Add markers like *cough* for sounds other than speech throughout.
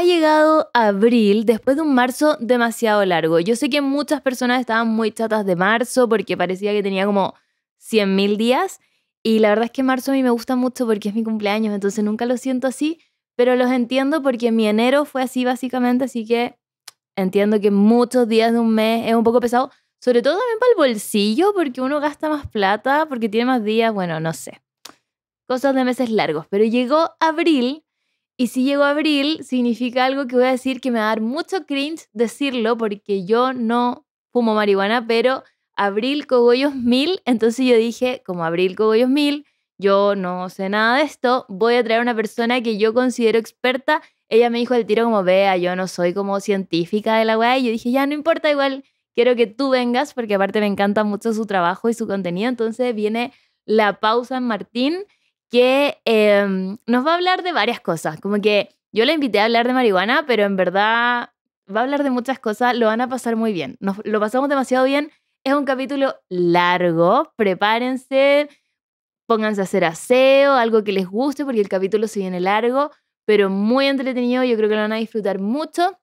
ha llegado abril después de un marzo demasiado largo. Yo sé que muchas personas estaban muy chatas de marzo porque parecía que tenía como 100.000 días. Y la verdad es que marzo a mí me gusta mucho porque es mi cumpleaños, entonces nunca lo siento así. Pero los entiendo porque mi enero fue así básicamente, así que entiendo que muchos días de un mes es un poco pesado. Sobre todo también para el bolsillo, porque uno gasta más plata, porque tiene más días, bueno, no sé. Cosas de meses largos. Pero llegó abril y si llego abril, significa algo que voy a decir que me va a dar mucho cringe decirlo porque yo no fumo marihuana, pero abril cogollos mil. Entonces yo dije, como abril cogollos mil, yo no sé nada de esto, voy a traer a una persona que yo considero experta. Ella me dijo al tiro como, vea, yo no soy como científica de la weá. Y yo dije, ya, no importa, igual quiero que tú vengas porque aparte me encanta mucho su trabajo y su contenido. Entonces viene la pausa en Martín que em, nos va a hablar de varias cosas. Como que yo la invité a hablar de marihuana, pero en verdad va a hablar de muchas cosas, lo van a pasar muy bien. Nos, lo pasamos demasiado bien. Es un capítulo largo, prepárense, pónganse a hacer aseo, algo que les guste, porque el capítulo se viene largo, pero muy entretenido, yo creo que lo van a disfrutar mucho.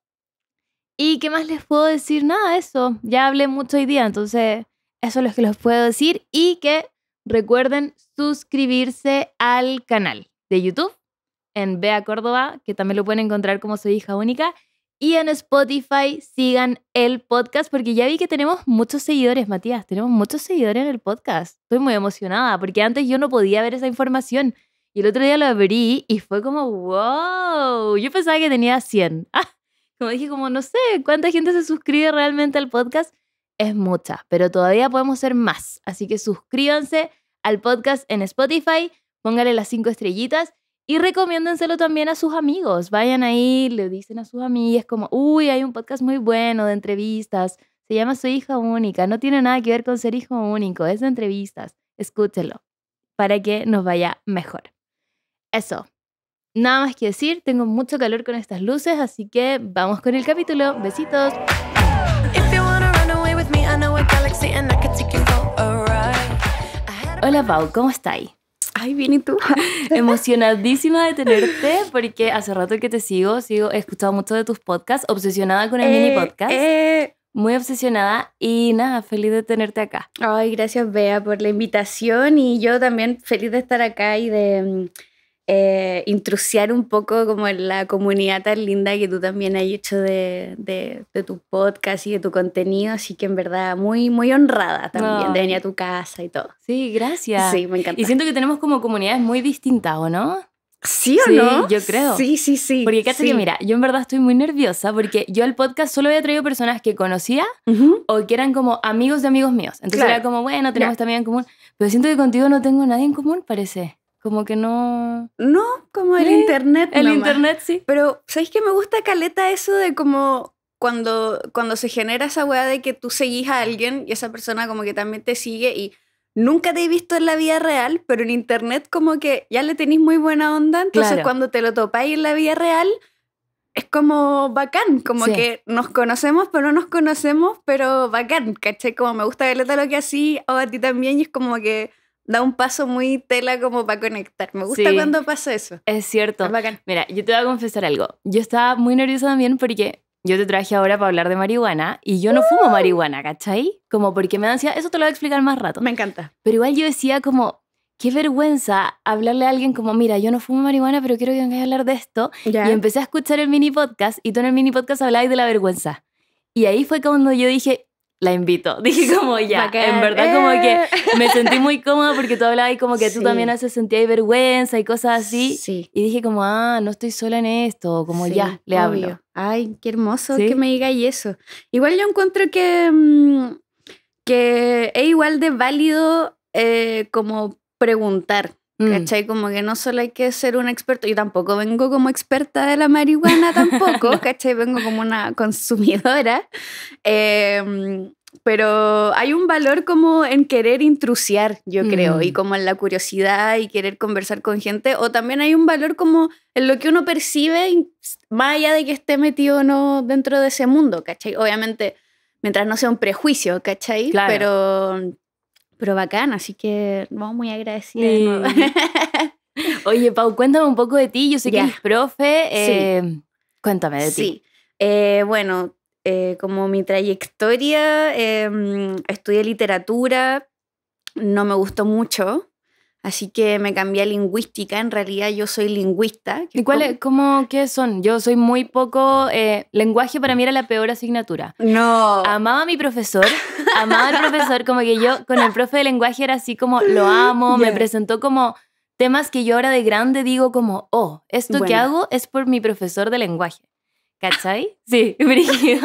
¿Y qué más les puedo decir? Nada, eso. Ya hablé mucho hoy día, entonces eso es lo que les puedo decir y que Recuerden suscribirse al canal de YouTube en Bea Córdoba, que también lo pueden encontrar como Soy Hija Única. Y en Spotify sigan el podcast, porque ya vi que tenemos muchos seguidores, Matías. Tenemos muchos seguidores en el podcast. Estoy muy emocionada, porque antes yo no podía ver esa información. Y el otro día lo abrí y fue como, wow, yo pensaba que tenía 100. *laughs* Ah, como dije, como no sé cuánta gente se suscribe realmente al podcast. Es mucha, pero todavía podemos ser más. Así que suscríbanse, al podcast en Spotify, póngale las cinco estrellitas y recomiéndenselo también a sus amigos. Vayan ahí, le dicen a sus amigas como, uy, hay un podcast muy bueno de entrevistas. Se llama Su hija única. No tiene nada que ver con ser hijo único, es de entrevistas. Escúchelo para que nos vaya mejor. Eso. Nada más que decir, tengo mucho calor con estas luces, así que vamos con el capítulo. Besitos. Hola Pau, ¿cómo estás? Ay, bien, ¿y tú? *laughs* Emocionadísima de tenerte porque hace rato que te sigo, sigo, he escuchado mucho de tus podcasts, obsesionada con el mini eh, podcast. Eh. Muy obsesionada y nada, feliz de tenerte acá. Ay, gracias Bea por la invitación y yo también feliz de estar acá y de mm, eh, intrusiar un poco como en la comunidad tan linda que tú también has hecho de, tu podcast y de tu contenido, así que en verdad muy, muy honrada también de venir a tu casa y todo. Sí, gracias. Sí, me encanta. Y siento que tenemos como comunidades muy distintas, ¿o no? ¿Sí o sí, no? Yo creo. Sí, sí, sí. Porque casi que mira, yo en verdad estoy muy nerviosa porque yo al podcast solo había traído personas que conocía o que eran como amigos de amigos míos. Entonces era como, bueno, tenemos también en común. Pero siento que contigo no tengo nadie en común, parece. Como que no. No, como el internet. El internet, sí. Pero, ¿sabes que me gusta caleta eso de como cuando, cuando se genera esa weá de que tú seguís a alguien y esa persona como que también te sigue y nunca te he visto en la vida real, pero en internet como que ya le tenéis muy buena onda, entonces cuando te lo topáis en la vida real es como bacán, como que nos conocemos, pero no nos conocemos, pero bacán, ¿cachai? Como me gusta Caleta, lo que así, o a ti también, y es como que da un paso muy tela como para conectar. Me gusta cuando pasa eso. Es cierto. Mira, yo te voy a confesar algo. Yo estaba muy nerviosa también porque yo te traje ahora para hablar de marihuana y yo no fumo ¡Uh! marihuana, ¿cachai? Como porque me da Eso te lo voy a explicar más rato. Me encanta. Pero igual yo decía como, qué vergüenza hablarle a alguien como, mira, yo no fumo marihuana, pero quiero que vengas a hablar de esto. Y empecé a escuchar el mini podcast y tú en el mini podcast hablabas de la vergüenza. Y ahí fue cuando yo dije, la invito. *laughs* Dije como ya, en verdad como que eh. me sentí muy cómoda porque tú hablabas y como que tú también haces sentir vergüenza y cosas así. Sí. Y dije como, ah, no estoy sola en esto, como ya, le hablo. Ay, qué hermoso que me digáis eso. Igual yo encuentro que, mm, que es igual de válido eh, como preguntar. Mm. ¿Cachai? Como que no solo hay que ser un experto, yo tampoco vengo como experta de la marihuana tampoco, *laughs* ¿cachai? Vengo como una consumidora. Em, pero hay un valor como en querer intrusiar, yo creo, y mm. como en la curiosidad y querer conversar con gente, o también hay un valor como en lo que uno percibe, más allá de que esté metido o no dentro de ese mundo, ¿cachai? Obviamente, mientras no sea un prejuicio, ¿cachai? Claro. Pero, pero bacán, así que vamos muy agradecidos. *laughs* Oye, Pau, cuéntame un poco de ti, yo sé que eres profe, em, cuéntame de ti. Sí. Eh, bueno, eh, como mi trayectoria, em, estudié literatura, no me gustó mucho, así que me cambié a lingüística, en realidad yo soy lingüista. ¿Y cuál cómo, qué son? Yo soy muy poco, eh, lenguaje para mí era la peor asignatura. No. Amaba a mi profesor, amaba al profesor, como que yo con el profe de lenguaje era así como, lo amo, me presentó como temas que yo ahora de grande digo como, oh, esto que hago es por mi profesor de lenguaje. ¿Cachai? *laughs* Sí, *laughs* Brigio.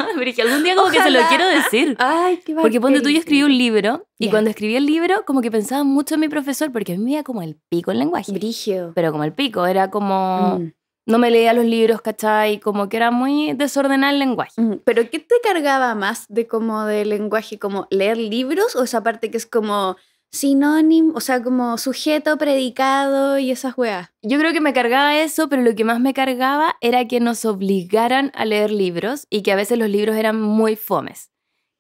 algún día como que se lo quiero decir. Ay, qué Porque ponte tú, yo escribí un libro y cuando escribí el libro como que pensaba mucho en mi profesor porque a mí me veía como el pico el lenguaje. Brigio. Pero como el pico, era como... Mm. No me leía los libros, ¿cachai? Como que era muy desordenado el lenguaje. Mm. ¿Pero qué te cargaba más de como de lenguaje, como leer libros o esa parte que es como sinónimo, o sea, como sujeto, predicado y esas weas. Yo creo que me cargaba eso, pero lo que más me cargaba era que nos obligaran a leer libros y que a veces los libros eran muy fomes.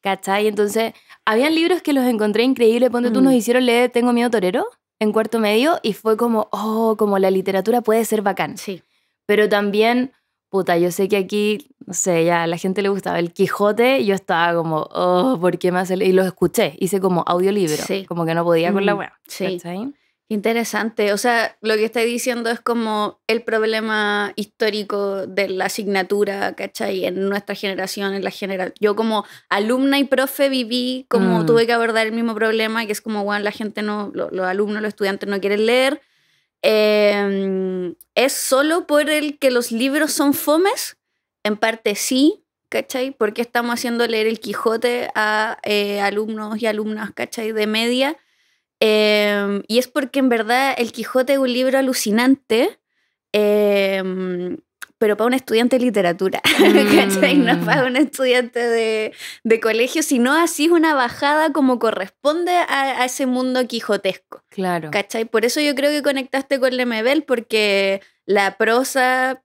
¿Cachai? Entonces, habían libros que los encontré increíbles. Ponte tú nos mm. hicieron leer Tengo miedo torero en cuarto medio y fue como, oh, como la literatura puede ser bacán. Sí. Pero también, puta, yo sé que aquí no sé, ya a la gente le gustaba el Quijote, yo estaba como, oh, ¿por qué me hace? Y los escuché, hice como audiolibro, como que no podía con la mm, web. Interesante, o sea, lo que estáis diciendo es como el problema histórico de la asignatura, ¿cachai? En nuestra generación, en la general. Yo como alumna y profe viví como mm. tuve que abordar el mismo problema, que es como, bueno, la gente no, los alumnos, los estudiantes no quieren leer. Em, ¿Es solo por el que los libros son fomes? En parte sí, ¿cachai? Porque estamos haciendo leer el Quijote a eh, alumnos y alumnas, ¿cachai? De media. Em, y es porque en verdad el Quijote es un libro alucinante, em, pero para un estudiante de literatura, *laughs* ¿cachai? No mm. para un estudiante de, colegio, sino así es una bajada como corresponde a, a, ese mundo quijotesco. Claro. ¿Cachai? Por eso yo creo que conectaste con Lemebel, porque la prosa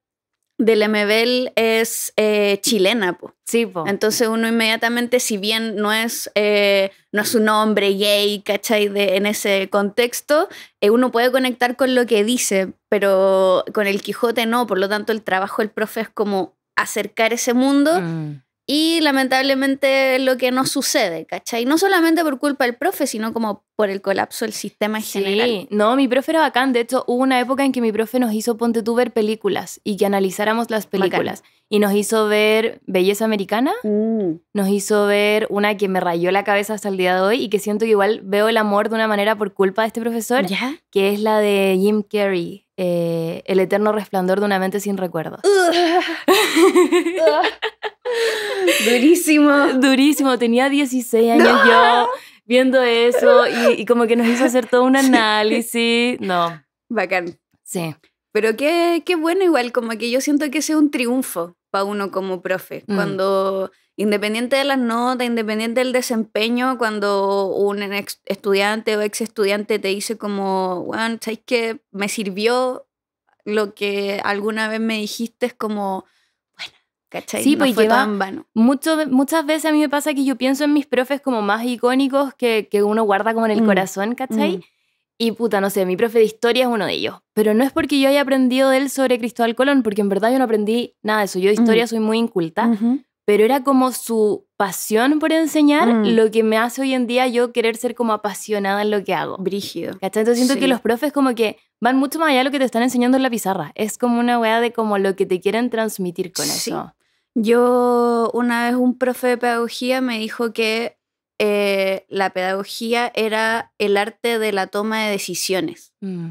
del MBL es eh, chilena, po. Sí, Entonces uno inmediatamente, si bien no es, eh, no es un hombre gay, ¿cachai? en ese contexto, eh, uno puede conectar con lo que dice, pero con el Quijote no. Por lo tanto, el trabajo del profe es como acercar ese mundo. Mm. Y lamentablemente lo que no sucede, ¿cachai? No solamente por culpa del profe, sino como por el colapso del sistema en general. Sí, no, mi profe era bacán. De hecho, hubo una época en que mi profe nos hizo ponte tú ver películas y que analizáramos las películas. Y nos hizo ver Belleza Americana, mm. nos hizo ver una que me rayó la cabeza hasta el día de hoy y que siento que igual veo el amor de una manera por culpa de este profesor, que es la de Jim Carrey. Eh, el eterno resplandor de una mente sin recuerdos. *laughs* Durísimo. Durísimo. Tenía 16 años yo viendo eso y, como que nos hizo hacer todo un *laughs* análisis. No. Bacán. Sí. Pero qué, qué bueno igual, como que yo siento que ese es un triunfo para uno como profe. Mm. Cuando Independiente de las notas, independiente del desempeño, cuando un estudiante o ex estudiante te dice como, bueno, ¿sabes qué? Me sirvió lo que alguna vez me dijiste, es como, bueno, ¿Cachai? Sí, no pues lleva vano. muchas veces a mí me pasa que yo pienso en mis profes como más icónicos que, que uno guarda como en el mm, corazón, ¿cachai? Mm. Y puta, no sé, mi profe de historia es uno de ellos. Pero no es porque yo haya aprendido de él sobre Cristóbal Colón, porque en verdad yo no aprendí nada de eso. Yo de historia mm. soy muy inculta pero era como su pasión por enseñar mm. lo que me hace hoy en día yo querer ser como apasionada en lo que hago. Brígido. Entonces siento que los profes como que van mucho más allá de lo que te están enseñando en la pizarra. Es como una weá de como lo que te quieren transmitir con eso. Yo una vez un profe de pedagogía me dijo que eh, la pedagogía era el arte de la toma de decisiones. Mm.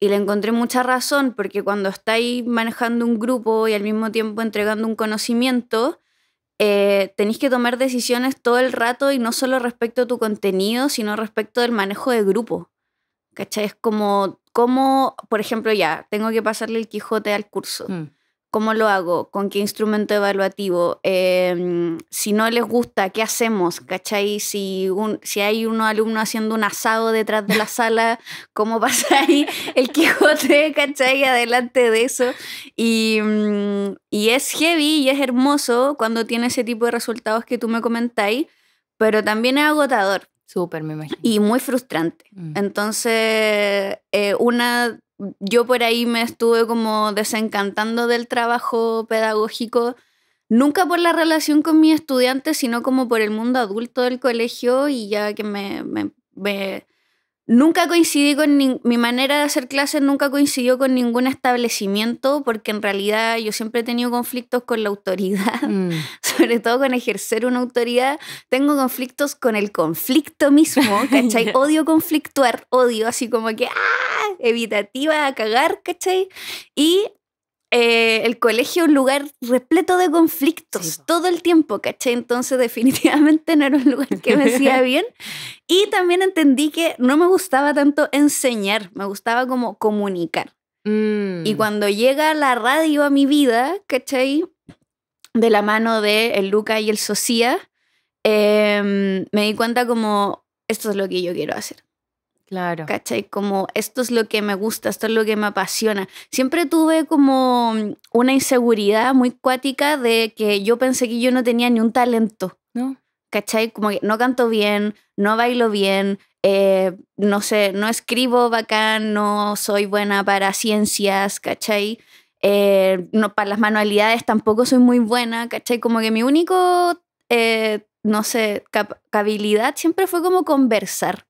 Y le encontré mucha razón porque cuando estáis manejando un grupo y al mismo tiempo entregando un conocimiento, eh, tenéis que tomar decisiones todo el rato y no solo respecto a tu contenido, sino respecto del manejo de grupo. ¿Cachai? Es como, como por ejemplo, ya, tengo que pasarle el Quijote al curso. Mm. ¿Cómo lo hago? ¿Con qué instrumento evaluativo? Em, si no les gusta, ¿qué hacemos? ¿Cachai? Si, un, si hay un alumno haciendo un asado detrás de la *laughs* sala, ¿cómo pasa ahí? el Quijote, ¿cachai? Adelante de eso. Y, mm, y es heavy y es hermoso cuando tiene ese tipo de resultados que tú me comentáis, pero también es agotador. Súper, me imagino. Y muy frustrante. Mm. Entonces, eh, una yo por ahí me estuve como desencantando del trabajo pedagógico, nunca por la relación con mi estudiante, sino como por el mundo adulto del colegio y ya que me, me Nunca coincidí con mi manera de hacer clases, nunca coincidió con ningún establecimiento, porque en realidad yo siempre he tenido conflictos con la autoridad, *laughs* mm. sobre todo con ejercer una autoridad. Tengo conflictos con el conflicto mismo, *laughs* ¿cachai? odio conflictuar, odio así como que, ¡ah! Evitativa a cagar, ¿cachai? Y eh, el colegio un lugar repleto de conflictos todo el tiempo, ¿cachai? Entonces *laughs* definitivamente no era un lugar que me hacía *laughs* bien. Y también entendí que no me gustaba tanto enseñar, me gustaba como comunicar. Mm. Y cuando llega la radio a mi vida, ¿cachai? De la mano de el Luca y el Socia, em, me di cuenta como, esto es lo que yo quiero hacer. Claro. ¿Cachai? Como esto es lo que me gusta, esto es lo que me apasiona. Siempre tuve como una inseguridad muy cuática de que yo pensé que yo no tenía ni un talento. ¿No? ¿Cachai? Como que no canto bien, no bailo bien, eh, no sé, no escribo bacán, no soy buena para ciencias, ¿cachai? Eh, no, para las manualidades tampoco soy muy buena, ¿cachai? Como que mi único, eh, no sé, cap siempre fue como conversar.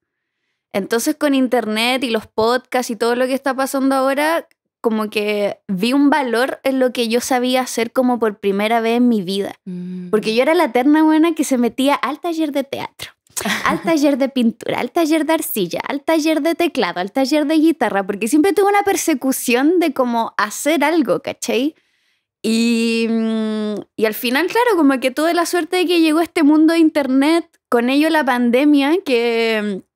Entonces con internet y los podcasts y todo lo que está pasando ahora, como que vi un valor en lo que yo sabía hacer como por primera vez en mi vida. Mm. Porque yo era la terna buena que se metía al taller de teatro, *laughs* al taller de pintura, al taller de arcilla, al taller de teclado, al taller de guitarra, porque siempre tuve una persecución de como hacer algo, ¿cachai? Y, mm, y, al final, claro, como que tuve la suerte de que llegó este mundo de internet, con ello la pandemia, que mm,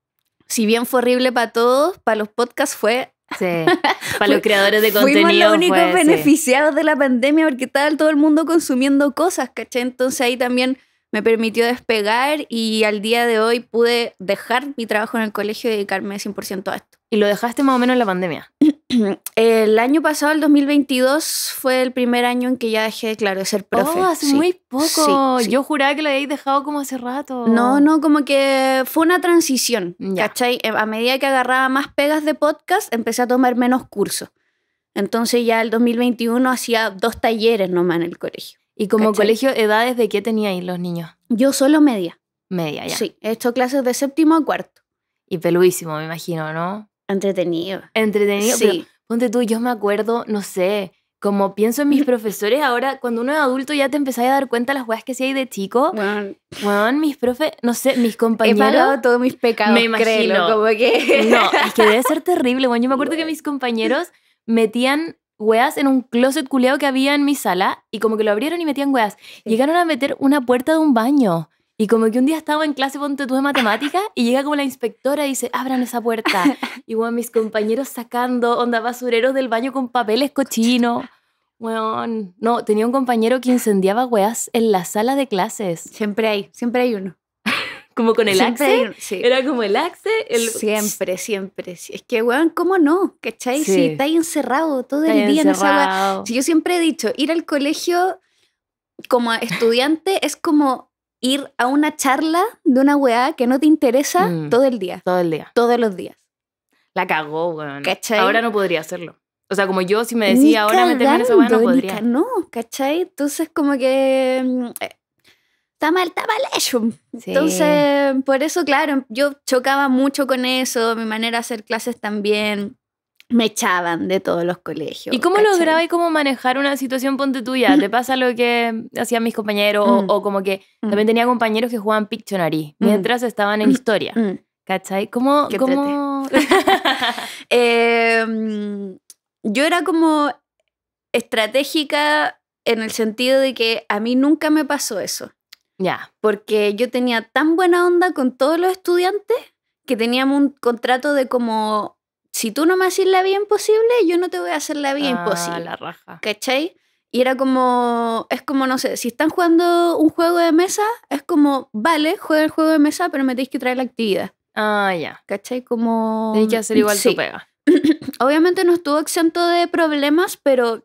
si bien fue horrible para todos, para los podcasts fue Sí, *laughs* para los creadores de contenido. Fuimos los únicos beneficiados de la pandemia porque estaba todo el mundo consumiendo cosas, ¿cachai? Entonces ahí también me permitió despegar y al día de hoy pude dejar mi trabajo en el colegio y dedicarme 100% a esto. ¿Y lo dejaste más o menos en la pandemia? *clears throat* el año pasado, el 2022, fue el primer año en que ya dejé, claro, de ser oh, profe. Oh, hace muy poco. Yo juraba que lo habéis dejado como hace rato. No, no, como que fue una transición, ya. ¿cachai? Eh, a medida que agarraba más pegas de podcast, empecé a tomar menos cursos. Entonces ya el 2021 hacía dos talleres nomás en el colegio. ¿Y como colegio, edades de qué teníais los niños? Yo solo media. Media, ya. Sí, he hecho clases de séptimo a cuarto. Y peluísimo, me imagino, ¿no? Entretenido. Entretenido, sí. ponte tú, yo me acuerdo, no sé, como pienso en mis *laughs* profesores ahora, cuando uno es adulto ya te empezás a dar cuenta las weas que sí hay de chico. Bueno, mis profes, no sé, mis compañeros. He pagado todos mis pecados, me imagino. como que... *laughs* No, es que debe ser terrible, bueno, yo me acuerdo que mis compañeros metían weas en un closet culeado que había en mi sala y como que lo abrieron y metían weas. Llegaron a meter una puerta de un baño. Y como que un día estaba en clase, ponte tú de matemática y llega como la inspectora y dice, abran esa puerta. *laughs* Y bueno, mis compañeros sacando onda basureros del baño con papeles cochinos. Bueno, no, tenía un compañero que incendiaba weas en la sala de clases. Siempre hay, siempre hay uno. *laughs* como con el axe. sí. Era como el axe. El... Siempre, siempre. Es que, weón, ¿cómo no? ¿Cachai? Sí. Si ahí encerrado todo el día en esa Si yo siempre he dicho, ir al colegio como estudiante es como ir a una charla de una weá que no te interesa mm. todo el día. Todo el día. Todos los días. La cagó, weón. Ahora no podría hacerlo. O sea, como yo, si me decía ahora me en esa weá, no podría. No, ¿cachai? Entonces, como que. Mm, eh, está mal, está mal hecho. Entonces, por eso, claro, yo chocaba mucho con eso, mi manera de hacer clases también me echaban de todos los colegios. ¿Y cómo lograba y cómo manejar una situación ponte tuya? ¿Te *laughs* pasa lo que hacían mis compañeros? O, mm. como que mm. también tenía compañeros que jugaban Pictionary mm. mientras estaban en historia. ¿Cachai? ¿Cómo...? cómo... *laughs* Em, yo era como estratégica en el sentido de que a mí nunca me pasó eso. Ya. Porque yo tenía tan buena onda con todos los estudiantes que teníamos un contrato de como si tú no me haces la vida imposible, yo no te voy a hacer la vida ah, imposible a la raja. ¿Cachai? Y era como, es como, no sé, si están jugando un juego de mesa, es como, vale, juega el juego de mesa, pero me tenéis que traer la actividad. Ah, ya. ¿Cachai? Como... Tenéis que hacer igual sí. pega. *clears throat* Obviamente no estuvo exento de problemas, pero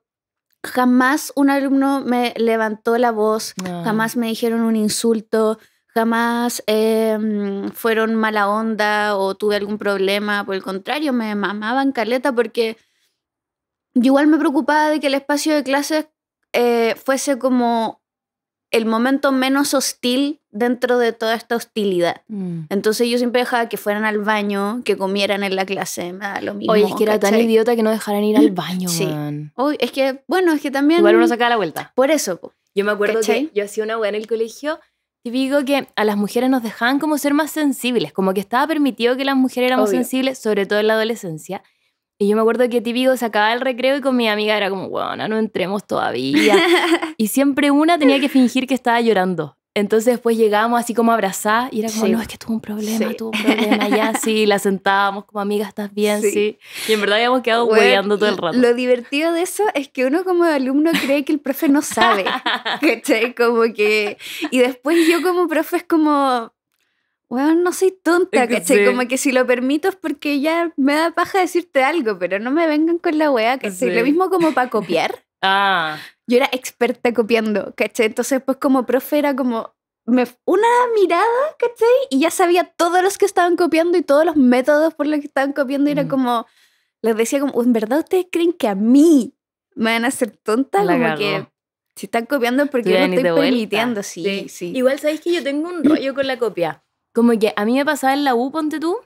jamás un alumno me levantó la voz, ah. jamás me dijeron un insulto, jamás eh, fueron mala onda o tuve algún problema, por el contrario, me mamaban caleta porque igual me preocupaba de que el espacio de clases eh, fuese como el momento menos hostil dentro de toda esta hostilidad. Mm. Entonces yo siempre dejaba que fueran al baño, que comieran en la clase, lo mismo. Oye, es que era tan idiota que no dejaran ir al mm, baño, sí. Oye, es que, bueno, es que también... Igual uno saca la vuelta. Por eso. Yo me acuerdo que yo hacía una web en el colegio Típico que a las mujeres nos dejaban como ser más sensibles, como que estaba permitido que las mujeres éramos sensibles, sobre todo en la adolescencia. Y yo me acuerdo que típico sacaba acababa el recreo y con mi amiga era como, bueno, no entremos todavía. *laughs* y siempre una tenía que fingir que estaba llorando. Entonces después llegábamos así como abrazar y era como, no, es que tuvo un problema, tuvo un problema, ya, *laughs* sí, la sentábamos como amigas, estás bien, sí. Y en verdad habíamos quedado weando todo el rato. Lo divertido de eso es que uno como alumno cree que el profe no sabe, *laughs* ¿cachai? Como que... Y después yo como profe es como, bueno, no soy tonta, ¿cachai? Como que si lo permito es porque ya me da paja decirte algo, pero no me vengan con la weá, que Sí. Lo mismo como para copiar. Ah yo era experta copiando, ¿cachai? Entonces, pues como profe era como me, una mirada, ¿cachai? Y ya sabía todos los que estaban copiando y todos los métodos por los que estaban copiando. Y era mm. como, les decía como, ¿en verdad ustedes creen que a mí me van a hacer tonta? como que si están copiando es porque yo no estoy permitiendo, sí, sí. Igual, ¿sabéis que yo tengo un rollo con la copia? Como que a mí me pasaba en la U, ponte tú,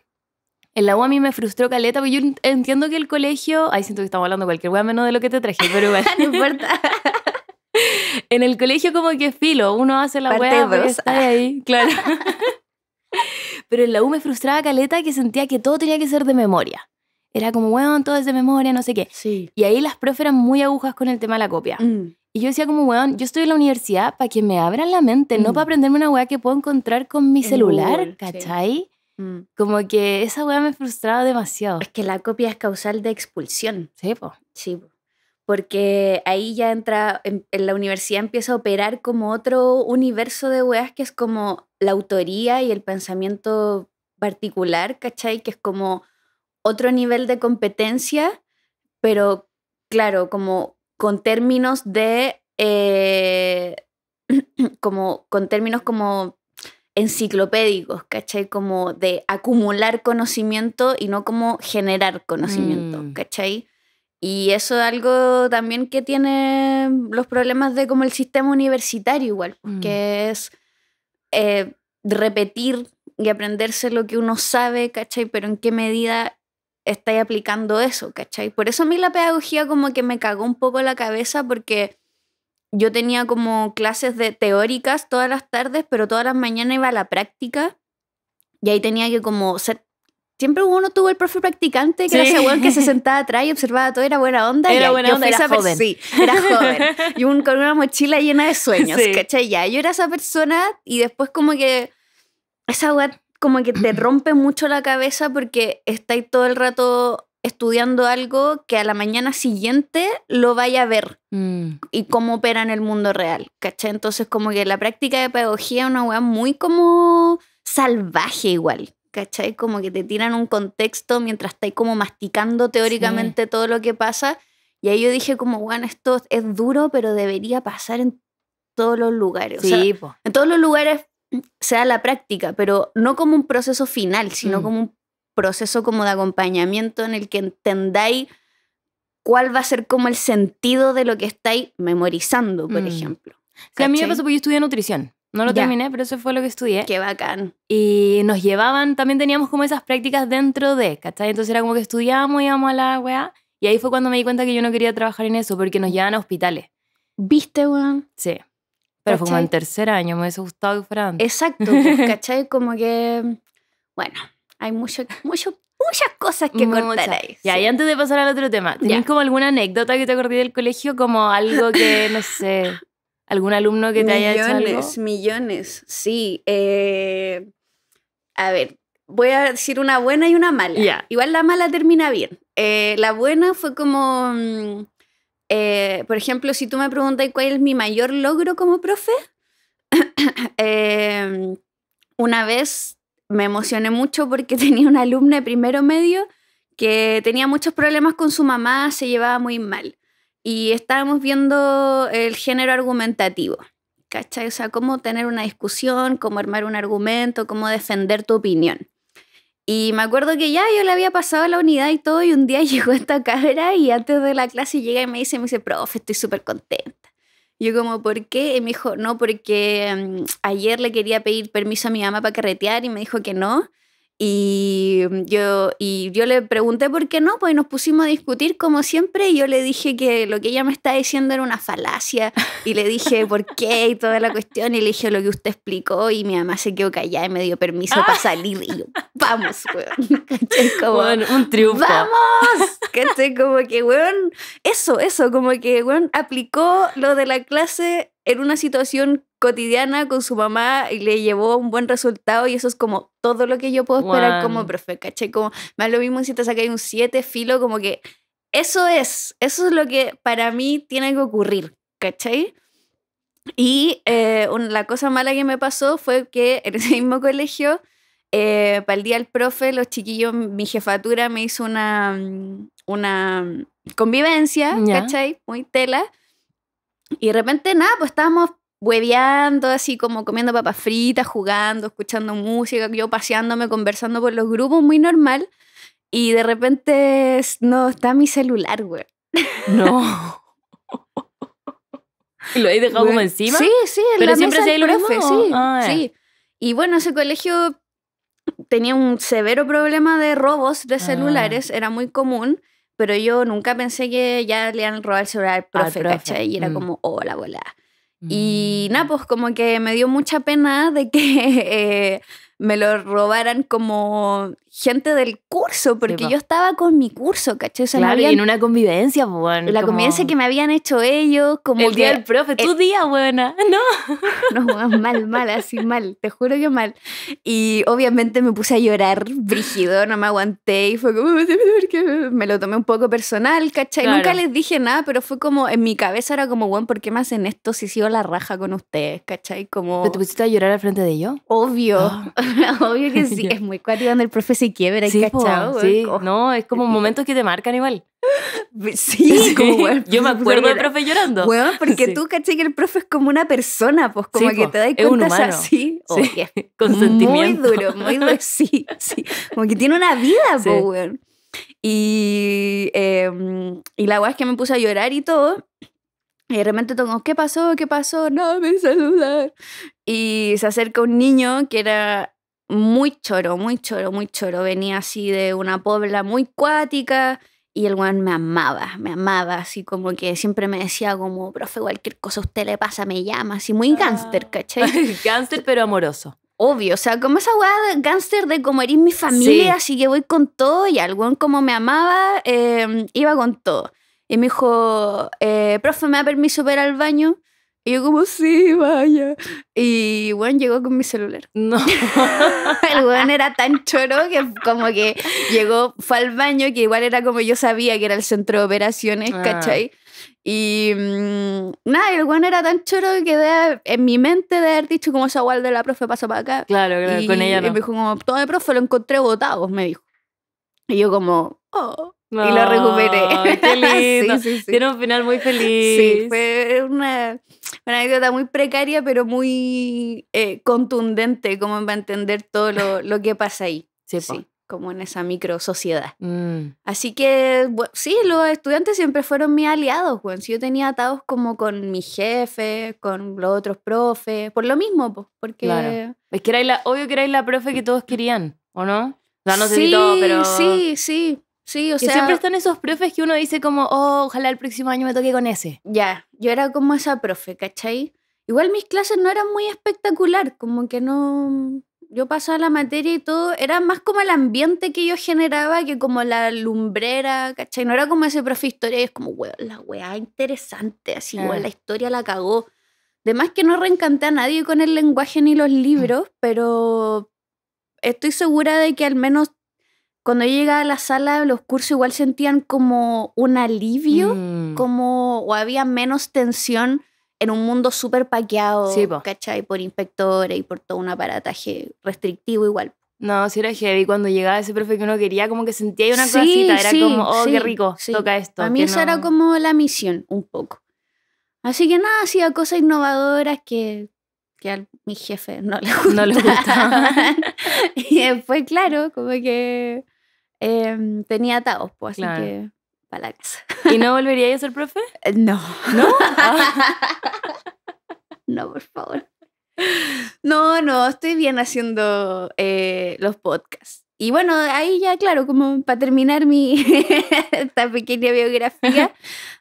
en la U a mí me frustró caleta, porque yo entiendo que el colegio. Ahí siento que estamos hablando cualquier hueá menos de lo que te traje, pero bueno. *laughs* no importa. *laughs* en el colegio, como que filo, uno hace la hueá Ay, ahí, claro. *laughs* pero en la U me frustraba caleta que sentía que todo tenía que ser de memoria. Era como, weón, todo es de memoria, no sé qué. Sí. Y ahí las profes eran muy agujas con el tema de la copia. Mm. Y yo decía como, weón, yo estoy en la universidad para que me abran la mente, no mm. para aprenderme una weá que puedo encontrar con mi celular, ¿cachai? Mm. Como que esa wea me frustraba demasiado. Es que la copia es causal de expulsión. Sí, po. Sí, Porque ahí ya entra, en, la universidad empieza a operar como otro universo de weas que es como la autoría y el pensamiento particular, ¿cachai? Que es como otro nivel de competencia, pero claro, como con términos de... Eh, *clears throat* como con términos como enciclopédicos, ¿cachai? Como de acumular conocimiento y no como generar conocimiento, mm. ¿cachai? Y eso es algo también que tiene los problemas de como el sistema universitario igual, pues, mm. que es eh, repetir y aprenderse lo que uno sabe, ¿cachai? Pero en qué medida estáis aplicando eso, ¿cachai? Por eso a mí la pedagogía como que me cagó un poco la cabeza porque yo tenía como clases de teóricas todas las tardes, pero todas las mañanas iba a la práctica y ahí tenía que como ser Siempre uno tuvo el profe practicante que era ese weón que se sentaba atrás y observaba todo, era buena onda. Era buena onda, era joven. Sí, era joven. Y un, con una mochila llena de sueños, ¿cachai? Ya, yo era esa persona y después como que esa weón como que te *clears throat* rompe mucho la cabeza porque estáis todo el rato estudiando algo que a la mañana siguiente lo vaya a ver mm. y cómo opera en el mundo real, ¿cachai? Entonces como que la práctica de pedagogía es una weá muy como salvaje igual, ¿cachai? Como que te tiran un contexto mientras estáis como masticando teóricamente todo lo que pasa. Y ahí yo dije como, bueno, esto es duro, pero debería pasar en todos los lugares. en todos los lugares sea la práctica, pero no como un proceso final, sino mm. como un proceso como de acompañamiento en el que entendáis cuál va a ser como el sentido de lo que estáis memorizando, por mm. ejemplo. Sí, a mí me pasó porque yo estudié nutrición. No lo terminé, pero eso fue lo que estudié. Qué bacán. Y nos llevaban, también teníamos como esas prácticas dentro de, ¿cachai? Entonces era como que estudiábamos, íbamos a la weá. Y ahí fue cuando me di cuenta que yo no quería trabajar en eso, porque nos llevaban a hospitales. ¿Viste, weá? Sí. Pero fue como en tercer año, me hubiese gustado que fuera antes. Exacto, pues, *laughs* ¿cachai? Como que, bueno, hay mucho, mucho, muchas cosas que Mucha. Ya, y antes de pasar al otro tema, tienes como alguna anécdota que te acordé del colegio? Como algo que, no sé, algún alumno que te haya hecho Millones, millones, sí. Eh, a ver, voy a decir una buena y una mala. Igual la mala termina bien. Eh, la buena fue como, mm, eh, por ejemplo, si tú me preguntas cuál es mi mayor logro como profe, *coughs* una vez me emocioné mucho porque *laughs* tenía una alumna de primero medio que tenía muchos problemas con su mamá, se llevaba muy mal. Y estábamos viendo el género argumentativo, ¿cachai? O sea, cómo tener una discusión, cómo armar un argumento, cómo defender tu opinión. Y me acuerdo que ya yo le había pasado a la unidad y todo, y un día *laughs* llegó esta cámara y antes de la clase llega y me dice, me dice, profe, estoy súper contenta. Yo como, ¿por qué? Y me dijo, no, porque mm, ayer le quería pedir permiso a mi mamá para carretear y me dijo que no. Y mm, yo, y yo le pregunté por qué no, pues nos pusimos a discutir como siempre y yo le dije que lo que ella me está diciendo era una falacia y le dije por qué y toda la cuestión y le dije lo que usted explicó y mi mamá se quedó callada y me dio permiso para salir y yo, vamos, weón, *laughs* Como, un triunfo. Vamos, Como que, weón, eso, eso, como que, weón, aplicó lo de la clase en una situación cotidiana con su mamá y le llevó un buen resultado y eso es como todo lo que yo puedo esperar como profe, caché Como, más lo mismo si te sacáis un 7 filo, como que eso es, eso es lo que para mí tiene que ocurrir, ¿cachai? Y eh, la cosa mala que me pasó fue que en ese *laughs* mismo colegio, eh, para el día del profe, los chiquillos, mi jefatura me hizo una, mm, una mm, convivencia, ¿cachai? Muy tela. Y de repente, nada, pues estábamos hueveando, así como comiendo papas fritas, jugando, escuchando música, yo paseándome, conversando por los grupos, muy normal. Y de repente, no, está mi celular, güey. No. *laughs* ¿Lo he dejado como encima? Sí, sí, en Pero siempre se del el profe, sí, ah, sí. Y bueno, ese colegio tenía un severo problema de robos de ah. celulares, era muy común, pero yo nunca pensé que ya le a robar el celular al profe, Y era mm. como, hola, hola. Y mm. nada, pues como que me dio mucha pena de que *laughs* eh, me lo robaran como gente del curso, porque yo estaba con mi curso, ¿cachai? O en una convivencia, bueno. La convivencia que me habían hecho ellos, como. El día del profe, eh, tu día, buena. *laughs* No. No, mal, mal, así mal, te juro yo mal. Y obviamente me puse a llorar brígido, no me aguanté y fue como. Me lo tomé un poco personal, ¿cachai? Nunca les dije nada, pero fue como. En mi cabeza era como, bueno, ¿por qué me hacen esto si sigo la raja con ustedes, ¿cachai? Como. te pusiste a llorar al frente de ellos? Obvio. Ah. *laughs* Obvio que sí. *laughs* es muy cuático el profe que quiebre, sí, cachado? Sí. No, es como *laughs* momentos que te marcan igual. Sí, *laughs* sí. Como, *laughs* yo me acuerdo del profe llorando. porque tú caché que el profe es como una persona, pues como que te da cuenta es un así. Oh, Con sentimiento. Muy duro, muy duro, sí, sí. Como que tiene una vida, pues Y, em, y la weá es que me puse a llorar y todo. Y de repente tengo, ¿qué pasó? ¿Qué pasó? No, mi celular. Y se acerca un niño que era muy choro, muy choro, muy choro. Venía así de una pobla muy cuática y el weón me amaba, me amaba, así como que siempre me decía como, profe, cualquier cosa usted le pasa, me llama, así muy ah. gánster, ¿cachai? *laughs* gánster pero amoroso. Obvio, o sea, como esa weá de gánster de como eres mi familia, así que voy con todo y el weón como me amaba, em, iba con todo. Y me dijo, eh, profe, ¿me da permiso para ir al baño? Y yo como, sí, vaya. Y bueno, llegó con mi celular. *laughs* No. el Juan era tan choro que como que llegó, fue al baño, que igual era como yo sabía que era el centro de operaciones, ah. ¿cachai? Y mm, nada, el Juan era tan choro que de, en mi mente de haber dicho como esa gual de la profe pasó para acá. Claro, claro, con ella Y me dijo como, todo el profe lo encontré botado, me dijo. Y yo como, oh y lo recuperé. ¡Qué *laughs* lindo! Tiene un final muy feliz. Sí, fue una, una anécdota muy precaria, pero muy eh, contundente, como a entender todo lo, lo que pasa ahí. Sí, sí como en esa micro sociedad. Mm. Así que, sí, los estudiantes siempre fueron mis aliados, bueno. Si yo tenía atados como con mi jefe, con los otros profes, por lo mismo, pues, porque... Claro. Es que era la, obvio que erais la profe que todos querían, ¿o no? sí, pero... Sí, sí, Sí, o que sea. Siempre están esos profes que uno dice como, oh, ojalá el próximo año me toque con ese. Ya, yo era como esa profe, ¿cachai? Igual mis clases no eran muy espectacular, como que no. Yo pasaba la materia y todo, era más como el ambiente que yo generaba que como la lumbrera, ¿cachai? No era como ese profe historia y es como, weón, la weá interesante, así, la historia la cagó. Además que no reencanté a nadie con el lenguaje ni los libros, pero estoy segura de que al menos cuando yo llegaba a la sala de los cursos igual sentían como un alivio, mm. como o había menos tensión en un mundo súper paqueado, ¿cachai? Por inspectores y por todo un aparataje restrictivo igual. No, sí era heavy. Cuando llegaba ese profe que uno quería, como que sentía una cosita. Era como, oh, qué rico, toca esto. A mí eso era como la misión, un poco. Así que nada, hacía cosas innovadoras que que a mi jefe no le *laughs* gustaban. *laughs* y después, claro, como que Em, tenía ataos pues, así que para ¿Y no *laughs* volvería a ser profe? Eh, no. ¿No? *laughs* no, por favor. No, no, estoy bien haciendo eh, los podcasts. Y bueno, ahí ya, claro, como para terminar mi *laughs* esta pequeña biografía,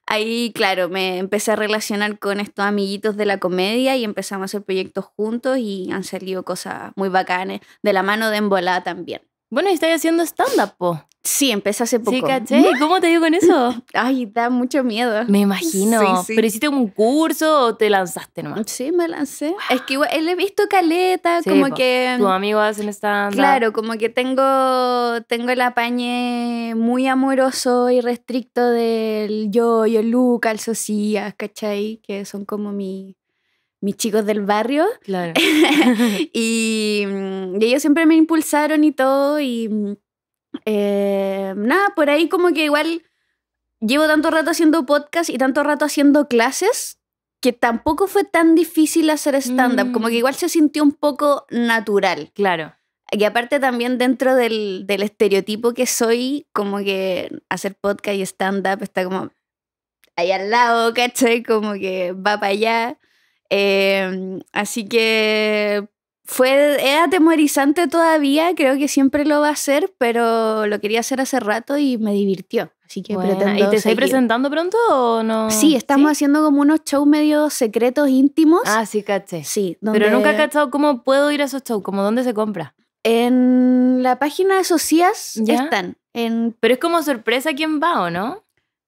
ahí, claro, me empecé a relacionar con estos amiguitos de la comedia y empezamos a hacer proyectos juntos y han salido cosas muy bacanes, de la mano de embolada también. Bueno, y estás haciendo stand-up, po. Sí, empecé hace poco. Sí, *laughs* ¿Cómo te digo con eso? *laughs* Ay, da mucho miedo. Me imagino. Sí, ¿Pero hiciste un curso o te lanzaste nomás? Sí, me lancé. Es que igual, he visto caleta, como que... Tus amigos hacen stand-up. Claro, como que tengo, tengo el apañe muy amoroso y restricto del yo, yo, Luca, el Socias, ¿cachai? Que son como mi mis chicos del barrio. Claro. *laughs* Mm, y, ellos siempre me impulsaron y todo. Y mm, eh, nada, por ahí como que igual llevo tanto rato haciendo podcast y tanto rato haciendo clases que tampoco fue tan difícil hacer stand-up. Como que mm. igual se sintió un poco natural. Claro. Y aparte también dentro del, del estereotipo que soy, como que hacer podcast y stand-up está como ahí al lado, caché Como que va para allá. Em, así que fue era atemorizante todavía, creo que siempre lo va a hacer, pero lo quería hacer hace rato y me divirtió. Así que bueno, ¿Y te estoy presentando pronto o no? Sí, estamos haciendo como unos shows medio secretos íntimos. Ah, sí, caché. Sí. Pero nunca he cachado cómo puedo ir a esos shows, como dónde se compra. En la página de Socias ¿Ya? están. En... Pero es como sorpresa quién va, ¿o no?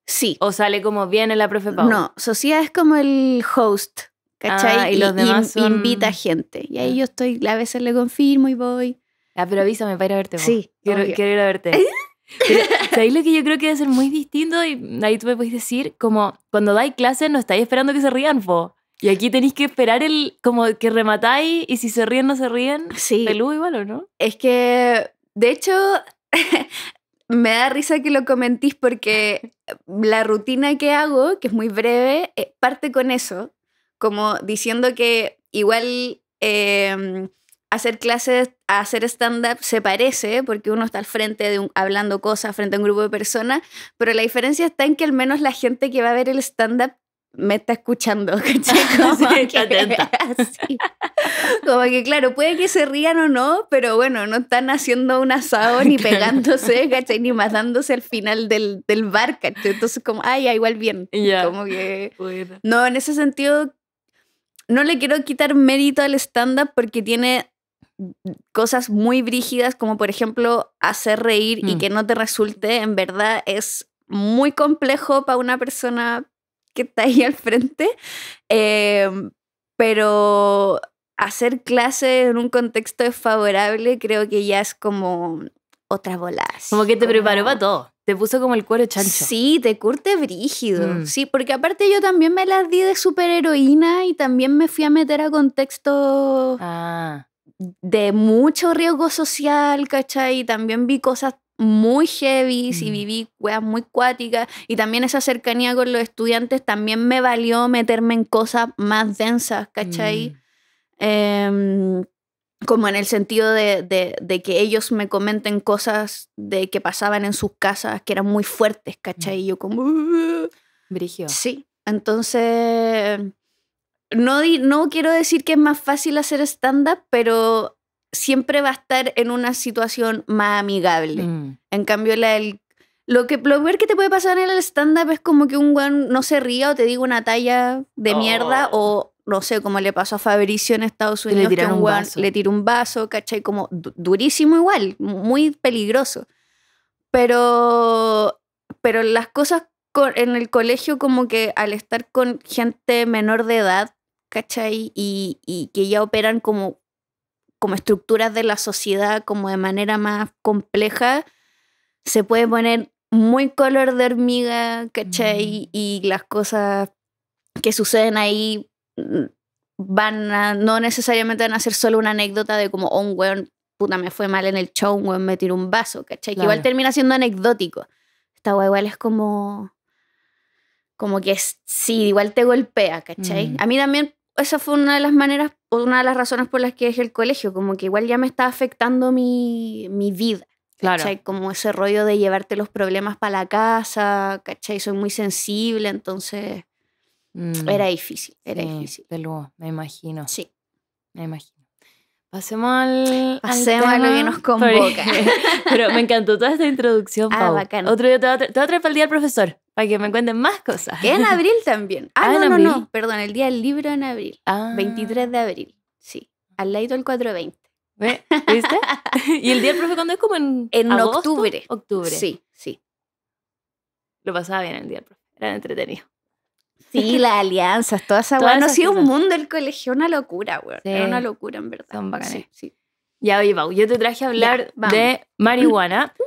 Sí. ¿O sale como viene la profe Pau? No, Socias es como el host. ¿Cachai? Ah, y, los demás invita gente. Y ahí ah. yo estoy, a veces le confirmo y voy. Ah, pero avísame para ir a verte. Sí, quiero, ir a verte. *laughs* ¿Sabéis lo que yo creo que debe ser muy distinto? Y ahí tú me podéis decir, como cuando dais clases no estáis esperando que se rían, po. Y aquí tenéis que esperar el, como que rematáis y si se ríen no se ríen, sí. pelú igual o no. Es que, de hecho, *laughs* me da risa que lo comentís porque la rutina que hago, que es muy breve, eh, parte con eso, como diciendo que igual em, hacer clases, hacer stand-up se parece, porque uno está al frente de un, hablando cosas, frente a un grupo de personas, pero la diferencia está en que al menos la gente que va a ver el stand-up me está escuchando, *laughs* ¿cachai? *laughs* *laughs* Como que, claro, puede que se rían o no, pero bueno, no están haciendo un asado ni pegándose, ¿cachai? Ni matándose al final del, del bar, ¿cachai? Entonces, como, ay, igual bien. Como que. No, en ese sentido, no le quiero quitar mérito al stand-up porque tiene cosas muy brígidas, como por ejemplo hacer reír y mm. que no te resulte, en verdad es muy complejo para una persona que está ahí al frente. Em, pero hacer clase en un contexto desfavorable creo que ya es como otra bola. Como que te preparó para todo. Te puso como el cuero chancho. Sí, te curte brígido. Mm. Sí, porque aparte yo también me las di de superheroína y también me fui a meter a contexto ah. de mucho riesgo social, ¿cachai? Y también vi cosas muy heavy y mm. viví weas muy cuáticas. Y también esa cercanía con los estudiantes también me valió meterme en cosas más densas, ¿cachai? Mm. Em, como en el sentido de, que ellos me comenten cosas de que pasaban en sus casas que eran muy fuertes, ¿cachai? Mm. yo como... Brigio. Sí, entonces... No, no quiero decir que es más fácil hacer stand-up, pero siempre va a estar en una situación más amigable. Mm. En cambio, la, el, lo, que, lo peor que te puede pasar en el stand-up es como que un guan no se ría o te diga una talla de mierda oh. o no sé, cómo le pasó a Fabricio en Estados Unidos, le tiraron un tiró un vaso, ¿cachai? Como durísimo igual, muy peligroso. Pero, pero las cosas en el colegio, como que al estar con gente menor de edad, ¿cachai? Y, que ya operan como, como estructuras de la sociedad, como de manera más compleja, se puede poner muy color de hormiga, ¿cachai? Mm. Y las cosas que suceden ahí van no necesariamente van a ser solo una anécdota de como, oh, un weón, puta, me fue mal en el show, un weón me tiró un vaso, ¿cachai? Que igual termina siendo anecdótico. Esta igual es como, como que es, sí, igual te golpea, ¿cachai? Mm. A mí también esa fue una de las maneras, una de las razones por las que dejé el colegio, como que igual ya me está afectando mi, mi vida. Claro. Como ese rollo de llevarte los problemas para la casa, ¿cachai? Soy muy sensible, entonces era mm, difícil, era difícil. De luego, me imagino. Sí. Me imagino. Pasemos al. Pasemos a lo que nos convoca. *laughs* pero me encantó toda esta introducción. Ah, Otro día te voy a traer para el día del profesor, para que me cuenten más cosas. Que en *laughs* abril también. Ah, ah no, no, Perdón, el día del libro en abril. Ah. 23 de abril. Sí. Al lado el 420. ¿Viste? *laughs* ¿Y el día del profe cuando es? Como en. En octubre. Octubre. Sí, sí. Lo pasaba bien el día del profe. Era entretenido. Sí, *laughs* las alianzas, toda esa hueá. No ha sido un mundo el colegio, una locura, güey. Era una locura, en verdad. Ya, oye, yo te traje a hablar de marihuana. *laughs*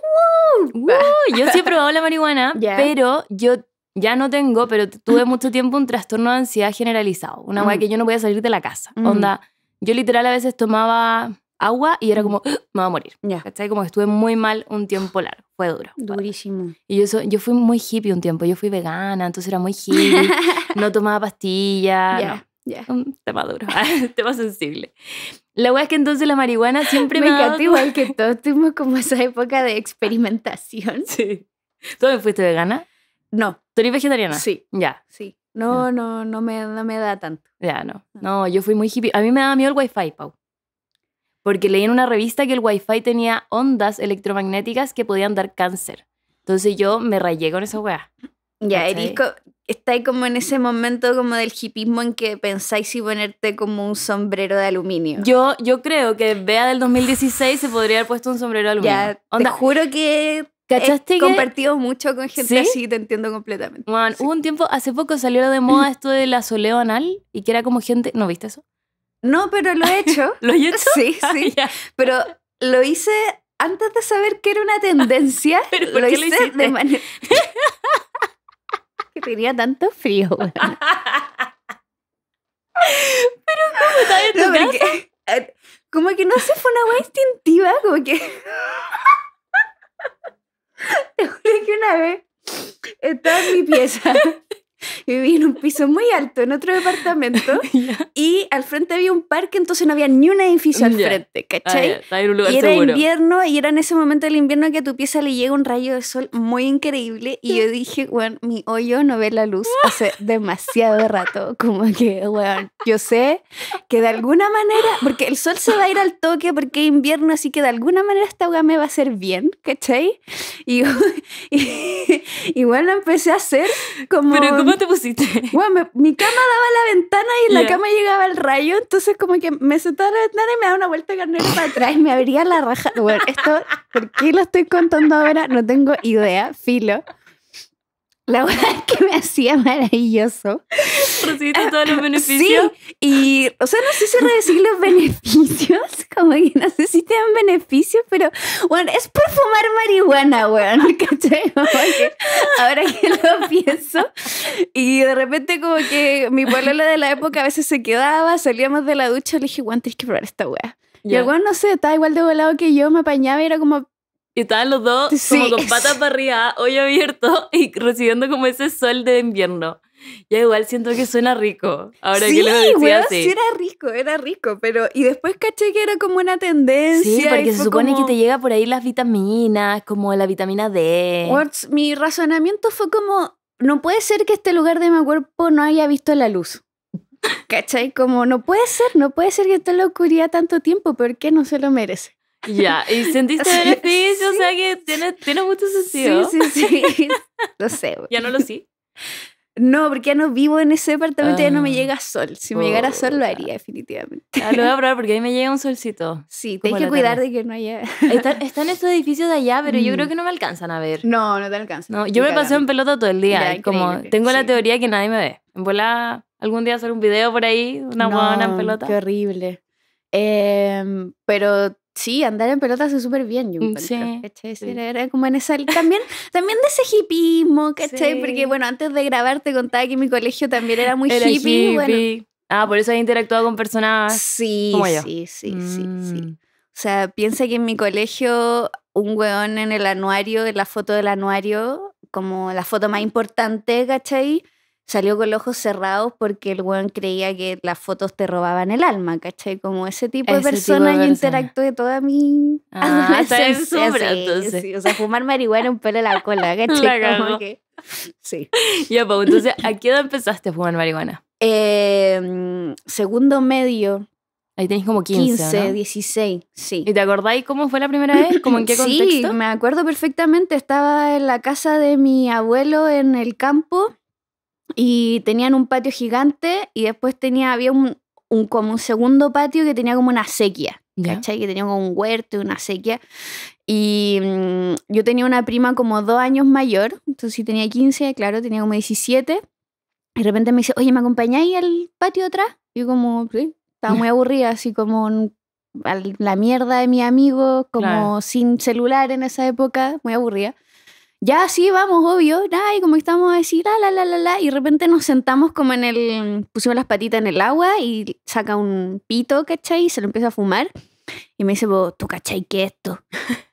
Uh, yo sí he *laughs* probado la marihuana, pero yo ya no tengo, pero tuve mucho tiempo un trastorno de ansiedad generalizado. Una weá mm. que yo no podía salir de la casa. Mm. Onda, yo literal a veces tomaba agua y era como, ah, me voy a morir. ya Como estuve muy mal un ah, tiempo largo. Fue duro. Durísimo. Y yo, yo fui muy hippie un tiempo. Yo fui vegana, entonces era muy hippie. no *laughs* tomaba pastillas. No. Un tema duro, un *laughs* tema sensible. La wea es que entonces la marihuana siempre me, me igual que todos tuvimos como esa época de experimentación. *laughs* Sí. ¿Tú me fuiste vegana? No. ¿Tú eres vegetariana? Sí. Ya. Sí. No, no, no, me, no me da tanto. Ya, no. No, yo fui muy hippie. A mí me daba miedo el wifi, Pau porque leí en una revista que el wifi tenía ondas electromagnéticas que podían dar cáncer. Entonces yo me rayé con esa weá. Ya, eres estáis como en ese momento como del hipismo en que pensáis si ponerte como un sombrero de aluminio. Yo, yo creo que vea del 2016 se podría haber puesto un sombrero de aluminio. Ya, Onda. te juro que ¿Cachaste he compartido mucho con gente ¿Sí? así, te entiendo completamente. un tiempo, hace poco salió de moda esto la asoleo anal y que era como gente, ¿no viste eso? No, pero lo he hecho. *laughs* ¿Lo he hecho? Sí, *laughs* ah, sí. pero lo hice antes de saber que era una tendencia. *laughs* ¿Pero lo hice lo de manera. que tenía tanto frío, Pero ¿cómo está en tu eh, como que no sé, fue una hueá instintiva, como que. Te juro que una vez estaba en mi pieza *laughs* Yo vivía en un piso muy alto, en otro departamento, *laughs* y al frente había un parque, entonces no había ni un edificio al frente, ah, ¿cachai? y era invierno, y era en ese momento del invierno que a tu pieza le llega un rayo de sol muy increíble, y yo *laughs* dije, bueno, mi hoyo no ve la luz hace demasiado rato, como que, bueno, yo sé que de alguna manera, porque el sol se va a ir al toque porque es invierno, así que de alguna manera esta agua me va a hacer bien, ¿cachai? Y, y, bueno, empecé a hacer como... ¿Cómo te pusiste? Bueno, mi cama daba la ventana y en la cama llegaba el rayo, entonces como que me sentaba a la ventana y me daba una vuelta para atrás y me abría la raja. Bueno, esto, ¿por qué lo estoy contando ahora? No tengo idea, filo la verdad es que me hacía maravilloso. Recibiste todos los ah, beneficios. Sí, y, o sea, no sé si decir los beneficios, *laughs* como que no sé si beneficios, pero, bueno, es por fumar marihuana, weón, *laughs* ¿cachai? ahora que lo pienso. Y de repente, como que mi pueblo de la época a veces se quedaba, salíamos de la ducha, le dije, weón, tienes que probar esta weá. Y el weón, no sé, estaba igual de volado que yo, me apañaba y era como, estaban los dos como con patas para arriba, hoy abierto *laughs* y recibiendo como ese sol de invierno. Ya igual siento que suena rico. Ahora sí, Sí, era rico, era rico, pero y después caché que era como una tendencia. Sí, porque se supone que te llega por ahí las vitaminas, como la vitamina D. Words, mi razonamiento fue como, no puede ser que este lugar de mi cuerpo no haya visto la luz. *laughs* ¿Cachai? Como no puede ser, no puede ser que esto lo tanto tiempo, ¿por qué no se lo merece? Ya, y sentiste el sí. o sea que tiene, tiene mucho sentido. Sí, sí, sí. lo sé. ¿Ya no lo sí? No, porque ya no vivo en ese departamento, ya no me ah. llega sol. Si me llegara sol, lo haría definitivamente. Ah, lo voy a probar porque ahí me llega un solcito. Sí, tengo que cuidar de que no haya... Están, están *laughs* estos edificios de allá, pero yo creo mm. que no me alcanzan a ver. No, no te alcanzan. No, yo me paseo en pelota todo el día. como tengo la teoría que nadie me ve. Vuela algún día hacer un video por ahí, una buena en pelota. qué horrible. Em, pero Sí, andar en pelota hace súper bien, yo mm, sí, Era como en esa, también, también de ese hipismo, ¿cachai? Porque bueno, antes de grabar te contaba que mi colegio también era muy hippie. Ah, por eso he interactuado con personas sí, Sí, sí, sí, sí. Mm. O sea, piensa que en mi colegio un weón en el anuario, en la foto del anuario, como la foto más importante, ¿cachai? salió con los ojos cerrados porque el weón creía que las fotos te robaban el alma, ¿cachai? Como ese tipo de persona interactué toda mi ah, está sí, entonces. o sea, fumar marihuana un pelo de la cola, *laughs* ¿cachai? como sí. Y, pues, entonces, ¿a qué edad empezaste a fumar marihuana? Em, segundo medio. Ahí tenés como 15. 15, 16, sí. ¿Y te acordáis cómo fue la primera vez? ¿Cómo en *coughs* qué contexto? Sí, me acuerdo perfectamente. Estaba en la casa de mi abuelo en el campo y tenían un patio gigante y después tenía, había un, como un segundo patio que tenía como una sequía. ¿Cachai? Que tenía como un huerto y una sequía. Y mm, yo tenía una prima como dos años mayor, entonces si tenía 15, claro, tenía como 17. Y de repente me dice, oye, ¿me acompañáis al patio atrás? Y yo como, sí, estaba muy *laughs* aburrida, así como la mierda de mi amigo, como sin celular en esa época, muy aburrida ya sí, vamos, obvio, y como estamos a decir, la, la, la, la, y de repente nos sentamos como en el, pusimos las patitas en el agua y saca un pito, ¿cachai? Y se lo empieza a fumar y me dice, ¿tú cachai qué es esto? *laughs*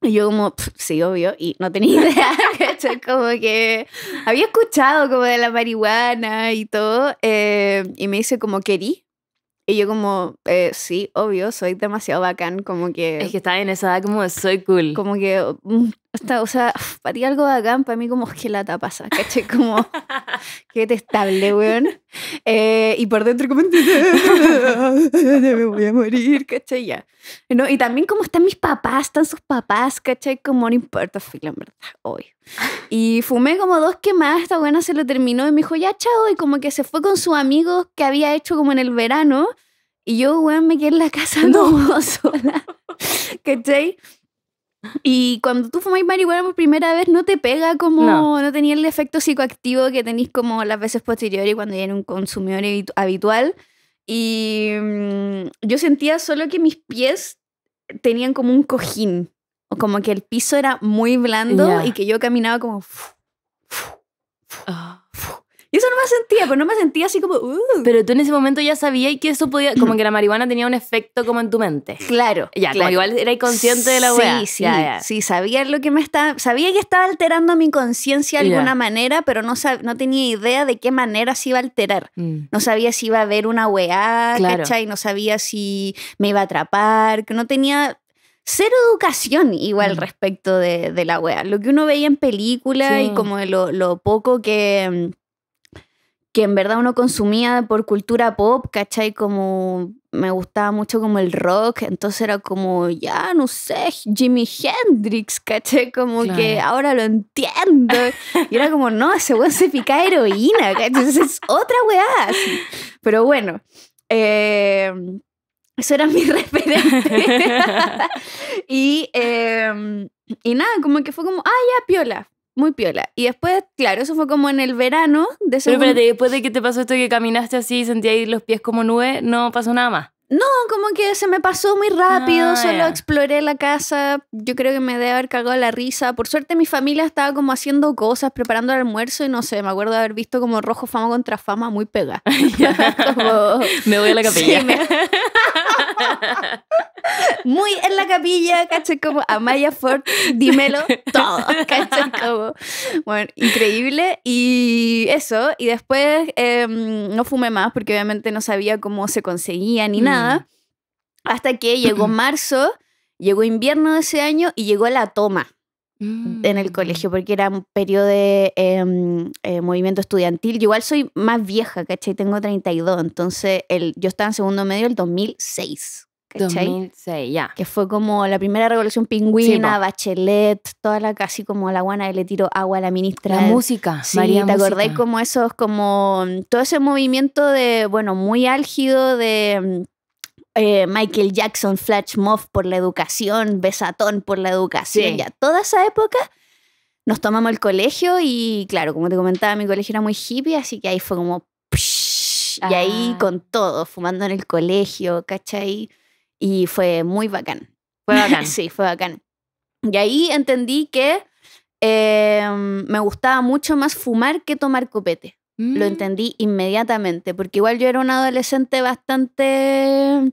Y yo como, sí, obvio, y no tenía *laughs* idea, ¿cachai? Como que había escuchado como de la marihuana y todo, eh, y me dice como, ¿querí? Y yo como, eh, sí, obvio, soy demasiado bacán, como que... Es que estaba en esa edad como, soy cool. Como que mm, o sea, *laughs* para algo acá para mí como la pasa, caché, como *laughs* que testable, weón. Eh, y por dentro como *laughs* me voy a morir, caché, ya. ¿No? Y también como están mis papás, están sus papás, caché, como no importa, filo, en verdad, hoy. Y fumé como dos quemadas, esta buena se lo terminó y me dijo, ya, chao, y como que se fue con su amigo que había hecho como en el verano. Y yo, weón, me quedé en la casa no. sola, ¿cachai? Y cuando tú fumáis marihuana por primera vez, no te pega como. No, tenía el efecto psicoactivo que tenéis como las veces posteriores cuando ya eres un consumidor habitual. Y mm, yo sentía solo que mis pies tenían como un cojín. O como que el piso era muy blando y que yo caminaba como. Ah. Y eso no me sentía, pero pues no me sentía así como... Uh". Pero tú en ese momento ya sabías que eso podía... Como que la marihuana tenía un efecto como en tu mente. Claro. Ya, claro. igual era consciente de la weá. Sí, sí, sí. Sabía lo que me estaba... Sabía que estaba alterando mi conciencia de alguna manera, pero no, no tenía idea de qué manera se iba a alterar. Mm. No sabía si iba a haber una weá, claro. ¿cachai? No sabía si me iba a atrapar, que no tenía cero educación igual mm. respecto de, la weá. Lo que uno veía en película y como lo, lo poco que, mm, que en verdad uno consumía por cultura pop, ¿cachai? Como me gustaba mucho como el rock, entonces era como, ya, no sé, Jimi Hendrix, ¿cachai? Como que ahora lo entiendo. Y era como, no, ese weón se pica heroína, ¿cachai? Entonces es otra weá. Pero bueno, eh, eso era mi *laughs* referente. *laughs* y, em, y nada, como que fue como, ah, ya, piola. Muy piola. Y después, claro, eso fue como en el verano de Pero espérate, después de que te pasó esto que caminaste así y sentí ahí los pies como nube, no pasó nada más. No, como que se me pasó muy rápido, ah, solo exploré la casa, yo creo que me debe haber cagado la risa. Por suerte mi familia estaba como haciendo cosas, preparando el almuerzo y no sé, me acuerdo de haber visto como rojo fama contra fama muy pega. *laughs* *laughs* Me voy a la capilla. *laughs* Muy en la capilla, Caché Como Amaya Ford, dímelo *laughs* todo, Caché Como, bueno, increíble. Y eso, y después em, no fumé más porque obviamente no sabía cómo se conseguía ni mm. nada. Hasta que llegó *clears throat* marzo, llegó invierno de ese año y llegó la toma en el mm. colegio, porque era un periodo de em, eh, movimiento estudiantil. Yo igual soy más vieja, ¿cachai? Tengo 32, entonces el, yo estaba en segundo medio el 2006. ¿Cachai? 2006, ya. Que fue como la primera revolución pingüina, Bachelet, toda la casi como la guana que le tiró agua a la ministra. La música, sí, ¿Te acordás? como esos, como mm, todo ese movimiento de, bueno, muy álgido de mm, eh, Michael Jackson, Flash Mob por la educación, Besatón por la educación, Y ya toda esa época nos tomamos el colegio y claro, como te comentaba, mi colegio era muy hippie, así que ahí fue como... Y ahí ah. con todo, fumando en el colegio, ¿cachai? Y fue muy bacán. Fue bacán. *laughs* sí, fue bacán. Y ahí entendí que em, me gustaba mucho más fumar que tomar copete. Lo mm. entendí inmediatamente, porque igual yo era un adolescente bastante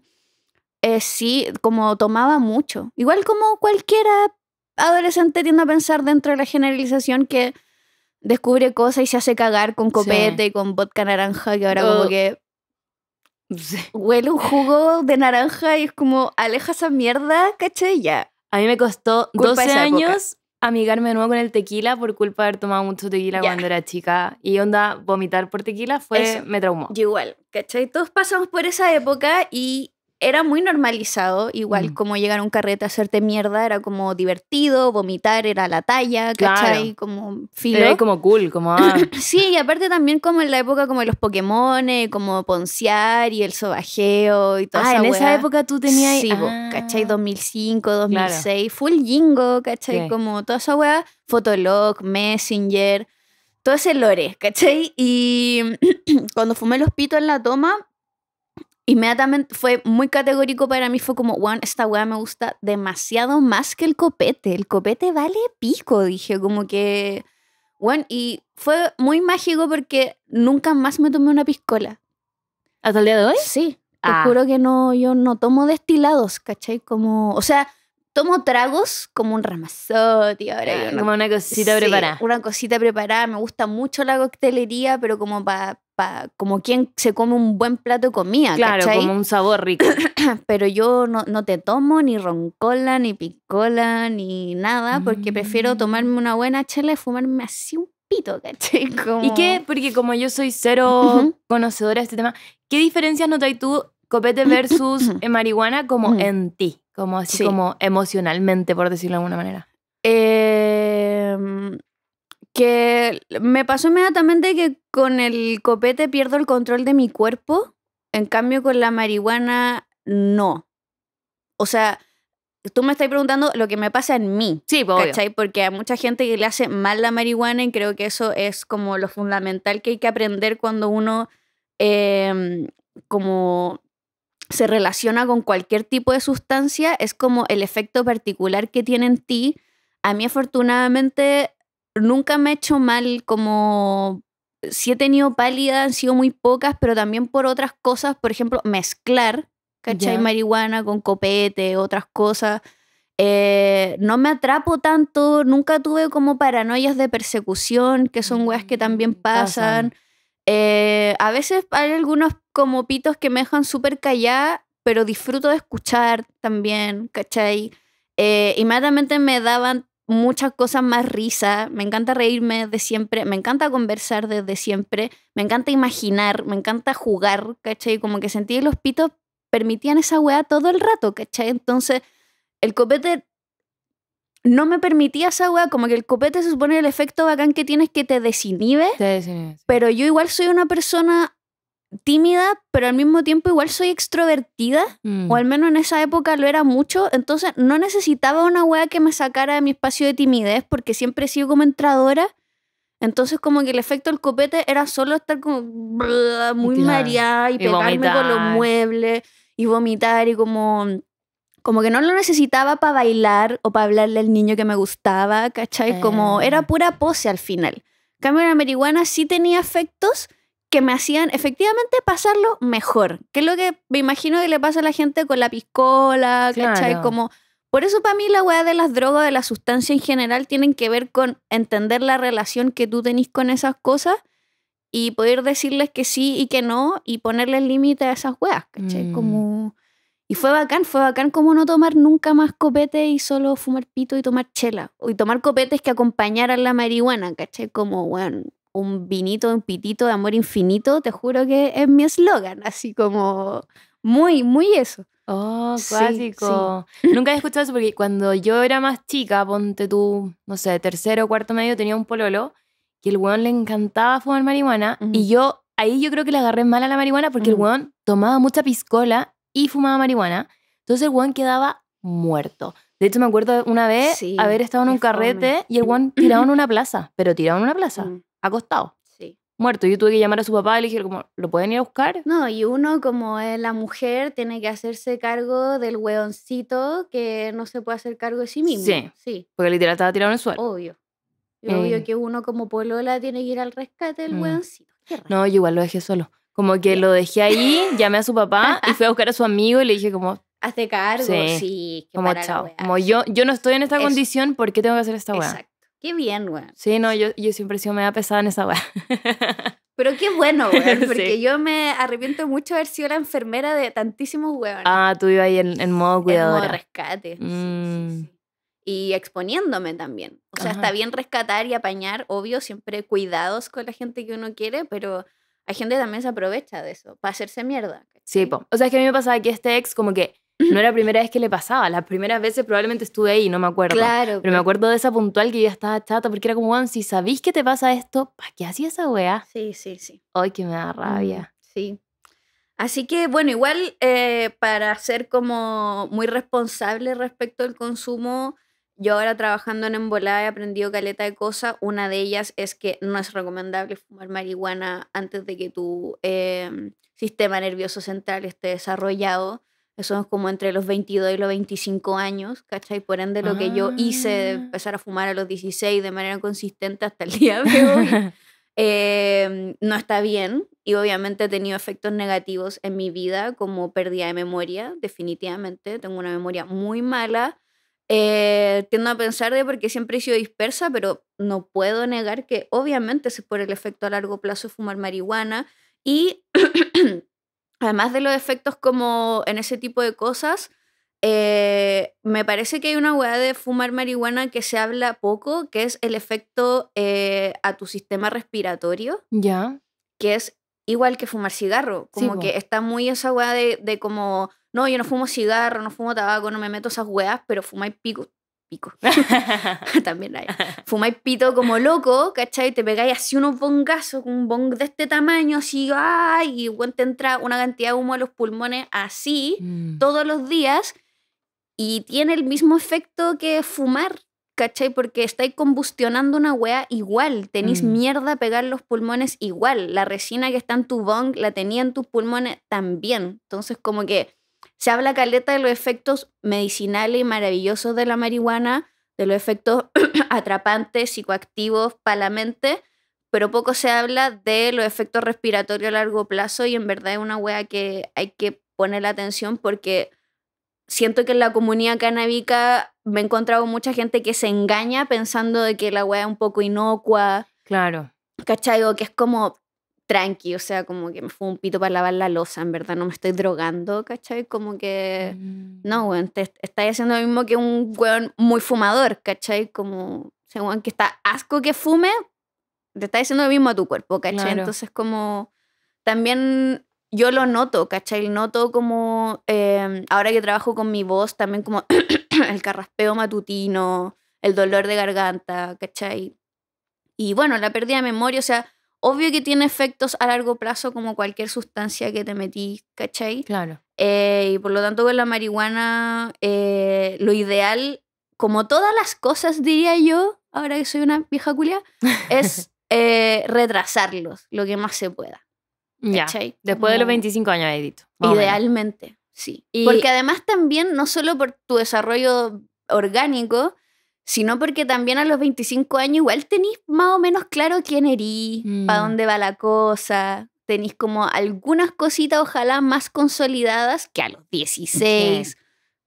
eh, sí, como tomaba mucho. Igual como cualquiera adolescente tiende a pensar dentro de la generalización que descubre cosas y se hace cagar con copete, y con vodka naranja, que ahora como oh. que huele un jugo de naranja y es como, aleja esa mierda, caché, ya. A mí me costó 12 años amigarme de nuevo con el tequila por culpa de haber tomado mucho tequila cuando era chica. Y onda, vomitar por tequila fue, me traumó. igual, ¿cachai? Todos pasamos por esa época y era muy normalizado, igual mm. como llegar a un carrete a hacerte mierda, era como divertido, vomitar era la talla, ¿cachai? Como filo. Era como cool, como... *clears throat* Ah. sí, y aparte también como en la época como los Pokémon, como Ponciar y el sobajeo y todo Ah, en esa época tú tenías... Sí, ah. ¿cachai? 2005, 2006, full jingo, ¿cachai? Como toda esa weá, Fotolog, Messenger, todo ese lore, ¿cachai? Y *clears throat* cuando fumé los pitos en la toma inmediatamente fue muy categórico para mí, fue como, weón, esta weá me gusta demasiado más que el copete, el copete vale pico, dije, como que, weón, y fue muy mágico porque nunca más me tomé una piscola. ¿Hasta el día de hoy? Sí, te ah. juro que no, yo no tomo destilados, ¿cachai? Como, o sea... Tomo tragos como un ramazote ahora. Ah, como una cosita sí, preparada. Una cosita preparada. Me gusta mucho la coctelería, pero como para como quien se come un buen plato de comida. Claro, como un sabor rico. *clears throat* Pero yo no, te tomo ni roncola, ni picola, ni nada, porque prefiero mm. tomarme una buena chela y fumarme así un pito, ¿cachai? Como... *laughs* ¿Y qué? Porque como yo soy cero conocedora de este tema, ¿qué diferencias notas tú copete *clears throat* versus eh, marihuana como mm. en ti? Como así como emocionalmente, por decirlo de alguna manera. Eh que me pasó inmediatamente que con el copete pierdo el control de mi cuerpo, en cambio con la marihuana no. O sea, tú me estás preguntando lo que me pasa en mí. Sí, pues, Porque hay mucha gente que le hace mal la marihuana y creo que eso es como lo fundamental que hay que aprender cuando uno em, como se relaciona con cualquier tipo de sustancia, es como el efecto particular que tiene en ti. A mí afortunadamente nunca me he hecho mal como si he tenido pálida, han sido muy pocas, pero también por otras cosas, por ejemplo, mezclar, ¿cachai? Marihuana con copete, otras cosas. Eh, no me atrapo tanto, nunca tuve como paranoias de persecución, que son weas que mm, también pasan. Eh, a veces hay algunos como pitos que me dejan súper callada, pero disfruto de escuchar también, ¿cachai? Eh, inmediatamente me daban muchas cosas más risa, me encanta reírme de siempre, me encanta conversar desde siempre, me encanta imaginar, me encanta jugar, ¿cachai? Como que sentí que los pitos permitían esa weá todo el rato, ¿cachai? Entonces, el copete no me permitía esa weá, como que el copete supone el efecto bacán que tienes que te desinhibe, pero yo igual soy una persona tímida, pero al mismo tiempo igual soy extrovertida, mm. o al menos en esa época lo era mucho, entonces no necesitaba una wea que me sacara de mi espacio de timidez porque siempre he sido como entradora. Entonces como que el efecto del copete era solo estar como muy mareada y, pegarme con los muebles y vomitar y como como que no lo necesitaba para bailar o para hablarle al niño que me gustaba, ¿cachai? Como eh. era pura pose al final. la marihuana sí tenía efectos, que me hacían efectivamente pasarlo mejor, que es lo que me imagino que le pasa a la gente con la piscola, Como, por eso para mí la weá de las drogas, de la sustancia en general, tienen que ver con entender la relación que tú tenés con esas cosas y poder decirles que sí y que no y el límite a esas weas, ¿cachai? Mm. Como... Y fue bacán, fue bacán como no tomar nunca más copete y solo fumar pito y tomar chela. Y tomar copetes que acompañaran la marihuana, ¿cachai? Como, bueno, un vinito, un pitito de amor infinito, te juro que es mi eslogan, así como muy, muy eso. Oh, clásico. Nunca he escuchado eso porque cuando yo era más chica, ponte tú, no sé, tercero, o cuarto medio, tenía un pololo que el weón le encantaba fumar marihuana y yo, ahí yo creo que le agarré mal a la marihuana porque el weón tomaba mucha piscola y fumaba marihuana. Entonces el weón quedaba muerto. De hecho, me acuerdo una vez haber estado en un carrete y el weón tiraba en una plaza, pero tiraba en una plaza. Mm acostado. Sí. Muerto. Yo tuve que llamar a su papá y le dije, como, ¿lo pueden ir a buscar? No, y uno como es la mujer tiene que hacerse cargo del hueoncito que no se puede hacer cargo de sí mismo. Sí. Porque literal estaba tirado en el suelo. Obvio. Y eh, Obvio que uno como polola tiene que ir al rescate del mm. No, yo igual lo dejé solo. Como que lo dejé ahí, llamé a su papá y fui a buscar a su amigo y le dije como... Hazte cargo, sí. como chao. Como yo, yo no estoy en esta condición, ¿por qué tengo que hacer esta hueá? Exacto. Qué bien, güey! Sí, no, yo, yo siempre he sido media pesada en esa weá. *laughs* Pero qué bueno, weón, *laughs* porque yo me arrepiento mucho de haber sido la enfermera de tantísimos weones. Ah, tú ibas ahí en, modo cuidadora. En modo rescate. Mm. y exponiéndome también. O sea, está bien rescatar y apañar, obvio, siempre cuidados con la gente que uno quiere, pero hay gente que también se aprovecha de eso, para hacerse mierda. Sí, o sea, es que a mí me pasaba que este ex como que no era la primera vez que le pasaba. Las primeras veces probablemente estuve ahí, no me acuerdo. Claro. Pero, me acuerdo de esa puntual que ya estaba chata porque era como, bueno, si sabéis que te pasa esto, ¿para qué hacía esa weá? Sí, sí, sí. Ay, que me da rabia. Sí. Así que, bueno, igual eh, para ser como muy responsable respecto al consumo, yo ahora trabajando en Embolada he aprendido caleta de cosas. Una de ellas es que no es recomendable fumar marihuana antes de que tu em, sistema nervioso central esté desarrollado eso es como entre los 22 y los 25 años, ¿cachai? Por ende, lo que yo hice de ah. empezar a fumar a los 16 de manera consistente hasta el *laughs* día de hoy, *laughs* em, no está bien. Y obviamente he tenido efectos negativos en mi vida, como pérdida de memoria, definitivamente. Tengo una memoria muy mala. Eh, tiendo a pensar de porque siempre he sido dispersa, pero no puedo negar que obviamente es por el efecto a largo plazo de fumar marihuana y *clears throat* además de los efectos como en ese tipo de cosas, eh, me parece que hay una hueá de fumar marihuana que se habla poco, que es el efecto eh, a tu sistema respiratorio. Ya. Que es igual que fumar cigarro. Como que está muy esa hueá de, de, como, no, yo no fumo cigarro, no fumo tabaco, no me meto esas hueás, pero y pico pico. *laughs* También hay. Fumáis pito como loco, ¿cachai? Te pegáis así unos bongazos, un bong de este tamaño, así, ¡ay! Y te entra una cantidad de humo a los pulmones así mm. todos los días y tiene el mismo efecto que fumar. ¿Cachai? Porque estáis combustionando una wea igual, tenéis mm. mierda pegar los pulmones igual, la resina que está en tu bong la tenía en tus pulmones también. Entonces como que se habla caleta de los efectos medicinales y maravillosos de la marihuana, de los efectos *clears throat* atrapantes, psicoactivos para la mente, pero poco se habla de los efectos respiratorios a largo plazo y en verdad es una wea que hay que poner la atención porque siento que en la comunidad canábica me he encontrado mucha gente que se engaña pensando de que la wea es un poco inocua. Claro. ¿Cachai? que es como tranqui, o sea, como que me fue un pito para lavar la losa, en verdad, no me estoy drogando, ¿cachai? Como que, no, mm. weón, te estás haciendo lo mismo que un weón muy fumador, ¿cachai? Como, según que está asco que fume, te está haciendo lo mismo a tu cuerpo, ¿cachai? Entonces, como, también yo lo noto, ¿cachai? Noto como, em, ahora que trabajo con mi voz, también como *clears throat* el carraspeo matutino, el dolor de garganta, ¿cachai? Y bueno, la pérdida de memoria, o sea, Obvio que tiene efectos a largo plazo como cualquier sustancia que te metís, ¿cachai? Claro. Eh, y por lo tanto con la marihuana, eh, lo ideal, como todas las cosas diría yo, ahora que soy una vieja culia, es *laughs* eh, retrasarlos lo que más se pueda. Ya, después de los 25 años, Edito. Idealmente, sí. Porque además también, no solo por tu desarrollo orgánico, sino porque también a los 25 años igual tenís más o menos claro quién erís, para mm. dónde va la cosa, tenís como algunas cositas ojalá más consolidadas que a los 16.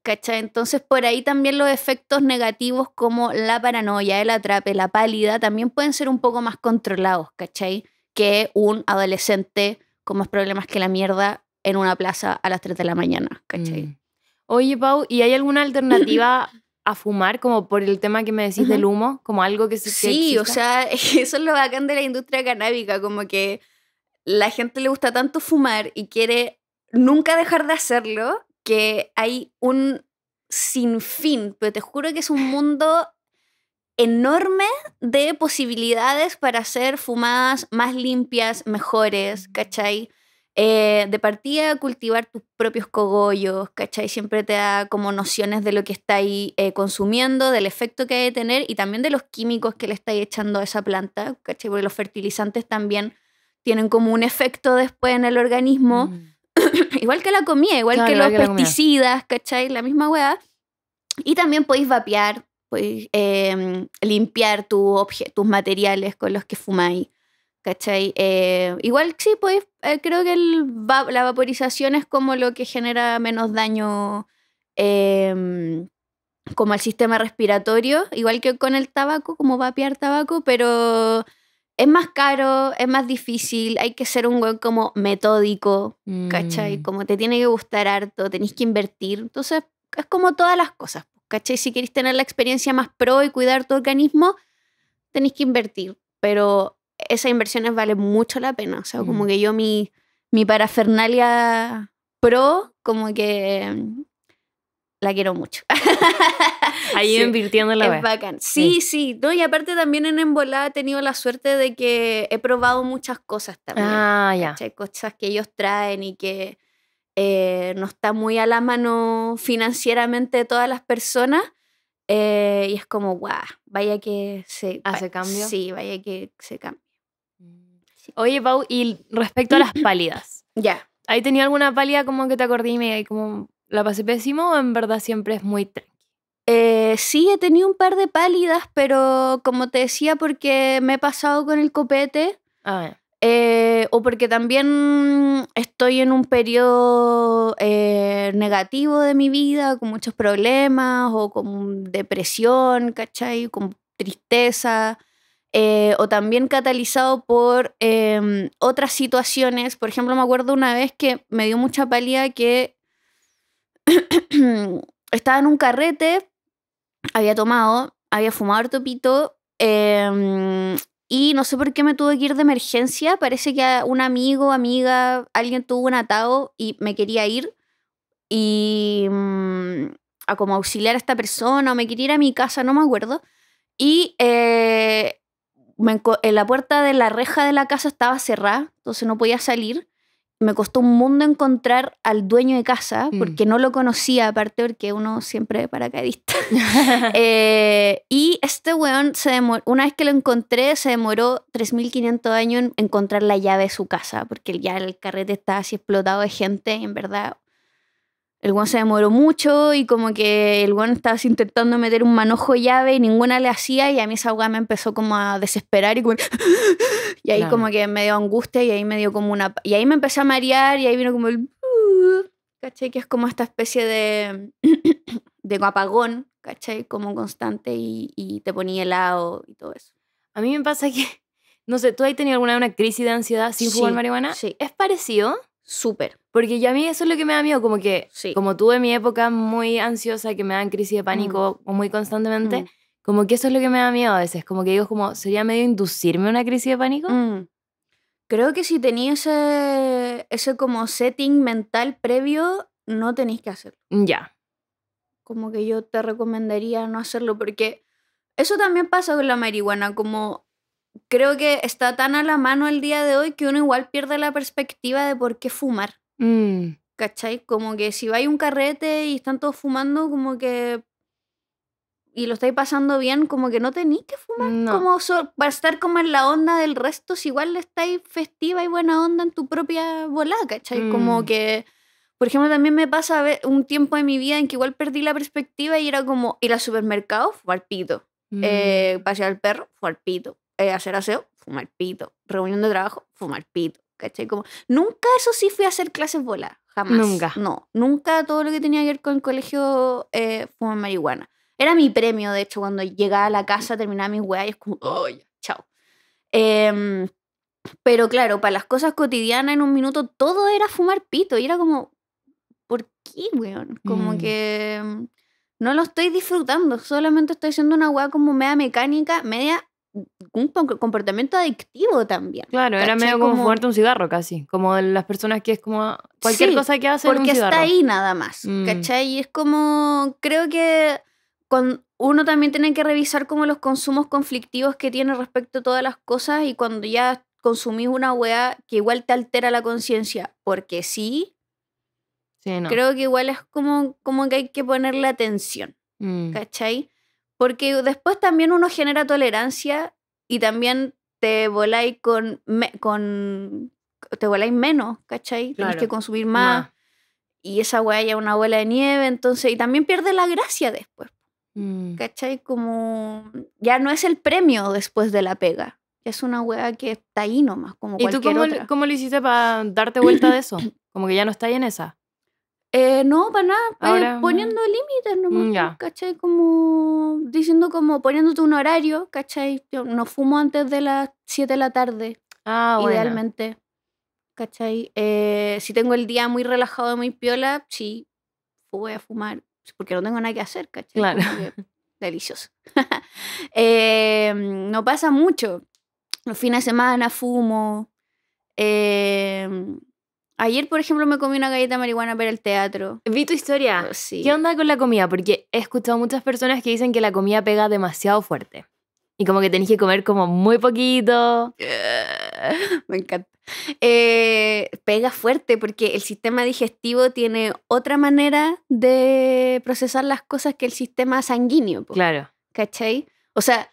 ¿Cachai? Entonces por ahí también los efectos negativos como la paranoia, el atrape, la pálida, también pueden ser un poco más controlados, ¿cachai? Que un adolescente con más problemas que la mierda en una plaza a las 3 de la mañana, ¿cachai? Mm. Oye, Pau, ¿y hay alguna *laughs* alternativa a fumar, como por el tema que me decís del humo, como algo que se... Sí, o sea, *laughs* eso es lo bacán de la industria canábica, como que la gente le gusta tanto fumar y quiere nunca dejar de hacerlo, que hay un sinfín, pero te juro que es un mundo enorme de posibilidades para hacer fumadas más limpias, mejores, ¿cachai? Eh, de partida, cultivar tus propios cogollos, ¿cachai? Siempre te da como nociones de lo que estáis eh, consumiendo, del efecto que hay de tener y también de los químicos que le estáis echando a esa planta, ¿cachai? Porque los fertilizantes también tienen como un efecto después en el organismo, mm. *clears throat* igual que la comida, igual que los pesticidas, ¿cachai? La misma hueá. Y también podéis vapear, podéis em, limpiar tu tus materiales con los que fumáis. ¿cachai? Eh, igual sí, pues eh, creo que la vaporización es como lo que genera menos daño em, como al sistema respiratorio, igual que con el tabaco, como vapear tabaco, pero es más caro, es más difícil, hay que ser un buen como metódico, ¿cachai? Mm. Como te tiene que gustar harto, tenéis que invertir, entonces es como todas las cosas, ¿cachai? Si queréis tener la experiencia más pro y cuidar tu organismo, tenéis que invertir, pero esas inversiones valen mucho la pena. O sea, como mm. que yo mi, mi parafernalia pro, como que mm, la quiero mucho. *laughs* Ahí invirtiéndola invirtiendo la es bacán. Sí, sí, y aparte también en Embolá he tenido la suerte de que he probado muchas cosas también. Ah, ya. Cosas que ellos traen y que eh, no está muy a la mano financieramente todas las personas. Eh, y es como, guau, vaya que se... ¿Hace cambio? Sí, vaya que se cambia. Oye, Pau, y respecto a las *clears throat* pálidas. Ya. Yeah. ¿Ahí tenía alguna pálida como que te acordé y me como la pasé pésimo o en verdad siempre es muy tranquilo? Eh, sí, he tenido un par de pálidas, pero como te decía, porque me he pasado con el copete. Eh, o porque también estoy en un periodo eh, negativo de mi vida, con muchos problemas, o con depresión, ¿cachai? Con tristeza. Eh, o también catalizado por em, otras situaciones. Por ejemplo, me acuerdo una vez que me dio mucha palía que *coughs* estaba en un carrete, había tomado, había fumado harto pito em, y no sé por qué me tuve que ir de emergencia. Parece que un amigo, amiga, alguien tuvo un atado y me quería ir y mm, a como auxiliar a esta persona o me quería ir a mi casa, no me acuerdo. Y eh, la puerta de la reja de la casa estaba cerrada, entonces no podía salir. Me costó un mundo encontrar al dueño de casa, mm. porque no lo conocía, aparte porque uno siempre es paracaidista. *laughs* *laughs* Eh, y este weón, se una vez que lo encontré, se demoró 3.500 años en encontrar la llave de su casa, porque ya el carrete estaba así explotado de gente, en verdad el guan se demoró mucho y como que el guan estaba intentando meter un manojo llave y ninguna le hacía y a mí esa guan me empezó como a desesperar y, *laughs* y ahí como que me dio angustia y ahí me dio como una... Y ahí me empecé a marear y ahí vino como el... ¿Cachai? Que es como esta especie de... *clears throat* de apagón, ¿cachai? Como constante y, y te ponía helado y todo eso. A mí me pasa que... No sé, ¿tú has tenido alguna una crisis de ansiedad sin fumar marihuana? Sí. ¿Es parecido? súper. Porque ya a mí eso es lo que me da miedo, como que como tuve mi época muy ansiosa, que me dan crisis de pánico mm. muy constantemente, mm. como que eso es lo que me da miedo a veces, como que digo, como, ¿sería medio inducirme una crisis de pánico? Mm. Creo que si tenías ese, ese como setting mental previo, no tenéis que hacerlo. Ya. Como que yo te recomendaría no hacerlo porque eso también pasa con la marihuana, como creo que está tan a la mano el día de hoy que uno igual pierde la perspectiva de por qué fumar. Mm. ¿Cachai? Como que si vais a un carrete y están todos fumando, como que. y lo estáis pasando bien, como que no tenéis que fumar. Como para estar como en la onda del resto, si igual estáis festiva y buena onda en tu propia bola, ¿cachai? Como mm. que. Por ejemplo, también me pasa un tiempo de mi vida en que igual perdí la perspectiva y era como ir al supermercado, fue al pito. Mm. Eh, pasear al perro, fue pito. Eh, hacer aseo, fumar pito. Reunión de trabajo, fumar pito. ¿Cachai? Como, nunca eso sí fui a hacer clases voladas, jamás. Nunca. No, nunca todo lo que tenía que ver con el colegio eh, fumar marihuana. Era mi premio, de hecho, cuando llegaba a la casa, terminaba mis weá, y es como, chao. Em, pero claro, para las cosas cotidianas en un minuto todo era fumar pito y era como, ¿por qué, weón? Como mm. que mm, no lo estoy disfrutando, solamente estoy haciendo una weá como media mecánica, media un comportamiento adictivo también. Claro, era medio como, fuerte un cigarro casi, como las personas que es como cualquier cosa que hacen. Porque está ahí nada más, mm. ¿cachai? es como, creo que con, uno también tiene que revisar como los consumos conflictivos que tiene respecto a todas las cosas y cuando ya consumís una wea que igual te altera la conciencia, porque sí, creo que igual es como, como que hay que ponerle atención, mm. ¿cachai? Porque después también uno genera tolerancia y también te voláis con, con te voláis menos, ¿cachai? Tienes que consumir más. Y esa weá ya una bola de nieve, entonces, y también pierde la gracia después. Mm. ¿Cachai? Como ya no es el premio después de la pega. Es una weá que está ahí nomás, como ¿Y cualquier tú cómo, cómo lo hiciste para darte vuelta de eso? *coughs* Como que ya no está ahí en esa. Eh, no, para nada, eh, poniendo límites mm, nomás, ¿cachai? Como diciendo como poniéndote un horario, ¿cachai? no fumo antes de las 7 de la tarde, ah, idealmente, ¿cachai? Eh, si tengo el día muy relajado, muy piola, sí, voy a fumar, porque no tengo nada que hacer, ¿cachai? Claro. delicioso. *laughs* no pasa mucho, los fines de semana fumo, eh, Ayer, por ejemplo, me comí una galleta de marihuana para el teatro. Vi tu historia. Oh, sí. ¿Qué onda con la comida? Porque he escuchado muchas personas que dicen que la comida pega demasiado fuerte. Y como que tenés que comer como muy poquito. *laughs* Me encanta. Eh, pega fuerte porque el sistema digestivo tiene otra manera de procesar las cosas que el sistema sanguíneo. Claro. ¿Cachai? O sea,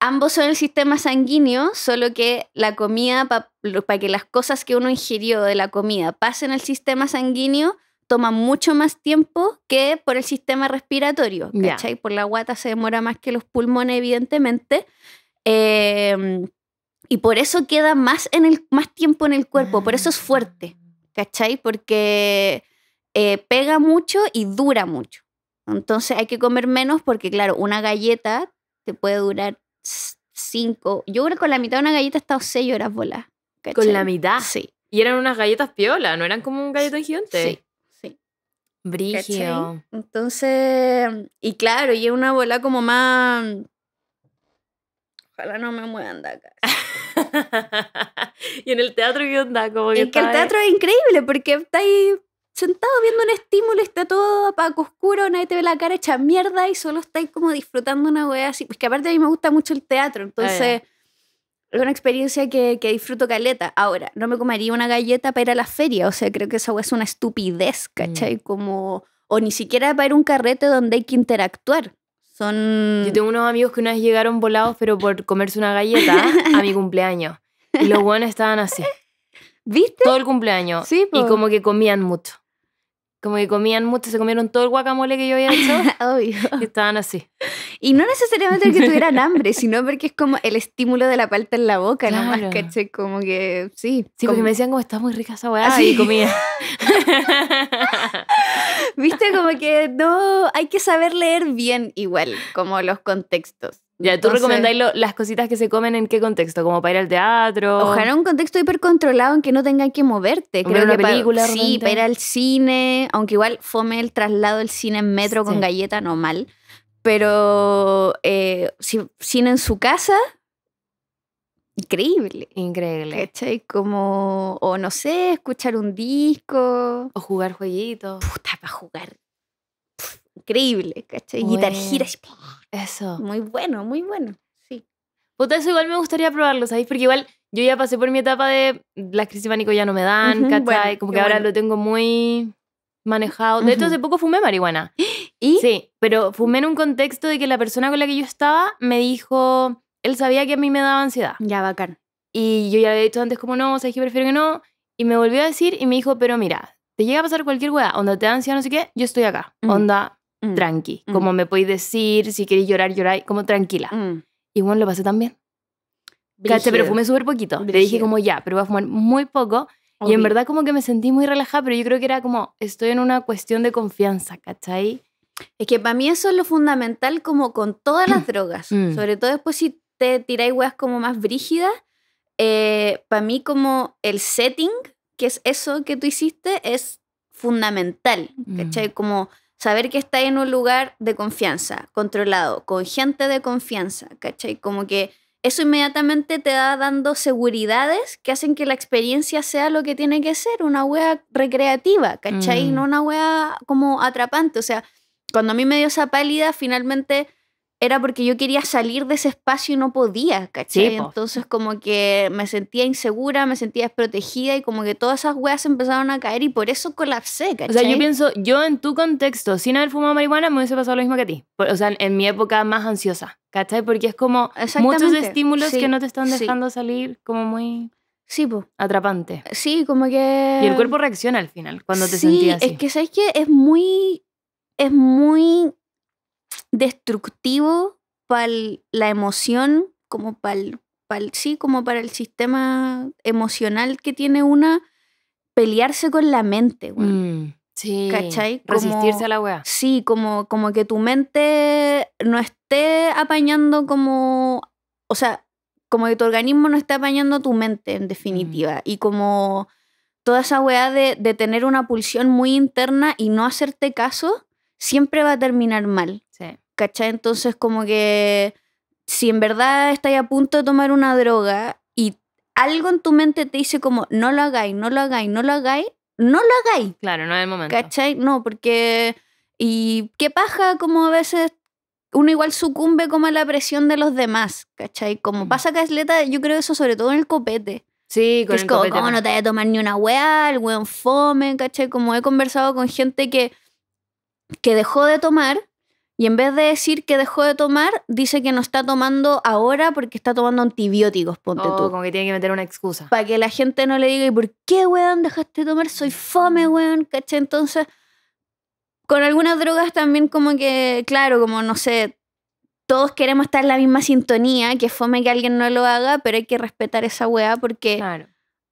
ambos son el sistema sanguíneo, solo que la comida, para que las cosas que uno ingirió de la comida pasen al sistema sanguíneo, toma mucho más tiempo que por el sistema respiratorio, ¿cachai? Por la guata se demora más que los pulmones, evidentemente. Em, y por eso queda más, en el, más tiempo en el cuerpo, por eso es ah. fuerte, ¿cachai? Porque eh, pega mucho y dura mucho. Entonces hay que comer menos porque, claro, una galleta te puede durar cinco. Yo creo que con la mitad de una galleta he estado seis horas bola ¿Con la mitad? Sí. Y eran unas galletas piola, no eran como un galletón gigante. Sí. Brigio. Entonces, y claro, y es una bola como más. Ojalá no me muevan de acá. *laughs* y en el teatro, ¿qué onda? Como que es que el teatro es increíble porque está ahí sentado viendo un estímulo, está todo apaco, oscuro, nadie te ve la cara hecha mierda y solo estáis como disfrutando una wea así. Pues que aparte a mí me gusta mucho el teatro, entonces ah, es una experiencia que, que, disfruto caleta. Ahora, no me comería una galleta para ir a la feria, o sea, creo que esa wea es una estupidez, mm. ¿cachai? Como, o ni siquiera para ir a un carrete donde hay que interactuar. Son... Yo tengo unos amigos que una vez llegaron volados, pero por comerse una galleta *laughs* a mi cumpleaños. Y los buenos estaban así. ¿Viste? Todo el cumpleaños. Sí, Y como que comían mucho. Como que comían mucho, se comieron todo el guacamole que yo había hecho. *laughs* Obvio. estaban así. Y no necesariamente porque tuvieran *laughs* hambre, sino porque es como el estímulo de la palta en la boca, no más caché, como que sí. Sí, como... porque me decían como está muy rica esa weá ah, y comía. *laughs* Viste, como que no, hay que saber leer bien igual, como los contextos. Ya, ¿tú recomendáis las cositas que se comen en qué contexto? ¿Como para ir al teatro? Ojalá un contexto hipercontrolado en que no tengan que moverte. Creo que película, para, sí, para ir al cine, aunque igual fome el traslado del cine en metro con galleta, no mal. Pero eh, si, cine en su casa, increíble. Increíble. ¿Cachai? Como, o no sé, escuchar un disco. O jugar jueguitos. Puta, para jugar. increíble, ¿cachai? Y Guitar giras. Eso. Muy bueno, muy bueno. Sí. Puta, eso igual me gustaría probarlo, ¿sabéis? Porque igual yo ya pasé por mi etapa de las crisis pánico ya no me dan, como que ahora lo tengo muy manejado. De hecho, hace poco fumé marihuana. ¿Y? Sí, pero fumé en un contexto de que la persona con la que yo estaba me dijo, él sabía que a mí me daba ansiedad. Ya, bacán. Y yo ya le he dicho antes como no, o que prefiero que no. Y me volvió a decir y me dijo, pero mira, te llega a pasar cualquier hueá, onda te da ansiedad, no sé qué, yo estoy acá. Onda, Mm. tranqui. Mm. Como me podéis decir, si queréis llorar, llorar como tranquila. Mm. Y bueno, lo pasé también. Caché, pero fumé súper poquito. Le dije como ya, pero voy a fumar muy poco. Y en verdad como que me sentí muy relajada, pero yo creo que era como, estoy en una cuestión de confianza, ¿cachai? Es que para mí eso es lo fundamental como con todas las *clears throat* drogas. Sobre todo después si te tiráis weas como más brígidas. Eh, para mí como el setting, que es eso que tú hiciste, es fundamental, ¿cachai? Como saber que está en un lugar de confianza, controlado, con gente de confianza, ¿cachai? Como que eso inmediatamente te da dando seguridades que hacen que la experiencia sea lo que tiene que ser, una wea recreativa, ¿cachai? y mm. No una wea como atrapante. O sea, cuando a mí me dio esa pálida, finalmente era porque yo quería salir de ese espacio y no podía, ¿cachai? Entonces como que me sentía insegura, me sentía desprotegida y como que todas esas weas empezaron a caer y por eso colapsé, ¿cachai? O sea, yo pienso, yo en tu contexto, sin haber fumado marihuana, me hubiese pasado lo mismo que a ti. O sea, en mi época más ansiosa, ¿cachai? Porque es como muchos estímulos que no te están dejando salir como muy... Sí, Atrapante. Sí, como que... Y el cuerpo reacciona al final cuando te sentías así. es que, ¿sabes qué? Es muy... Es muy destructivo para la emoción, como para el, sí, como para el sistema emocional que tiene una, pelearse con la mente, mm, sí. Resistirse a la weá. Sí, como, como que tu mente no esté apañando como. O sea, como que tu organismo no esté apañando tu mente, en mm. definitiva. Y como toda esa weá de, de, tener una pulsión muy interna y no hacerte caso, siempre va a terminar mal. ¿cachai? Entonces como que si en verdad estáis a punto de tomar una droga y algo en tu mente te dice como no lo hagáis, no lo hagáis, no lo hagáis, no lo hagáis. Claro, no es el momento. ¿Cachai? No, porque... Y qué pasa? como a veces uno igual sucumbe como a la presión de los demás, ¿cachai? Como mm. pasa Casleta, yo creo eso sobre todo en el copete. Sí, con que el es como, no te voy a tomar ni una weá? El weón fome, ¿cachai? Como he conversado con gente que, que dejó de tomar y en vez de decir que dejó de tomar, dice que no está tomando ahora porque está tomando antibióticos, ponte oh, tú. Como que tiene que meter una excusa. Para que la gente no le diga, ¿y por qué, weón, dejaste de tomar? Soy fome, weón, ¿caché? Entonces, con algunas drogas también como que, claro, como no sé, todos queremos estar en la misma sintonía, que fome que alguien no lo haga, pero hay que respetar esa weá porque... Claro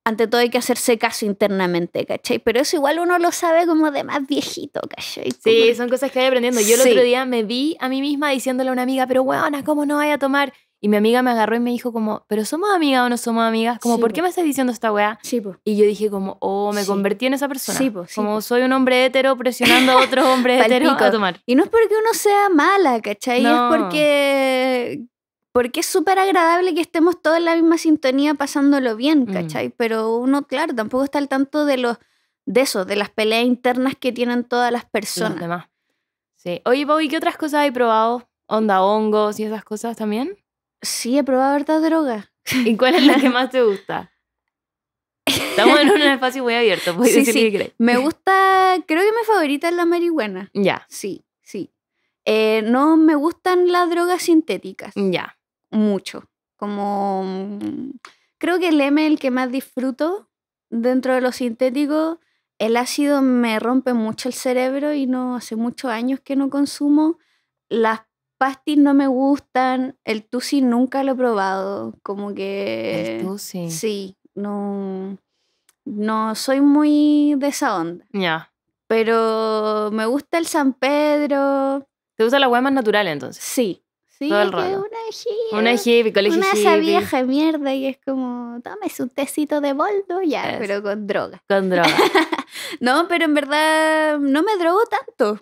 ante todo hay que hacerse caso internamente, ¿cachai? Pero eso igual uno lo sabe como de más viejito, ¿cachai? Sí, son cosas que voy aprendiendo. Yo el otro día me vi a mí misma diciéndole a una amiga, pero bueno ¿cómo no vaya a tomar? Y mi amiga me agarró y me dijo como, pero ¿somos amigas o no somos amigas? Como, ¿por qué me estás diciendo esta weá? Sí, y yo dije como, oh, me convertí en esa persona. pues como soy un hombre hetero presionando a otro hombre hetero *laughs* a tomar. Y no es porque uno sea mala, ¿cachai? Es porque porque es súper agradable que estemos todos en la misma sintonía pasándolo bien, mm. ¿cachai? Pero uno, claro, tampoco está al tanto de los de eso, de las peleas internas que tienen todas las personas. Demás. Sí. Oye, Bobby, ¿qué otras cosas hay probado? ¿Onda hongos y esas cosas también? Sí, he probado verdad drogas. ¿Y cuál es la que *laughs* más te gusta? Estamos en un espacio muy abierto, puedes sí, decir sí. me gusta, creo que mi favorita es la marihuana. Ya. Sí, sí. Eh, no me gustan las drogas sintéticas. Ya mucho. Como mm, creo que el M es el que más disfruto dentro de lo sintético. El ácido me rompe mucho el cerebro y no hace muchos años que no consumo. Las pastis no me gustan. El tusi nunca lo he probado. Como que. El Sí, no. No soy muy de esa onda. Ya. Pero me gusta el San Pedro. ¿Te gusta la hueá más natural entonces? Sí. Sí, todo el rollo. Una hippie. Una Una esa vieja mierda y es como, tomes un tecito de boldo ya, pero con droga. Con droga. *laughs* no, pero en verdad no me drogo tanto.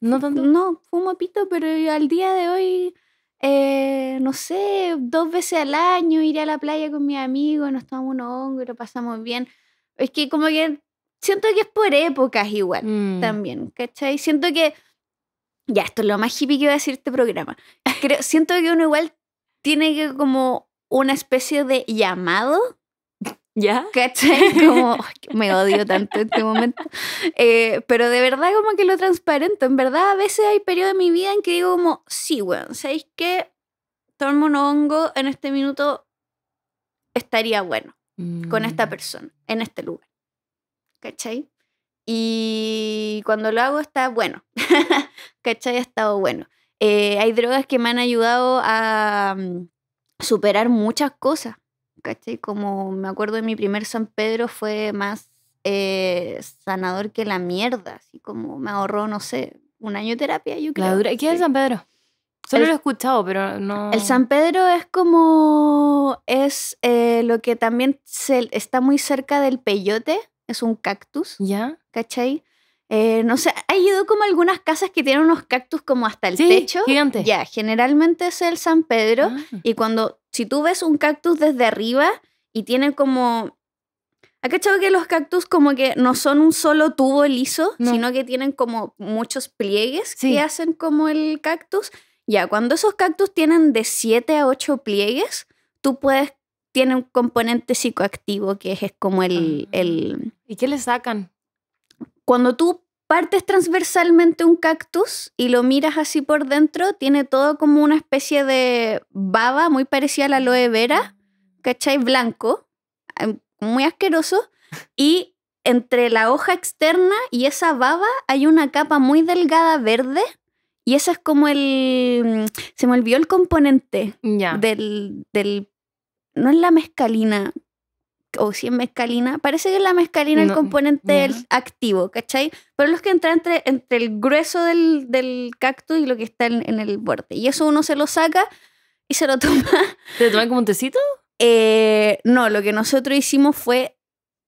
No tanto. No, fumo pito, pero al día de hoy, eh, no sé, dos veces al año iré a la playa con mi amigo, nos tomamos un hongo y lo pasamos bien. Es que como que siento que es por épocas igual mm. también, ¿cachai? Siento que ya, esto es lo más hippie que iba a decir este programa. Creo, siento que uno igual tiene que como una especie de llamado. ¿Ya? ¿Cachai? *laughs* Como, me odio tanto en este momento. Eh, pero de verdad como que lo transparento. En verdad a veces hay periodos de mi vida en que digo como, sí, weón, ¿sabéis qué? Tomo un hongo en este minuto estaría bueno con esta mm. persona, en este lugar. ¿Cachai? Y cuando lo hago está bueno. *laughs* ¿Cachai? Ha estado bueno. Eh, hay drogas que me han ayudado a mm, superar muchas cosas. ¿Cachai? Como me acuerdo de mi primer San Pedro fue más eh, sanador que la mierda. Así como me ahorró, no sé, un año de terapia, yo creo. ¿Qué es San Pedro? Solo lo he escuchado, pero no. El San Pedro es como. Es eh, lo que también está muy cerca del peyote. Es un cactus. Ya. ¿cachai? Eh, no sé, ha ido como algunas casas que tienen unos cactus como hasta el sí, techo. Ya, generalmente es el San Pedro. Ah. Y cuando, si tú ves un cactus desde arriba y tiene como. ¿Ha cachado que los cactus como que no son un solo tubo liso, sino que tienen como muchos pliegues que hacen como el cactus? Ya, cuando esos cactus tienen de 7 a 8 pliegues, tú puedes tiene un componente psicoactivo que es, es como el, ah. el, ¿Y qué le sacan? cuando tú partes transversalmente un cactus y lo miras así por dentro, tiene todo como una especie de baba muy parecida a la aloe vera, ¿cachai? Blanco, muy asqueroso. *laughs* Y entre la hoja externa y esa baba hay una capa muy delgada verde. Y ese es como el... Mm, se me olvidó el componente Ya. del, del... No es la mescalina, o si es mezcalina, parece que es la mezcalina el componente activo, ¿cachai? Pero los que entra entre, el grueso del, cactus y lo que está en, el borde. Y eso uno se lo saca y se lo *laughs* toma. ¿Te lo toman como un tecito? Eh, no, lo que nosotros hicimos fue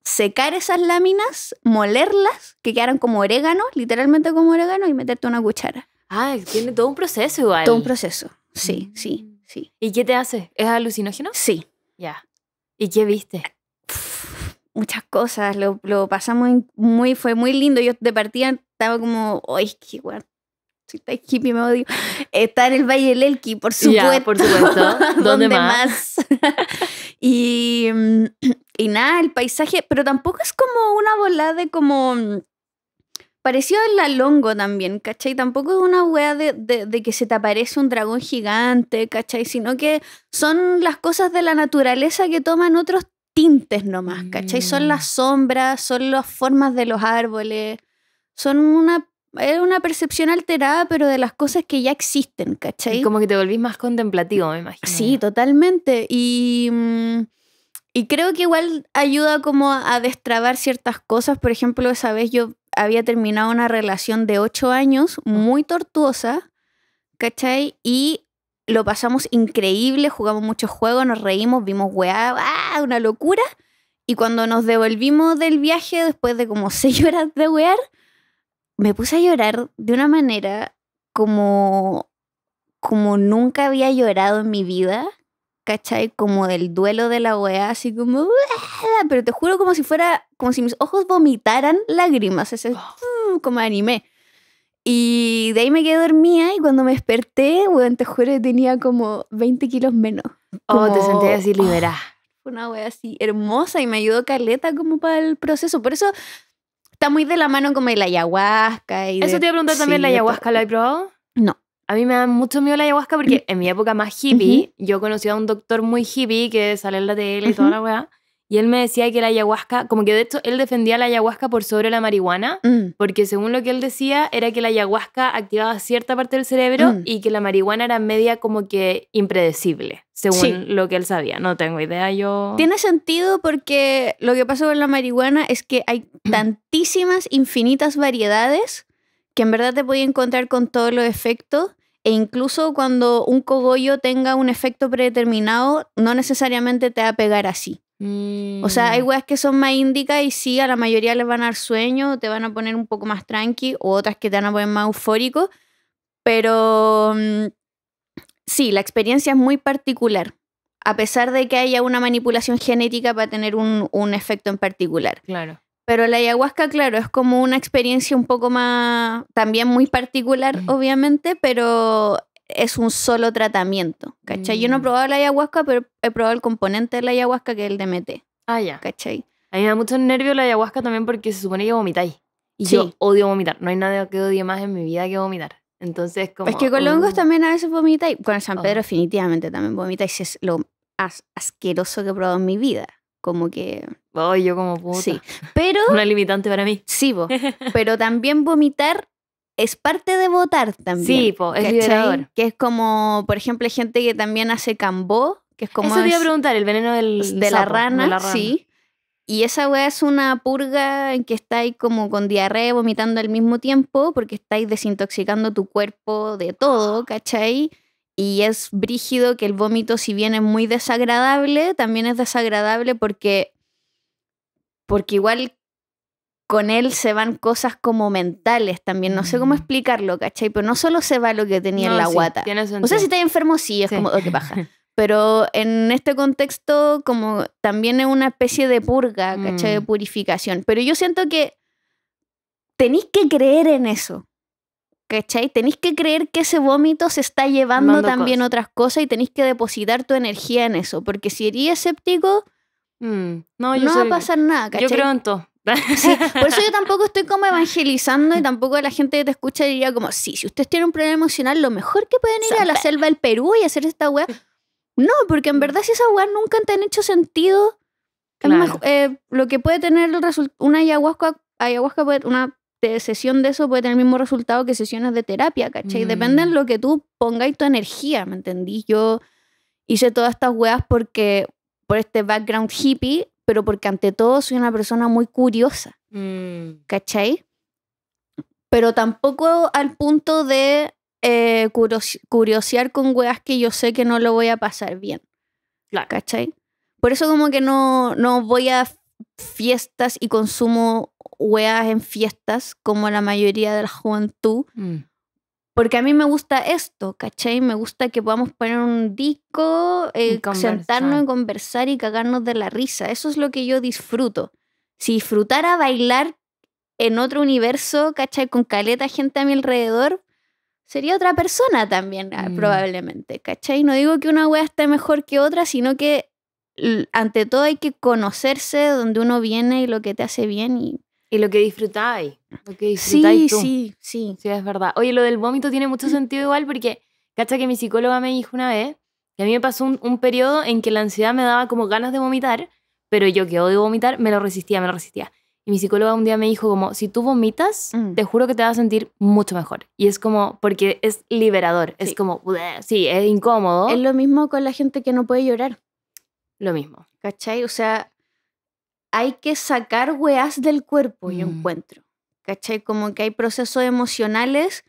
secar esas láminas, molerlas, que quedaran como orégano, literalmente como orégano, y meterte una cuchara. Ah, tiene todo un proceso igual. Todo un proceso, sí, sí, mm. sí. ¿Y qué te hace? ¿Es alucinógeno? Sí. Ya. ¿Y qué viste? muchas cosas, lo, pasamos muy, fue muy lindo. Yo de partida estaba como, que si está me odio. *laughs* Está en el Valle del Elqui, por supuesto. por supuesto. *laughs* ¿Dónde, más? *laughs* y, mm, y nada, el paisaje, pero tampoco es como una volada de como mm, pareció el la longo también, ¿cachai? Tampoco es una wea de, de, de, que se te aparece un dragón gigante, ¿cachai? Sino que son las cosas de la naturaleza que toman otros tintes nomás, ¿cachai? Son mm. las sombras, son las formas de los árboles, son una, una percepción alterada, pero de las cosas que ya existen, ¿cachai? como que te volvís más contemplativo, me imagino. Sí, totalmente. Y, mm, y creo que igual ayuda como a destrabar ciertas cosas. Por ejemplo, esa vez yo había terminado una relación de ocho años, muy tortuosa, ¿cachai? Y lo pasamos increíble, jugamos muchos juegos, nos reímos, vimos weá, ¡ah! una locura. Y cuando nos devolvimos del viaje, después de como *laughs* seis horas de weá me puse a llorar de una manera como, como nunca había llorado en mi vida. ¿Cachai? Como del duelo de la weá, así como. ¡ah! Pero te juro como si fuera. como si mis ojos vomitaran lágrimas. Ese oh. mm, como animé. Y de ahí me quedé dormida y cuando me desperté, weón, te juro tenía como 20 kilos menos. oh, te senté así ah, liberada. Fue una wea así hermosa y me ayudó Caleta como para el proceso. Por eso está muy de la mano como el ayahuasca. eso te iba a preguntar también, ¿la ayahuasca la he probado? No. A mí me da mucho miedo la ayahuasca porque mm. en mi época más hippie, yo conocí a un doctor muy hippie que sale en la tele y toda la weá. Y él me decía que la ayahuasca, como que de hecho él defendía la ayahuasca por sobre la marihuana, mm. porque según lo que él decía era que la ayahuasca activaba cierta parte del cerebro mm. y que la marihuana era media como que impredecible, según lo que él sabía. No tengo idea yo. Tiene sentido porque lo que pasa con la marihuana es que hay *clears throat* tantísimas, infinitas variedades que en verdad te podía encontrar con todos los efectos. E incluso cuando un cogollo tenga un efecto predeterminado, no necesariamente te va a pegar así. O sea, hay mm. weas que son más índicas y sí, a la mayoría les van a dar sueño, te van a poner un poco más tranqui, o otras que te van a poner más eufórico, pero mm, sí, la experiencia es muy particular, a pesar de que haya una manipulación genética para tener un, un efecto en particular. Claro. Pero la ayahuasca, claro, es como una experiencia un poco más, también muy particular, mm. obviamente, pero es un solo tratamiento, ¿cachai? Yo no he mm. probado la ayahuasca, pero he probado el componente de la ayahuasca que es el DMT. Ah, ya. ¿Cachai? A mí me da mucho nervio la ayahuasca también porque se supone que vomitáis. Y yo odio vomitar. No hay nada que odie más en mi vida que vomitar. Entonces, como. Es que con los hongos uh. también a veces vomitáis. Con el San Pedro, oh. definitivamente también vomitáis. Es lo asqueroso que he probado en mi vida. Como que. Oh, yo como puta. Sí. Pero. *laughs* Una limitante para mí. Sí, vos. *laughs* pero también vomitar es parte de votar también. Sí, es Que es como, por ejemplo, gente que también hace cambó, que es como... Eso te a preguntar, el veneno de, la rana, sí. Y esa weá es una purga en que estáis como con diarrea, vomitando al mismo tiempo, porque estáis desintoxicando tu cuerpo de todo, ¿cachai? Y es brígido que el vómito, si bien es muy desagradable, también es desagradable porque, porque igual con él se van cosas como mentales también. No sé cómo mm. explicarlo, ¿cachai? Pero no solo se va lo que tenía en la guata. O sea, si está enfermo, sí, es como, lo oh, que pasa? *laughs* Pero en este contexto, como también es una especie de purga, ¿cachai? De mm. purificación. Pero yo siento que tenéis que creer en eso. ¿Cachai? Tenéis que creer que ese vómito se está llevando también otras cosas y tenéis que depositar tu energía en eso. Porque si eres escéptico, mm. no, va a pasar nada, ¿cachai? Yo creo *laughs* por eso yo tampoco estoy como evangelizando y tampoco la gente que te escucha diría como, sí, si ustedes tienen un problema emocional, lo mejor que pueden ir a la selva del Perú y hacer esta weá. No, porque en verdad si esa weá nunca te han hecho sentido, eh, lo que puede tener una ayahuasca, ayahuasca una sesión de eso puede tener el mismo resultado que sesiones de terapia, ¿cachai? y Depende de mm. lo que tú pongas Y tu energía, ¿me entendí Yo hice todas estas weas porque, por este background hippie, pero porque ante todo soy una persona muy curiosa, mm. ¿cachai? Pero tampoco al punto de eh, curiosear con weas que yo sé que no lo voy a pasar bien, ¿la ¿cachai? Por eso como que no, no voy a fiestas y consumo weas en fiestas como la mayoría de la juventud. Mm porque a mí me gusta esto, ¿cachai? Me gusta que podamos poner un disco, eh, sentarnos y conversar y cagarnos de la risa. Eso es lo que yo disfruto. Si disfrutara bailar en otro universo, ¿cachai? Con caleta gente a mi alrededor, sería otra persona también, ah, mm. probablemente, ¿cachai? No digo que una wea esté mejor que otra, sino que ante todo hay que conocerse donde uno viene y lo que te hace bien y y lo que disfrutáis. Lo que disfrutáis sí, tú. sí, sí. Sí, es verdad. Oye, lo del vómito tiene mucho mm. sentido igual porque, cacha que mi psicóloga me dijo una vez que a mí me pasó un, periodo en que la ansiedad me daba como ganas de vomitar, pero yo que odio vomitar, me lo resistía, me lo resistía. Y mi psicóloga un día me dijo como, si tú vomitas, mm. te juro que te vas a sentir mucho mejor. Y es como, porque es liberador, es como, sí, es incómodo. Es lo mismo con la gente que no puede llorar. Lo mismo. ¿Cachai? O sea, hay que sacar weas del cuerpo, y mm. encuentro. ¿Cachai? Como que hay procesos emocionales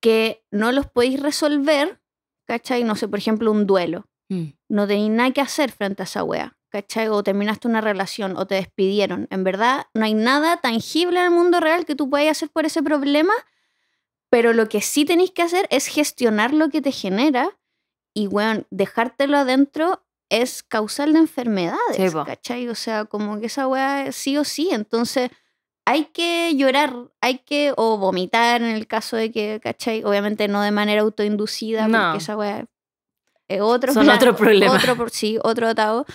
que no los podéis resolver, ¿cachai? No sé, por ejemplo, un duelo. Mm. No tenéis nada que hacer frente a esa wea, ¿cachai? O terminaste una relación o te despidieron. En verdad, no hay nada tangible en el mundo real que tú puedas hacer por ese problema, pero lo que sí tenéis que hacer es gestionar lo que te genera y, weón, dejártelo adentro es causal de enfermedades, ¿cachai? O sea, como que esa weá sí o sí, entonces hay que llorar, hay que, o vomitar en el caso de que, ¿cachai? Obviamente no de manera autoinducida, porque esa weá es otro, Son otro problema. sí, otro atado.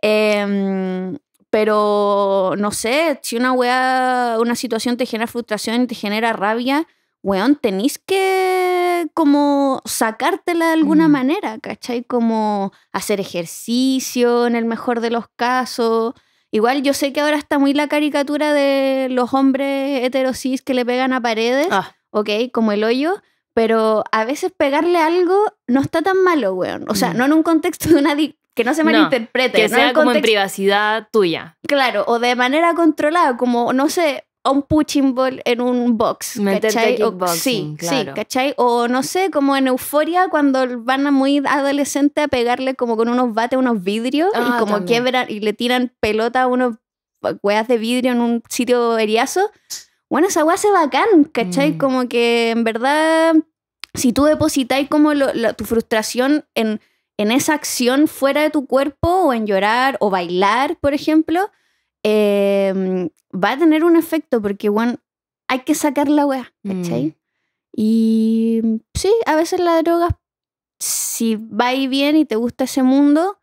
Em, pero, no sé, si una weá, una situación te genera frustración y te genera rabia, weón, tenéis que como sacártela de alguna mm. manera, ¿cachai? Como hacer ejercicio en el mejor de los casos. Igual yo sé que ahora está muy la caricatura de los hombres heterosis que le pegan a paredes, ah. ¿ok? Como el hoyo. Pero a veces pegarle algo no está tan malo, weón. O sea, mm. no en un contexto de una que no se malinterprete. que sea como en privacidad tuya. Claro, o de manera controlada, como, no sé, un punching ball en un box, ¿cachai? O, sí, claro. sí, ¿cachai? O no sé, como en Euforia cuando van a muy adolescente a pegarle como con unos bates, unos vidrios y ah, como quebran y le tiran pelota a unos hueas de vidrio en un sitio eriazo. Bueno, esa hueá se bacán, ¿cachai? Mm. Como que en verdad, si tú depositáis como tu frustración en, en esa acción fuera de tu cuerpo o en llorar o bailar, por ejemplo Em, va a tener un efecto porque, bueno, hay que sacar la weá, ¿cachai? Mm. Y sí, a veces las drogas, si va y bien y te gusta ese mundo,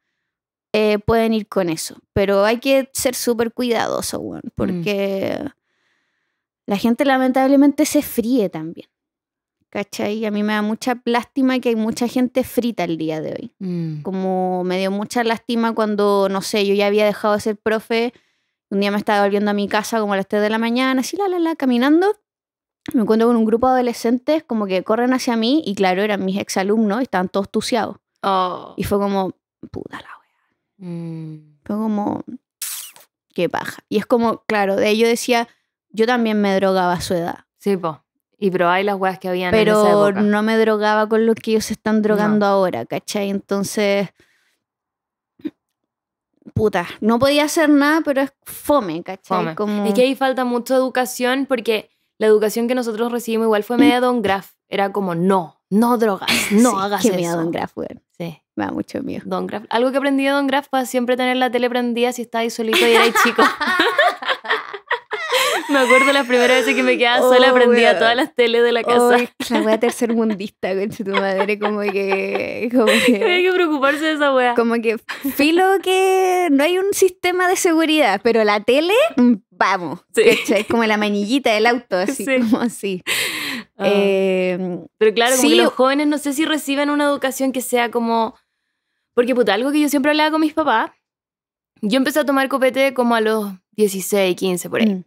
eh, pueden ir con eso. Pero hay que ser súper cuidadoso, mm. porque la gente lamentablemente se fríe también. ¿Cachai? A mí me da mucha lástima que hay mucha gente frita el día de hoy. Mm. Como me dio mucha lástima cuando, no sé, yo ya había dejado de ser profe un día me estaba volviendo a mi casa como a las 3 de la mañana, así, la, la, la, caminando. Me encuentro con un grupo de adolescentes como que corren hacia mí y claro, eran mis exalumnos y estaban todos tuciados. Oh. Y fue como, puta la wea. Mm. Fue como, qué paja. Y es como, claro, de ello decía, yo también me drogaba a su edad. Sí, po. Y probáis las weas que habían Pero en esa época. no me drogaba con lo que ellos están drogando ahora, ¿cachai? Entonces puta, no podía hacer nada, pero es fome, ¿cachai? Fome. Es que ahí falta mucha educación porque la educación que nosotros recibimos igual fue media Don Graf. Era como, no, no drogas, *laughs* no hagas qué eso. miedo Don Graf, güey. Sí. Me da mucho miedo. Don Graf. Algo que aprendí de Don Graf fue siempre tener la tele prendida si estabais solito y erais chico. *laughs* Me acuerdo la primera vez que me quedaba sola, aprendí oh, a todas las teles de la casa. la wea mundista, con tu madre, como que, como *laughs* que. que preocuparse de esa wea. Como que filo que no hay un sistema de seguridad, pero la tele, mm, vamos. Es como la manillita del auto, así, como así. Ah. Eh, pero claro, los jóvenes no sé si reciben una educación que sea como. Porque puta, algo que yo siempre hablaba con mis papás. Yo empecé a tomar copete como a los 16, 15, por ahí. Mm.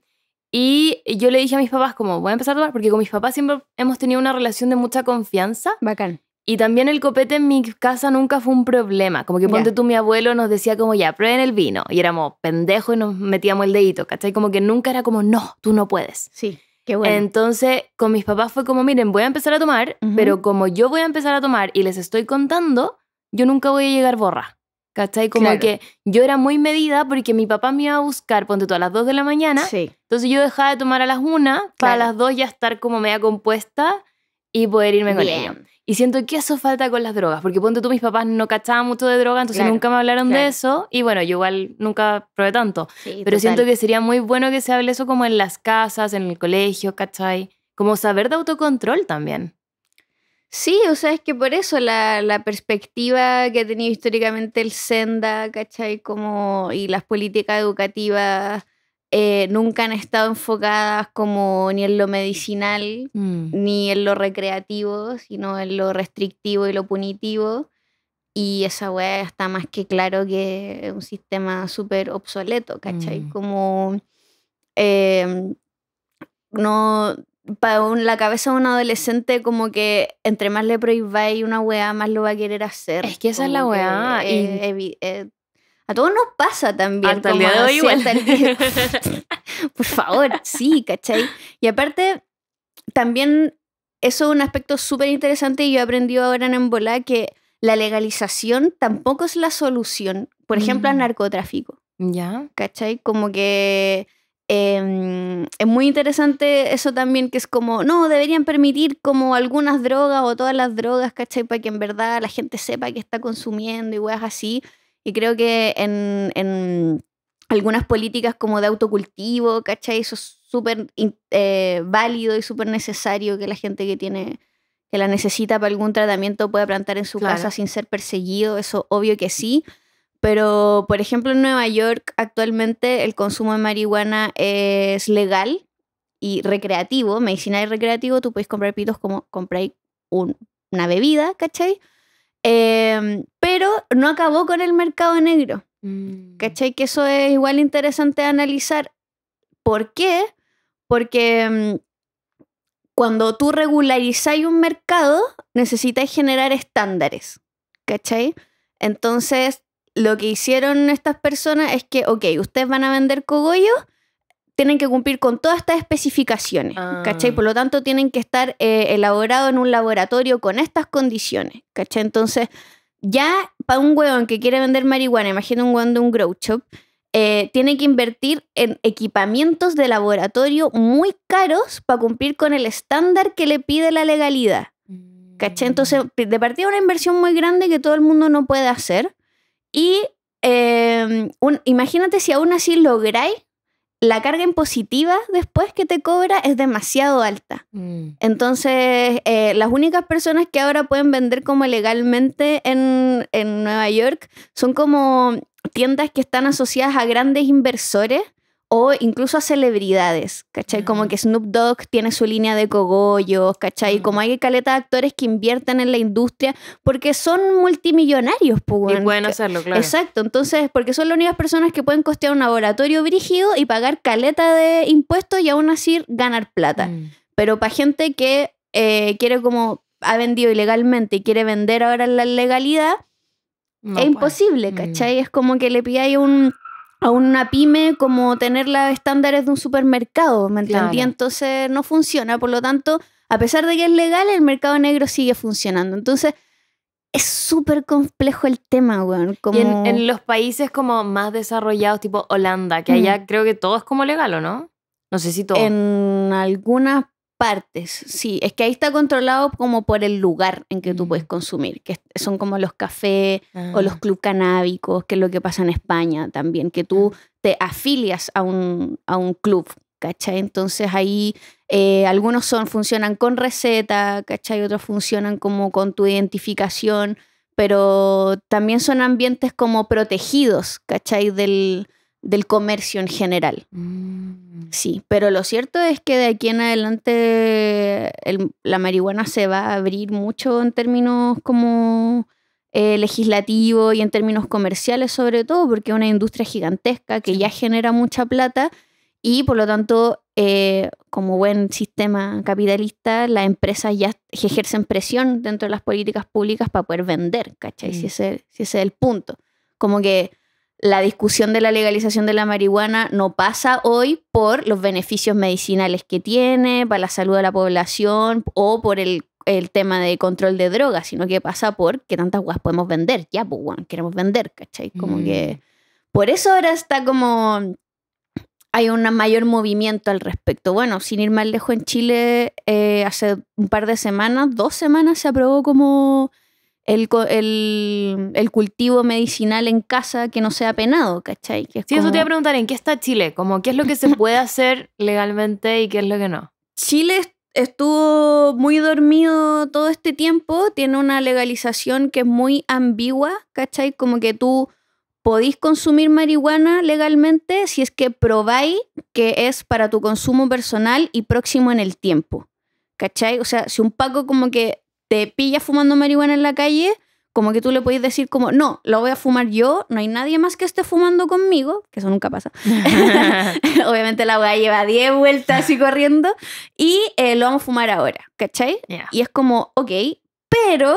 Y yo le dije a mis papás como, voy a empezar a tomar, porque con mis papás siempre hemos tenido una relación de mucha confianza. Bacán. Y también el copete en mi casa nunca fue un problema. Como que ponte tú, mi abuelo nos decía como, ya, prueben el vino. Y éramos pendejos y nos metíamos el dedito, ¿cachai? Como que nunca era como, no, tú no puedes. Sí, qué bueno. Entonces, con mis papás fue como, miren, voy a empezar a tomar, pero como yo voy a empezar a tomar y les estoy contando, yo nunca voy a llegar borra. ¿Cachai? Como que yo era muy medida porque mi papá me iba a buscar, ponte tú, a las 2 de la mañana. Sí. Entonces yo dejaba de tomar a las 1 para las 2 ya estar como media compuesta y poder irme con ella. Y siento que eso falta con las drogas, porque ponte tú, mis papás no cachaban mucho de droga, entonces nunca me hablaron de eso. Y bueno, yo igual nunca probé tanto. pero siento que sería muy bueno que se hable eso como en las casas, en el colegio, ¿cachai? Como saber de autocontrol también. Sí, o sea, es que por eso la, perspectiva que ha tenido históricamente el Senda, ¿cachai? Como, y las políticas educativas eh, nunca han estado enfocadas como ni en lo medicinal, mm. ni en lo recreativo, sino en lo restrictivo y lo punitivo. Y esa web está más que claro que es un sistema súper obsoleto, ¿cachai? Mm. Como em, no para un, la cabeza de un adolescente, como que entre más le y una weá, más lo va a querer hacer. Es que esa es la weá. Eh, a todos nos pasa también. Por favor, sí, ¿cachai? Y aparte, también eso es un aspecto súper interesante y yo he aprendido ahora en Embolá que la legalización tampoco es la solución. Por ejemplo, al mm. narcotráfico. ¿Ya? ¿Cachai? Como que Em, es muy interesante eso también, que es como, no, deberían permitir como algunas drogas o todas las drogas, ¿cachai? Para que en verdad la gente sepa que está consumiendo y weas así. Y creo que en, algunas políticas como de autocultivo, ¿cachai? Eso es súper eh, válido y súper necesario que la gente que tiene que la necesita para algún tratamiento pueda plantar en su casa sin ser perseguido, eso obvio que sí. Pero, por ejemplo, en Nueva York actualmente el consumo de marihuana es legal y recreativo, medicinal y recreativo. Tú puedes comprar pitos como compráis una bebida, ¿cachai? Em, pero no acabó con el mercado negro. Mm. ¿Cachai? Que eso es igual interesante analizar. ¿Por qué? Porque mm, cuando tú regularizáis un mercado, necesitas generar estándares. ¿Cachai? Entonces, lo que hicieron estas personas es que, ok, ustedes van a vender cogollo, tienen que cumplir con todas estas especificaciones, caché ¿cachai? Por lo tanto, tienen que estar eh, elaborados en un laboratorio con estas condiciones, ¿cachai? Entonces, ya para un huevón que quiere vender marihuana, imagina un huevón de un grow shop, eh, tiene que invertir en equipamientos de laboratorio muy caros para cumplir con el estándar que le pide la legalidad. ¿Cachai? Entonces, mm. de partida una inversión muy grande que todo el mundo no puede hacer. Y em, imagínate si aún así lográis, la carga impositiva después que te cobra es demasiado alta. Mm. Entonces, eh, las únicas personas que ahora pueden vender como legalmente en, en Nueva York son como tiendas que están asociadas a grandes inversores o incluso a celebridades, ¿cachai? Como que Snoop Dogg tiene su línea de cogollos, ¿cachai? Como hay caleta de actores que invierten en la industria porque son multimillonarios, pues. Y pueden hacerlo, claro. Exacto, entonces, porque son las únicas personas que pueden costear un laboratorio brígido y pagar caleta de impuestos y aún así ganar plata. Mm. Pero para gente que eh, quiere como ha vendido ilegalmente y quiere vender ahora en la legalidad, es imposible, mm. ¿cachai? Es como que le pidáis un a una pyme como tener los estándares de un supermercado, ¿me entendí? Entonces no funciona, por lo tanto, a pesar de que es legal, el mercado negro sigue funcionando. Entonces, es súper complejo el tema, weón. Y en, los países como más desarrollados, tipo Holanda, que mm. allá creo que todo es como legal, ¿o no? No sé si todo. En algunas partes, sí. Es que ahí está controlado como por el lugar en que tú puedes mm. consumir, que son como los cafés o los ah. club canábicos, que es lo que pasa en España también, que tú ah. te afilias a un, club, ¿cachai? Entonces ahí eh, algunos son, funcionan con receta, ¿cachai? Otros funcionan como con tu identificación, pero también son ambientes como protegidos, ¿cachai? Del, del comercio en general. Mm. Sí, pero lo cierto es que de aquí en adelante la marihuana se va a abrir mucho en términos como eh, legislativo y en términos comerciales sobre todo, porque es una industria gigantesca que ya genera mucha plata y por lo tanto, eh, como buen sistema capitalista, las empresas ya ejercen presión dentro de las políticas públicas para poder vender, ¿cachai? Y Si, mm. ese, si ese es el punto. Como que la discusión de la legalización de la marihuana no pasa hoy por los beneficios medicinales que tiene para la salud de la población o por el, tema de control de drogas, sino que pasa por qué tantas guas podemos vender. Ya, pues, bueno, queremos vender, ¿cachai? Como que... Mm. Por eso ahora está como... Hay un mayor movimiento al respecto. Bueno, sin ir más lejos, en Chile eh, hace un par de semanas, dos semanas, se aprobó como el, cultivo medicinal en casa que no sea penado, ¿cachai? sí, eso te iba a preguntar, ¿en qué está Chile? Como, ¿Qué es lo que se *laughs* puede hacer legalmente y qué es lo que no? Chile estuvo muy dormido todo este tiempo, tiene una legalización que es muy ambigua, ¿cachai? Como que tú podís consumir marihuana legalmente si es que probáis que es para tu consumo personal y próximo en el tiempo, ¿cachai? O sea, si un Paco como que te pilla fumando marihuana en la calle, como que tú le puedes decir como, no, lo voy a fumar yo, no hay nadie más que esté fumando conmigo, que eso nunca pasa. *laughs* *laughs* Obviamente la a lleva 10 vueltas y corriendo, y eh, lo vamos a fumar ahora, ¿cachai? Y es como, ok, pero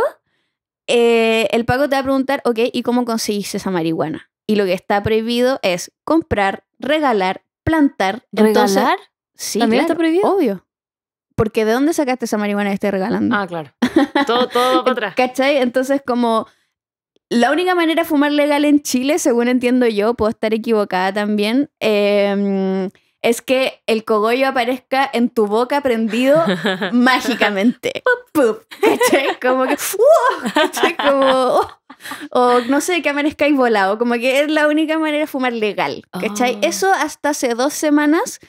eh, el pago te va a preguntar, ok, ¿y cómo conseguís esa marihuana? Y lo que está prohibido es comprar, regalar, plantar. Entonces, sí, ¿También está prohibido? Obvio. Porque ¿de dónde sacaste esa marihuana que esté regalando? Ah, claro. Todo, todo para atrás. ¿Cachai? Entonces, como la única manera de fumar legal en Chile, según entiendo yo, puedo estar equivocada también, em, es que el cogollo aparezca en tu boca prendido *laughs* mágicamente. ¿Cachai? Como que. ¡uh! ¿Cachai? Como. ¡uh! o no sé, que amanezcáis volado. Como que es la única manera de fumar legal. ¿Cachai? Oh. Eso hasta hace dos semanas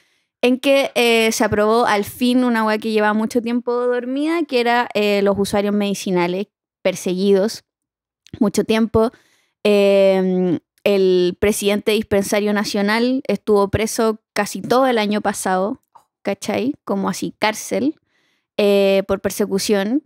en que eh, se aprobó al fin una web que llevaba mucho tiempo dormida, que era eh, los usuarios medicinales perseguidos mucho tiempo. Em, el presidente dispensario nacional estuvo preso casi todo el año pasado, ¿cachai? Como así, cárcel, eh, por persecución.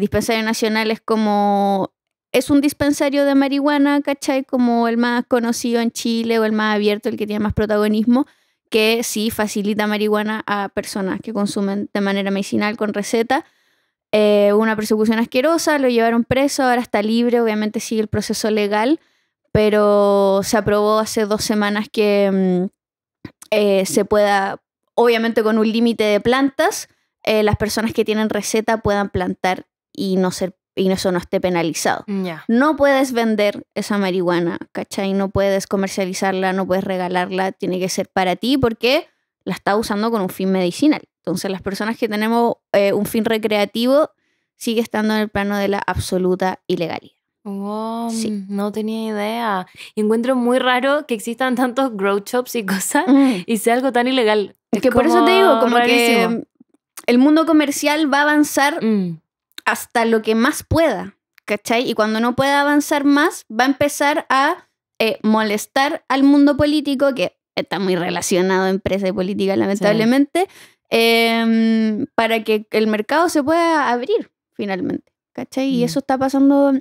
dispensario nacional es como... Es un dispensario de marihuana, ¿cachai? Como el más conocido en Chile o el más abierto, el que tiene más protagonismo que sí facilita marihuana a personas que consumen de manera medicinal con receta. Hubo eh, una persecución asquerosa, lo llevaron preso, ahora está libre, obviamente sigue el proceso legal, pero se aprobó hace dos semanas que mm, eh, se pueda, obviamente con un límite de plantas, eh, las personas que tienen receta puedan plantar y no ser y eso no esté penalizado. Mm, no puedes vender esa marihuana, ¿cachai? No puedes comercializarla, no puedes regalarla, tiene que ser para ti porque la está usando con un fin medicinal. Entonces las personas que tenemos eh, un fin recreativo sigue estando en el plano de la absoluta ilegalidad. no tenía idea. Encuentro muy raro que existan tantos grow shops y cosas mm. y sea algo tan ilegal. Es que por eso te digo, como que el mundo comercial va a avanzar mm hasta lo que más pueda, ¿cachai? Y cuando no pueda avanzar más, va a empezar a eh, molestar al mundo político, que está muy relacionado empresa y política, lamentablemente, em, para que el mercado se pueda abrir finalmente, ¿cachai? Y mm. eso está pasando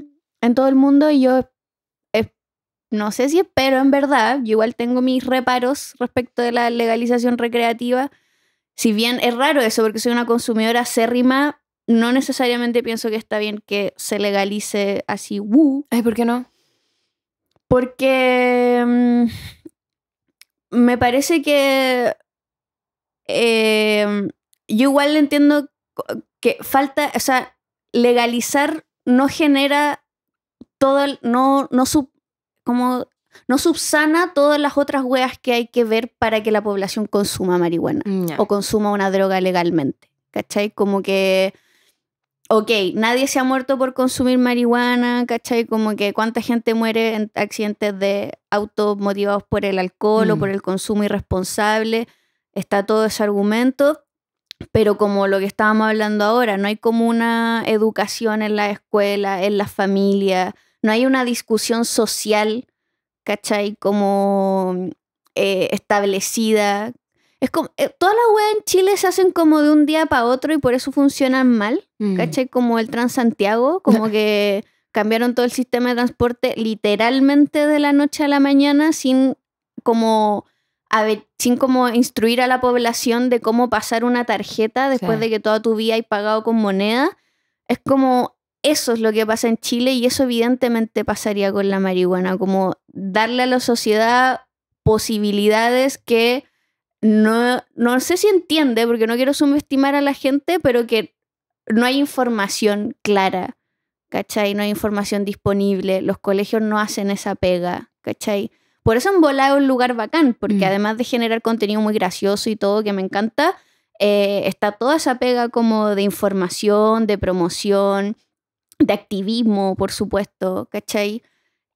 en todo el mundo y yo no sé si espero en verdad, yo igual tengo mis reparos respecto de la legalización recreativa. Si bien es raro eso, porque soy una consumidora acérrima no necesariamente pienso que está bien que se legalice así, ¿por qué no? Porque mm, me parece que em, yo igual entiendo que falta, o sea, legalizar no genera todo, el, no, no, sub, como, no subsana todas las otras weas que hay que ver para que la población consuma marihuana mm, o consuma una droga legalmente. ¿Cachai? Como que ok, nadie se ha muerto por consumir marihuana, ¿cachai? Como que cuánta gente muere en accidentes de auto motivados por el alcohol o mm. por el consumo irresponsable. Está todo ese argumento, pero como lo que estábamos hablando ahora, no hay como una educación en la escuela, en la familia, no hay una discusión social, ¿cachai? Como eh, establecida es como, eh, todas las weas en Chile se hacen como de un día para otro y por eso funcionan mal, mm. ¿cachai? Como el Transantiago, como *laughs* que cambiaron todo el sistema de transporte literalmente de la noche a la mañana sin como, a ver, sin como instruir a la población de cómo pasar una tarjeta después de que toda tu vida hay pagado con moneda. Es como, eso es lo que pasa en Chile y eso evidentemente pasaría con la marihuana, como darle a la sociedad posibilidades que no, no sé si entiende, porque no quiero subestimar a la gente, pero que no hay información clara, ¿cachai? No hay información disponible, los colegios no hacen esa pega, ¿cachai? Por eso han volado es un lugar bacán, porque mm. además de generar contenido muy gracioso y todo que me encanta, eh, está toda esa pega como de información, de promoción, de activismo, por supuesto, ¿cachai?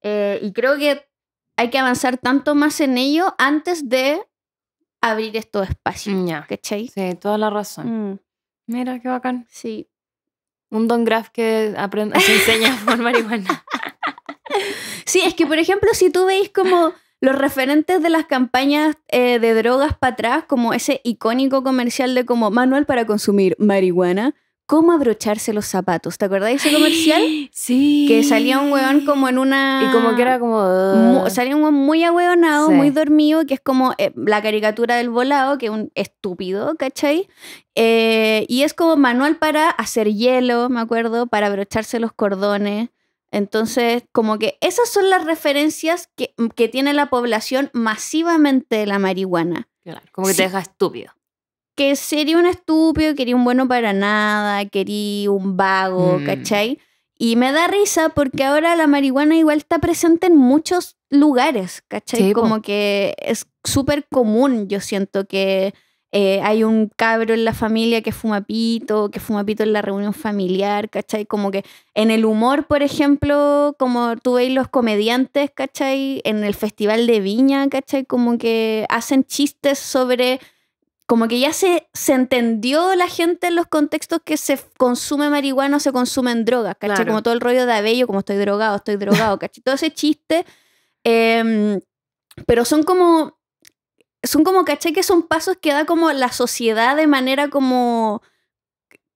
Eh, y creo que hay que avanzar tanto más en ello antes de abrir esto espacio, que mm, Sí, toda la razón. Mm. Mira, qué bacán. Sí. Un Don Graf que aprende, se enseña a *laughs* marihuana. sí, es que, por ejemplo, si tú veis como los referentes de las campañas eh, de drogas para atrás, como ese icónico comercial de como manual para consumir marihuana, cómo abrocharse los zapatos. ¿Te de ese comercial? *gasps* Sí. Que salía un hueón como en una. Y como que era como. Uh. salía un hueón muy ahueonado, muy dormido, que es como eh, la caricatura del volado, que es un estúpido, ¿cachai? Eh, y es como manual para hacer hielo, me acuerdo, para abrocharse los cordones. Entonces, como que esas son las referencias que, tiene la población masivamente de la marihuana. Claro, como que te deja estúpido que sería un estúpido, quería un bueno para nada, quería un vago, mm. ¿cachai? Y me da risa porque ahora la marihuana igual está presente en muchos lugares, ¿cachai? Como que es súper común, yo siento que eh, hay un cabro en la familia que fuma pito, que fuma pito en la reunión familiar, ¿cachai? Como que en el humor, por ejemplo, como tú veis los comediantes, ¿cachai? En el Festival de Viña, ¿cachai? Como que hacen chistes sobre como que ya se, se entendió la gente en los contextos que se consume marihuana o se consumen drogas, Como todo el rollo de abello, como estoy drogado, estoy drogado, Todo ese chiste. Em, pero son como, son como, ¿cachai? Que son pasos que da como la sociedad de manera como,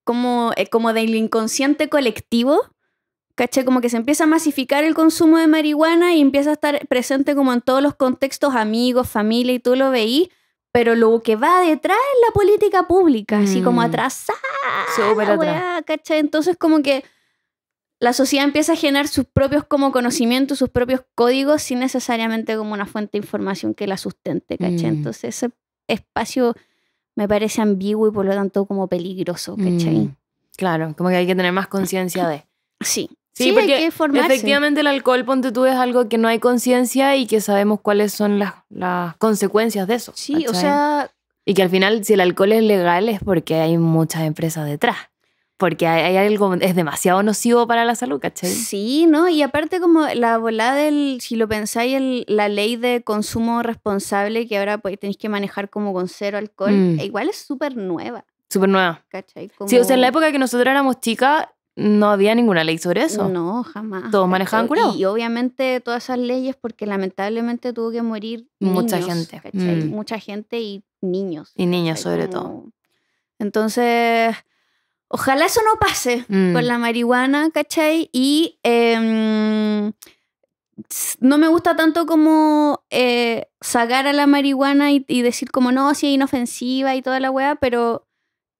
como, eh, como del inconsciente colectivo. ¿Caché? Como que se empieza a masificar el consumo de marihuana y empieza a estar presente como en todos los contextos, amigos, familia, y tú lo veí pero lo que va detrás es la política pública, así como mm. atrasada. ¿cachai? Entonces como que la sociedad empieza a generar sus propios como conocimientos, sus propios códigos, sin necesariamente como una fuente de información que la sustente, ¿cachai? Mm. Entonces ese espacio me parece ambiguo y por lo tanto como peligroso, ¿cachai? Mm. Claro, como que hay que tener más conciencia *coughs* de... Sí, Sí, porque efectivamente el alcohol, ponte tú, es algo que no hay conciencia y que sabemos cuáles son las, las consecuencias de eso. Sí, o sea... Y que al final, si el alcohol es legal es porque hay muchas empresas detrás. Porque hay, algo, es demasiado nocivo para la salud, ¿cachai? Sí, ¿no? Y aparte como la volada del, si lo pensáis, la ley de consumo responsable que ahora pues, tenéis que manejar como con cero alcohol, mm. e igual es súper nueva. Súper nueva. ¿Cachai? Sí, o sea, en la época que nosotros éramos chicas, no había ninguna ley sobre eso. No, jamás. Todos manejaban curado. Y obviamente todas esas leyes, porque lamentablemente tuvo que morir mucha gente. Mm. Mucha gente y niños. Y niñas sobre todo. Entonces, ojalá eso no pase con mm. la marihuana, ¿cachai? Y em, no me gusta tanto como eh, sacar a la marihuana y, y, decir como no, si es inofensiva y toda la weá, pero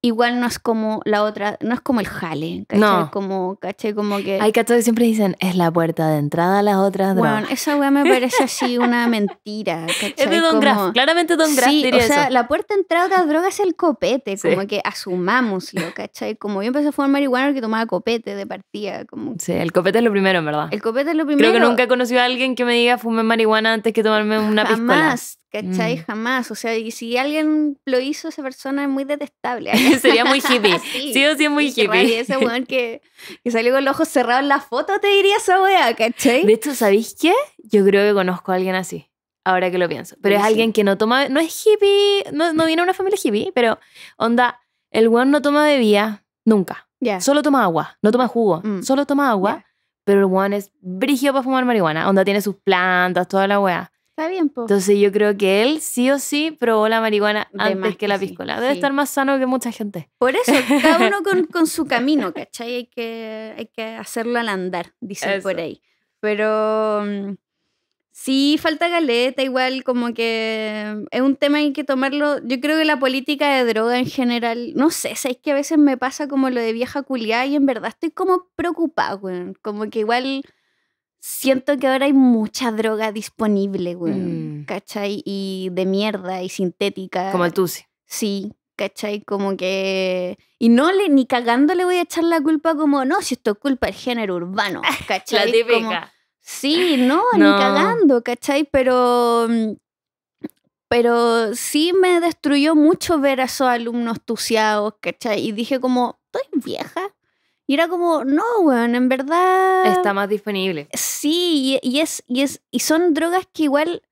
igual no es como la otra, no es como el jale, ¿cachai? No. Como, caché Como que... Hay que siempre dicen, es la puerta de entrada a las otras drogas. Bueno, esa weá me parece así una *laughs* mentira, ¿cachai? Es de Don como... claramente Don Graf sí, o sea, la puerta de entrada a otras drogas es el copete, como que asumámoslo, ¿cachai? Como yo empecé a fumar marihuana que tomaba copete de partida, como... Sí, el copete es lo primero, en verdad. El copete es lo primero. Creo que nunca he conocido a alguien que me diga fumé marihuana antes que tomarme una Jamás. ¿Cachai? Mm. Jamás. O sea, y si alguien lo hizo, esa persona es muy detestable. *laughs* ¿eh? Sería muy hippie. *laughs* sí, o sí, muy hippie. Y ese weón que, que, salió con los ojos cerrados en la foto, te diría esa weá, ¿cachai? De hecho, ¿sabéis qué? Yo creo que conozco a alguien así, ahora que lo pienso. Pero es alguien que no toma, no es hippie, no, no viene de una familia hippie, pero onda, el weón no toma bebida nunca. Solo toma agua, no toma jugo, mm. solo toma agua. Pero el weón es brígido para fumar marihuana. Onda tiene sus plantas, toda la weá. Está bien, po. Entonces yo creo que él sí o sí probó la marihuana antes que la piscola. Debe estar más sano que mucha gente. Por eso, *laughs* cada uno con, su camino, ¿cachai? Hay que, que hacerlo al andar, dicen por ahí. Pero mm, sí, falta galeta, igual como que mm, es un tema que hay que tomarlo. Yo creo que la política de droga en general, no sé, es que a veces me pasa como lo de vieja culiada y en verdad estoy como preocupado Como que igual siento que ahora hay mucha droga disponible, güey. Mm. ¿Cachai? Y de mierda y sintética. Como el tuce. Sí, ¿cachai? Como que... Y no le, ni cagando le voy a echar la culpa como, no, si esto es culpa del género urbano, *laughs* ¿cachai? la típica. sí, no, ni cagando, ¿cachai? Pero... Pero sí me destruyó mucho ver a esos alumnos tuciados, ¿cachai? Y dije como, estoy vieja, y era como, no, weón, en verdad. Está más disponible. Sí, y, es, y es, y son drogas que igual,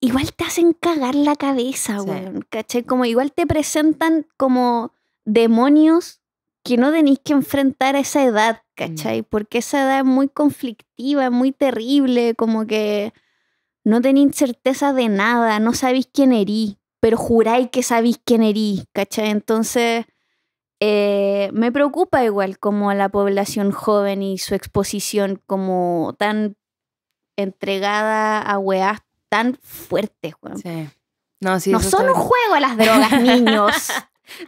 igual te hacen cagar la cabeza, weón. ¿Caché? Como igual te presentan como demonios que no tenéis que enfrentar a esa edad, ¿cachai? Mm. Porque esa edad es muy conflictiva, es muy terrible, como que no tenéis certeza de nada, no sabéis quién herí pero juráis que sabéis quién herís, ¿cachai? Entonces eh, me preocupa igual como a la población joven y su exposición como tan entregada a weas tan fuertes, Sí. No, son un juego las drogas, *laughs* niños.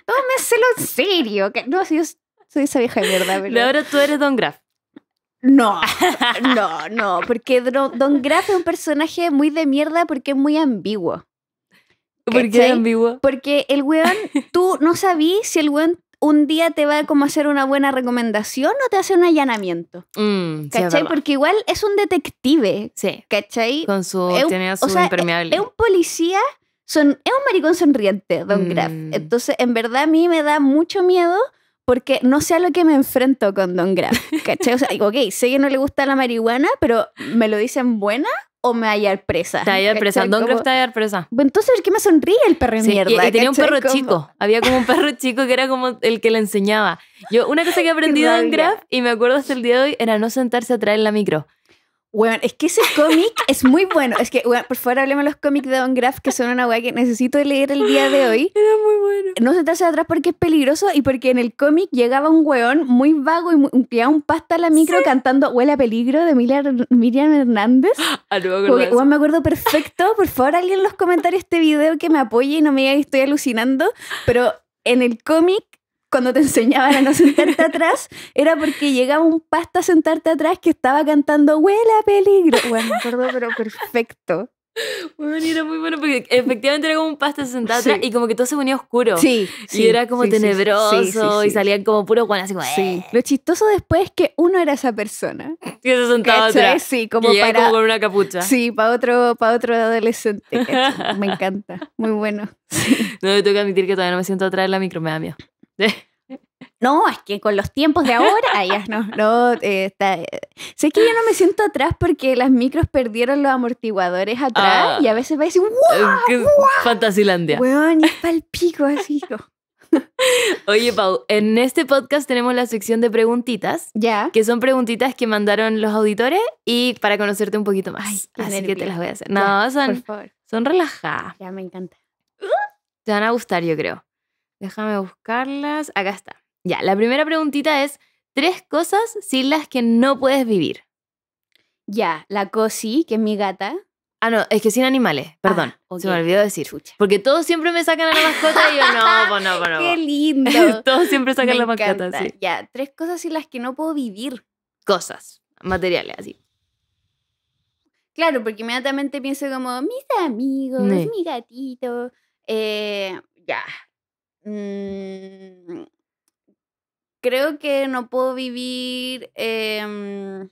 Tómeselo en serio. no, si soy esa vieja de mierda. Pero... Ahora tú eres Don Graf. No, *laughs* no, no, porque Don Graf es un personaje muy de mierda porque es muy ambiguo. ¿Por qué ambiguo? Porque el weón, *laughs* tú no sabías si el weón un día te va a hacer una buena recomendación o te hace un allanamiento. Mm, ¿Cachai? Porque igual es un detective. Sí. ¿Cachai? Con su, tiene su o sea, e-, impermeable. Es un policía, son, es un maricón sonriente, Don mm. Graff. Entonces, en verdad, a mí me da mucho miedo porque no sé a lo que me enfrento con Don Graff. ¿Cachai? O sea, digo, *laughs* ok, sé que no le gusta la marihuana, pero me lo dicen buena o me va presa. Te va a presa. Don te va presa. Entonces, qué me sonríe el perro mierda? Y, tenía un perro chico. Había como un perro chico que era como el que le enseñaba. Yo, una cosa que he *laughs* aprendido en Gruff, y me acuerdo hasta el día de hoy, era no sentarse atrás en la micro. Bueno, es que ese cómic es muy bueno. Es que, por favor, hablemos los cómics de Don Graff, que son una weá que necesito leer el día de hoy. Era muy bueno. No se hace atrás porque es peligroso y porque en el cómic llegaba un weón muy vago y muy, un pasta a la micro cantando Huele a peligro de Miriam, Hernández. Ah, no me acuerdo. me acuerdo perfecto. Por favor, alguien en los comentarios de este video que me apoye y no me diga estoy alucinando. Pero en el cómic cuando te *laughs* enseñaban a no sentarte atrás, era porque llegaba un pasta a sentarte atrás que estaba cantando Huela peligro. Bueno, me acuerdo, pero perfecto. Bueno, era muy bueno porque efectivamente era como un pasta sentado atrás y como que todo se ponía oscuro. Sí. y era como tenebroso y salían como puro guanas así como. Eh". Lo chistoso después es que uno era esa persona. Que se sentaba atrás. Sí, como para. Como con una capucha. Sí, para otro, para otro adolescente. me encanta. Muy bueno. *laughs* No me tengo que admitir que todavía no me siento atrás en la micro, me *laughs* No, es que con los tiempos de ahora ah, ya no, no eh, está, eh, Sé que yo no me siento atrás porque las micros perdieron los amortiguadores atrás ah. y a veces va a decir ¡Wow! Fantasilandia. Weón, es palpico así. *laughs* Oye, Pau, en este podcast tenemos la sección de preguntitas. Ya. Que son preguntitas que mandaron los auditores y para conocerte un poquito más. así que te las voy a hacer. No, son, son relajadas. Ya, me encanta. Te van a gustar, yo creo. Déjame buscarlas. Acá está. Ya, la primera preguntita es, tres cosas sin las que no puedes vivir. Ya, la Cosi, que es mi gata. Ah, no, es que sin animales, ah, perdón. Se me olvidó decir. Fucha. Porque todos siempre me sacan a la mascota y yo no, *laughs* pues no, pues no. Qué pues. lindo. *laughs* todos siempre sacan la mascota, sí. Ya, tres cosas sin las que no puedo vivir. Cosas, materiales, así. Claro, porque inmediatamente pienso como mis amigos, mi gatito. Eh, ya, Mm, creo que no puedo vivir em,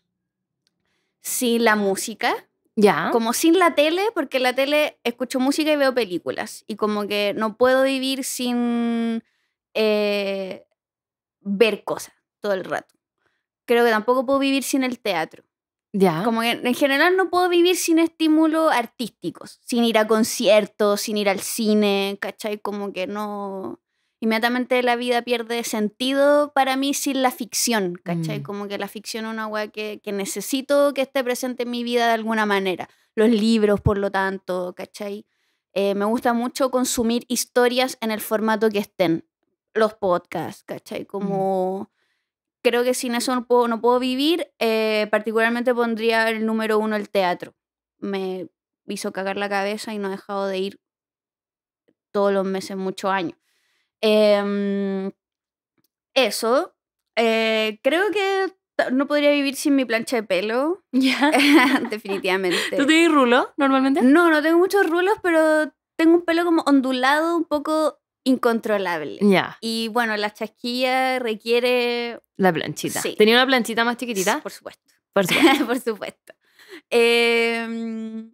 sin la música. Ya. Como sin la tele, porque la tele escucho música y veo películas. Y como que no puedo vivir sin eh, ver cosas todo el rato. Creo que tampoco puedo vivir sin el teatro. Ya. Como en general no puedo vivir sin estímulos artísticos, sin ir a conciertos, sin ir al cine, ¿cachai? Como que no inmediatamente la vida pierde sentido para mí sin la ficción, ¿cachai? Mm. Como que la ficción es una weá que, necesito que esté presente en mi vida de alguna manera. Los libros, por lo tanto, ¿cachai? Eh, me gusta mucho consumir historias en el formato que estén. Los podcasts, ¿cachai? Mm. Como... creo que sin eso no puedo, vivir. Eh, particularmente pondría el número uno el teatro. Me hizo cagar la cabeza y no he dejado de ir todos los meses, muchos años. Em, eso. Eh, creo que no podría vivir sin mi plancha de pelo. *laughs* Ya. *laughs* *laughs* Definitivamente. ¿Tú tienes rulos normalmente? No, no tengo muchos rulos, pero tengo un pelo como ondulado, un poco incontrolable. Ya. Y bueno, la chasquilla requiere. La planchita. ¿Tenía una planchita más chiquitita? por supuesto. Por supuesto. por supuesto. Eh,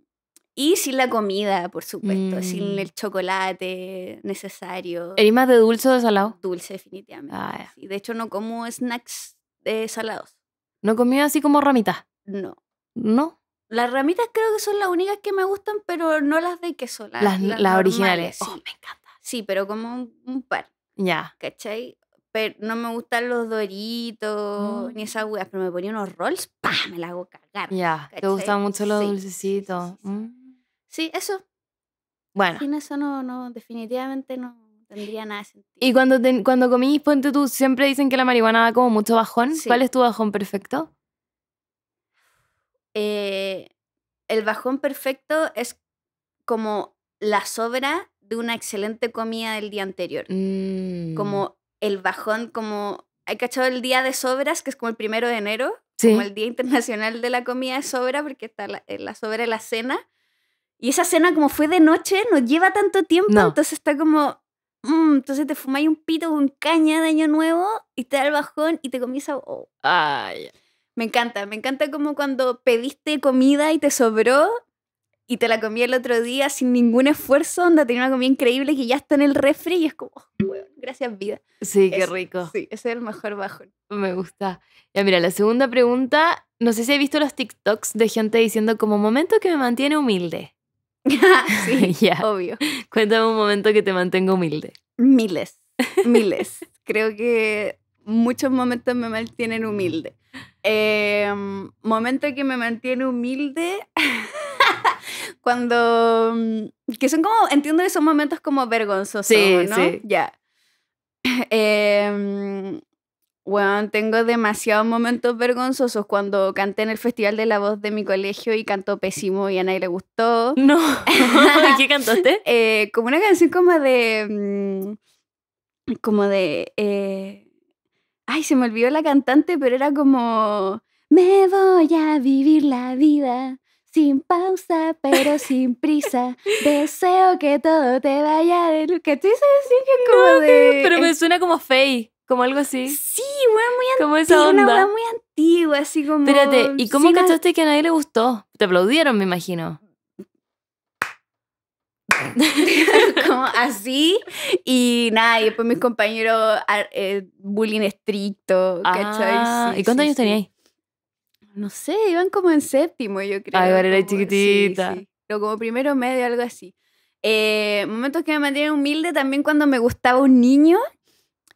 y sin la comida, por supuesto, sin mm. el chocolate necesario. ¿Eres más de dulce o de salado? Dulce, definitivamente. Ah, y De hecho, no como snacks de eh, salados. ¿No comía así como ramitas? No. ¿No? Las ramitas creo que son las únicas que me gustan, pero no las de queso. Las, las, originales. Oh, me encanta. Sí, pero como un, par. Ya. ¿Cachai? Pero no me gustan los doritos ni mm. esas weas, pero me ponía unos rolls, ¡pam! Me las hago cagar. Ya. ¿Te gustan mucho los dulcecitos? Sí, mm. Sí, eso. Bueno. eso no, definitivamente no tendría nada sentido. Y cuando, cuando comís, ponte tú, siempre dicen que la marihuana da como mucho bajón. ¿Cuál es tu bajón perfecto? Eh, el bajón perfecto es como la sobra de una excelente comida del día anterior. Mm. Como el bajón, como... ¿Hay cachado el día de sobras, que es como el primero de enero? Como el Día Internacional de la Comida de Sobra, porque está la, eh, la sobra de la cena y esa cena, como fue de noche, no lleva tanto tiempo, entonces está como. Mm, entonces te fumáis un pito con caña de año nuevo y te da el bajón y te comienza. Ay. Me encanta, me encanta como cuando pediste comida y te sobró y te la comí el otro día sin ningún esfuerzo, onda tenía una comida increíble que ya está en el refri y es como, oh, gracias vida. Sí, qué rico. Sí, ese es el mejor bajón. Me gusta. Ya mira, la segunda pregunta, no sé si he visto los TikToks de gente diciendo como momento que me mantiene humilde. *laughs* *laughs* sí, yeah. obvio. Cuéntame un momento que te mantengo humilde. Miles, *laughs* miles. Creo que muchos momentos me mantienen humilde. Em, momento que me mantiene humilde cuando mm, que son como entiendo que son momentos como vergonzosos ¿no? sí. ya *clears throat* em, bueno, tengo demasiados momentos vergonzosos cuando canté en el Festival de la Voz de mi colegio y cantó pésimo y a nadie le gustó. No. *laughs* ¿Qué *laughs* cantaste? Eh, como una canción como de... Mm, como de... Eh, ay, se me olvidó la cantante, pero era como... Me voy a vivir la vida sin pausa, pero sin prisa. *laughs* Deseo que todo te vaya de luz. ¿Qué te como Pero me suena como fake. Como algo así. Sí, muy antigua. Como Una weá muy antigua, así como. Espérate, ¿y cómo cachaste que a nadie le gustó? Te aplaudieron, me imagino. *laughs* como así y nada y después mis compañeros eh, bullying estricto Ah, y cuántos años años ahí? no sé iban como en séptimo yo creo ay era chiquitita pero como primero medio algo así eh, momentos que me mantienen humilde también cuando me gustaba un niño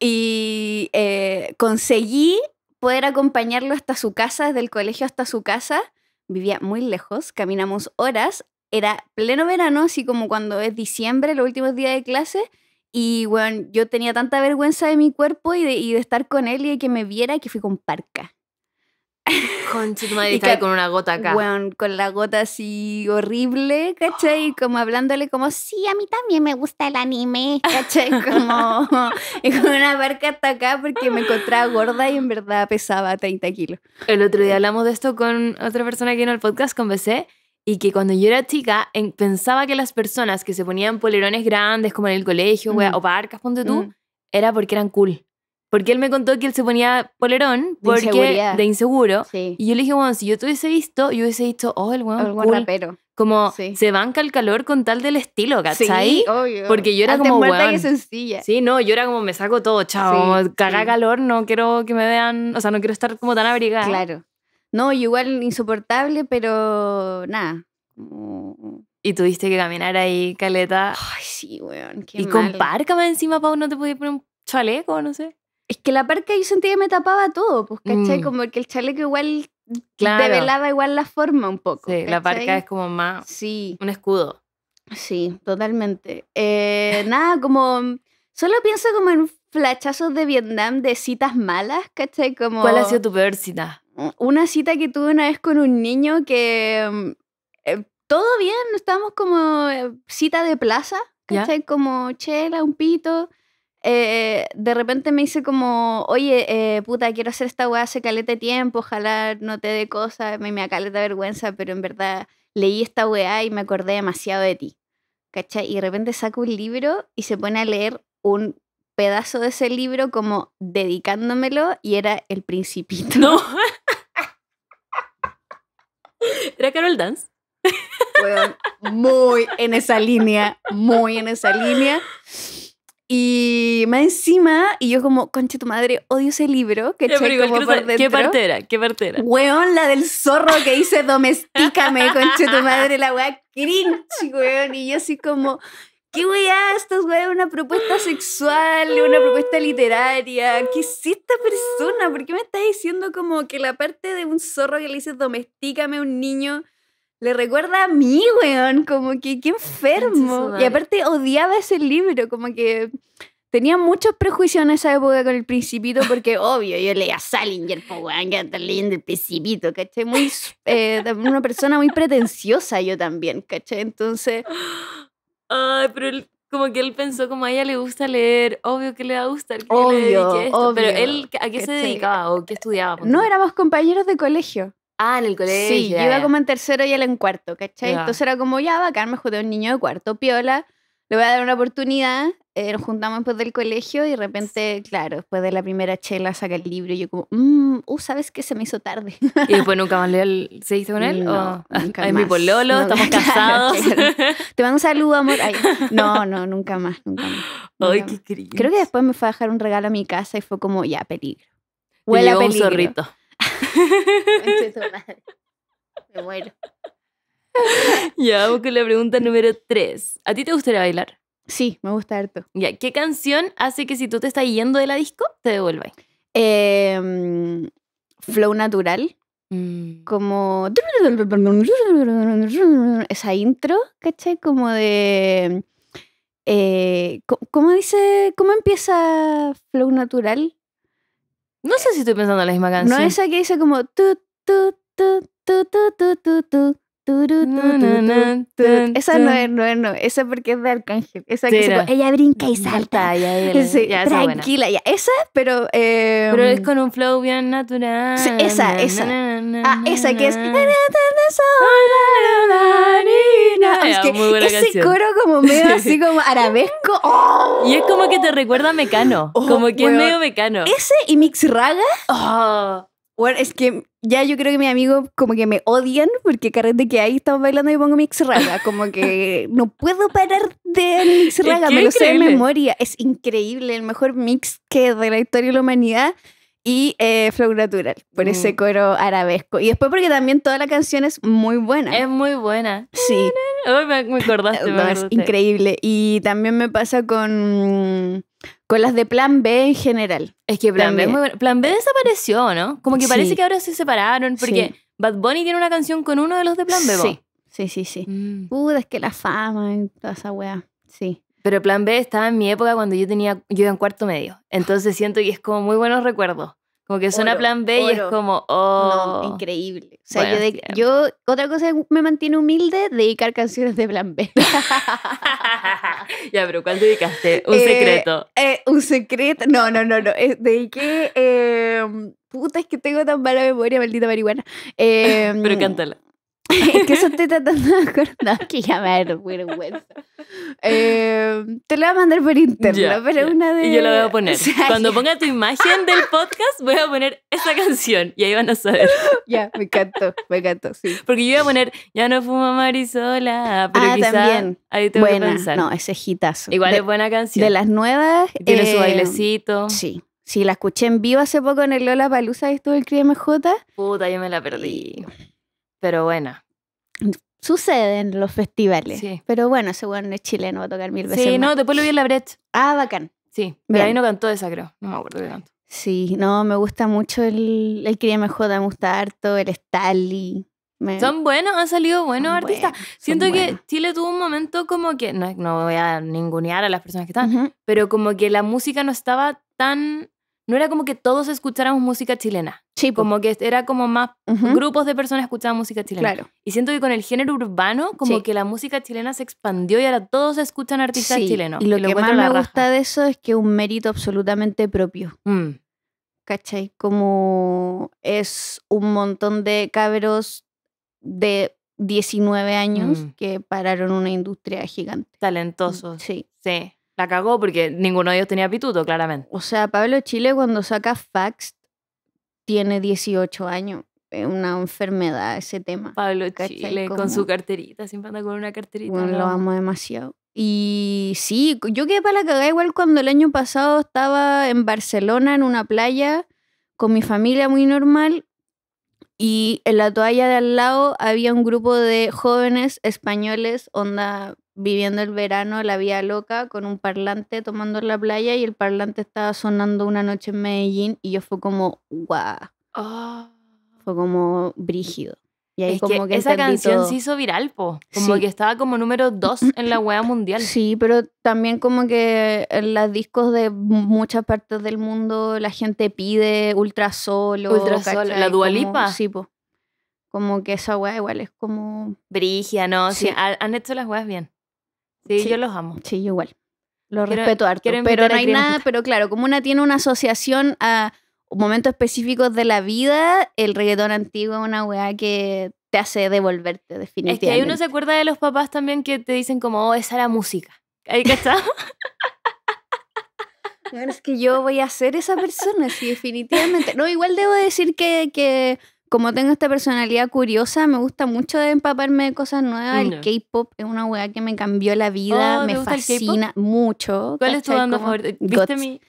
y eh, conseguí poder acompañarlo hasta su casa, desde el colegio hasta su casa. Vivía muy lejos, caminamos horas. Era pleno verano, así como cuando es diciembre, los últimos días de clase. Y bueno, yo tenía tanta vergüenza de mi cuerpo y de, y de estar con él y de que me viera que fui con parca con tu *laughs* con una gota acá. con la gota así horrible, ¿cachai? Y *gasps* Como hablándole como, sí, a mí también me gusta el anime, ¿cachai? Como, *laughs* y con una barca hasta acá porque me encontraba gorda y en verdad pesaba 30 kilos. El otro día hablamos de esto con otra persona que en el podcast con BC y que cuando yo era chica pensaba que las personas que se ponían polerones grandes como en el colegio, o barcas, ponte tú, era porque eran cool. Porque él me contó que él se ponía polerón porque, de, inseguro. Y yo le dije, bueno, si yo te hubiese visto, yo hubiese visto, oh, el weón. rapero. Como se banca el calor con tal del estilo, ¿cachai? Sí, Porque yo era como, weón. sencilla. Sí, no, yo era como, me saco todo, chao. cara caga calor, no quiero que me vean, o sea, no quiero estar como tan abrigada. Claro. No, igual insoportable, pero nada. Y tuviste que caminar ahí, caleta. Ay, sí, weón. Qué y con párcame encima, Pau, no te podías poner un chaleco, no sé. Es que la parca yo sentía que me tapaba todo, pues, ¿cachai? Mm. Como que el chaleco igual claro. develaba igual la forma un poco. Sí, la parca es como más sí. un escudo. Sí, totalmente. Eh, nada, como solo pienso como en flachazos de Vietnam de citas malas, ¿cachai? Como, ¿Cuál ha sido tu peor cita? Una cita que tuve una vez con un niño que eh, todo bien, estábamos como eh, cita de plaza, ¿cachai? Como chela, un pito eh, de repente me hice como, oye, eh, puta, quiero hacer esta weá hace caleta tiempo, ojalá no te dé cosas, me, me acaleta vergüenza, pero en verdad leí esta weá y me acordé demasiado de ti. ¿Cachai? Y de repente saco un libro y se pone a leer un pedazo de ese libro como dedicándomelo y era El Principito. ¿Era Carol Dance? muy en esa línea, muy en esa línea. Y más encima, y yo como, conche tu madre, odio ese libro. Que che, ¿Qué parte era? ¿Qué parte era? Weón, la del zorro que dice, domestícame, conche tu madre, la weá cringe, weón. Y yo así como, ¿qué weá? Esto es una propuesta sexual, una propuesta literaria. ¿Qué es esta persona? ¿Por qué me estás diciendo como que la parte de un zorro que le dice, domestícame a un niño le recuerda a mí, weón, como que qué enfermo. Y aparte odiaba ese libro, como que tenía muchos prejuicios en esa época con el principito, porque *laughs* obvio, yo leía Salinger, weón, que también leyendo el principito, ¿cachai? Muy, eh, una persona muy pretenciosa yo también, caché. Entonces... Ay, pero como que él pensó, como a ella le gusta leer, obvio que le va a gustar. Que obvio, le esto. obvio. Pero él, ¿a qué se dedicaba o qué estudiaba? No, éramos compañeros de colegio. Ah, en el colegio. Sí, yo iba como en tercero y él en cuarto, ¿cachai? Entonces era como, ya, acá me jodé un niño de cuarto, piola, le voy a dar una oportunidad. Eh, nos juntamos después del colegio y de repente, claro, después de la primera chela saca el libro y yo como, mm, uh, ¿sabes qué? Se me hizo tarde. ¿Y después nunca más leo ¿Se hizo con él? No, nunca mi pololo, estamos *laughs* casados. *laughs* Te mando un saludo, amor. no, no, nunca más, nunca más. Ay, qué Creo que después me fue a dejar un regalo a mi casa y fue como, ya, peligro. Huele a peligro. un zorrito. *laughs* Me Ya, vamos con la pregunta número 3. ¿A ti te gustaría bailar? Sí, me gusta harto. Ya, ¿qué canción hace que si tú te estás yendo de la disco, te devuelvas? Em, flow natural. Mm. Como. Esa intro, ¿cachai? Como de. Eh, ¿Cómo dice? ¿Cómo empieza Flow Natural? No sé si estoy pensando en la misma canción. No esa que dice como tu, tu, tu, tu, Esa no es, no es, no. Esa porque es de Arcángel. Esa que dice ella brinca y salta. ya, tranquila, esa, pero. pero es con un flow bien natural. Sí, esa, esa. ah, esa que es. Ah, es que ese coro como medio así *laughs* como arabesco. Oh. Y es como que te recuerda a Mecano. Oh, como que es medio Mecano. Ese y Mix Raga. Bueno, oh. es que ya yo creo que mis amigos como que me odian porque carrete que ahí estamos bailando y pongo mix raga. Como que *laughs* no puedo parar de mix raga, me lo sé de memoria. Es increíble, el mejor mix que de la historia de la humanidad. Y eh, Flow Natural, por ese mm. coro arabesco. Y después porque también toda la canción es muy buena. Es muy buena. Sí me, *laughs* acordaste, increíble. Y también me pasa con, con las de Plan B en general. Es que Plan B muy Plan B eh, desapareció, ¿no? Como que parece que ahora se separaron porque Bad Bunny tiene una canción con uno de los de Plan B. Sí, sí, sí. sí. Mm. es que la fama y toda esa weá. Sí. Pero Plan B estaba en mi época cuando yo tenía, yo iba en cuarto medio. Entonces siento que es como muy buenos recuerdos. Como que suena plan B y es como, oh. increíble. O sea, yo, otra cosa que me mantiene humilde, dedicar canciones de plan B. *laughs* ya, pero ¿cuál dedicaste? *laughs* Un eh, secreto. Eh, un secreto. No, no, no, no. Eh, dediqué. Eh, puta, es que tengo tan mala memoria, maldita marihuana. *laughs* pero em, cántala. *laughs* es que eso estoy *laughs* tratando de acordar, que ya me da vergüenza. Em, te lo voy a mandar por internet pero es una de... Y yo lo voy a poner. *laughs* Cuando ponga tu imagen del podcast, voy a poner esa canción y ahí van a saber. Ya, me encantó, me encantó, sí. Porque yo iba a poner, ya no fuma Marisola, pero ah, también. ahí tengo buena, que pensar. No, ese hitazo. Igual es buena canción. De las nuevas. tiene su eh, bailecito. Sí. Sí, la escuché en vivo hace poco en el Lola Palusa y estuvo el CRIMJ. Puta, yo me la perdí. Pero bueno suceden los festivales. Pero bueno, ese hueón es chileno, va a tocar mil veces. Sí, no, después lo vi en la Brecht. Ah, bacán. Sí, pero ahí no cantó esa, creo. No me acuerdo de tanto. Sí, no, me gusta mucho el, el Cría me gusta harto, el Staly. Son buenos, han salido buenos artistas. Siento que Chile tuvo un momento como que, no, no voy a ningunear a las personas que están, pero como que la música no estaba tan no era como que todos escucháramos música chilena. Sí, como que era como más grupos de personas escuchaban música chilena. Claro. Y siento que con el género urbano, como que la música chilena se expandió y ahora todos escuchan artistas chilenos. Y lo, que más me gusta de eso es que es un mérito absolutamente propio. Mm. ¿Cachai? Como es un montón de cabros de 19 años mm. que pararon una industria gigante. Talentosos. Sí. Sí. La cagó porque ninguno de ellos tenía pituto, claramente. O sea, Pablo Chile cuando saca Fax tiene 18 años. Es una enfermedad ese tema. Pablo Chile con su carterita, siempre anda con una carterita. Bueno, lo amo demasiado. Y sí, yo quedé para la cagada igual cuando el año pasado estaba en Barcelona en una playa con mi familia muy normal y en la toalla de al lado había un grupo de jóvenes españoles, onda viviendo el verano, la vida loca, con un parlante tomando la playa y el parlante estaba sonando una noche en Medellín y yo fue como, guau. Ah. Fue como brígido. Y ahí como que, esa canción se hizo viral, po. Como que estaba como número dos *clears throat* en la web mundial. Sí, pero también como que en los discos de muchas partes del mundo la gente pide ultra solo. Ultra solo. La dualipa. Sí, po. Como que esa wea igual es como. Brigia, ¿no? Sí, han hecho las weas bien. Sí, yo los amo. Sí, igual. Los respeto harto. Pero no hay nada, pero claro, como una tiene una asociación a momentos específicos de la vida, el reggaetón antiguo es una weá que te hace devolverte definitivamente. Es que ahí uno se acuerda de los papás también que te dicen como, oh, esa era música. ¿Ahí *laughs* está? es que yo voy a ser esa persona, sí, definitivamente. No, igual debo decir que, que como tengo esta personalidad curiosa, me gusta mucho de empaparme de cosas nuevas. El K-pop es una weá que me cambió la vida, oh, me fascina mucho. ¿Cuál es tu banda ¿Viste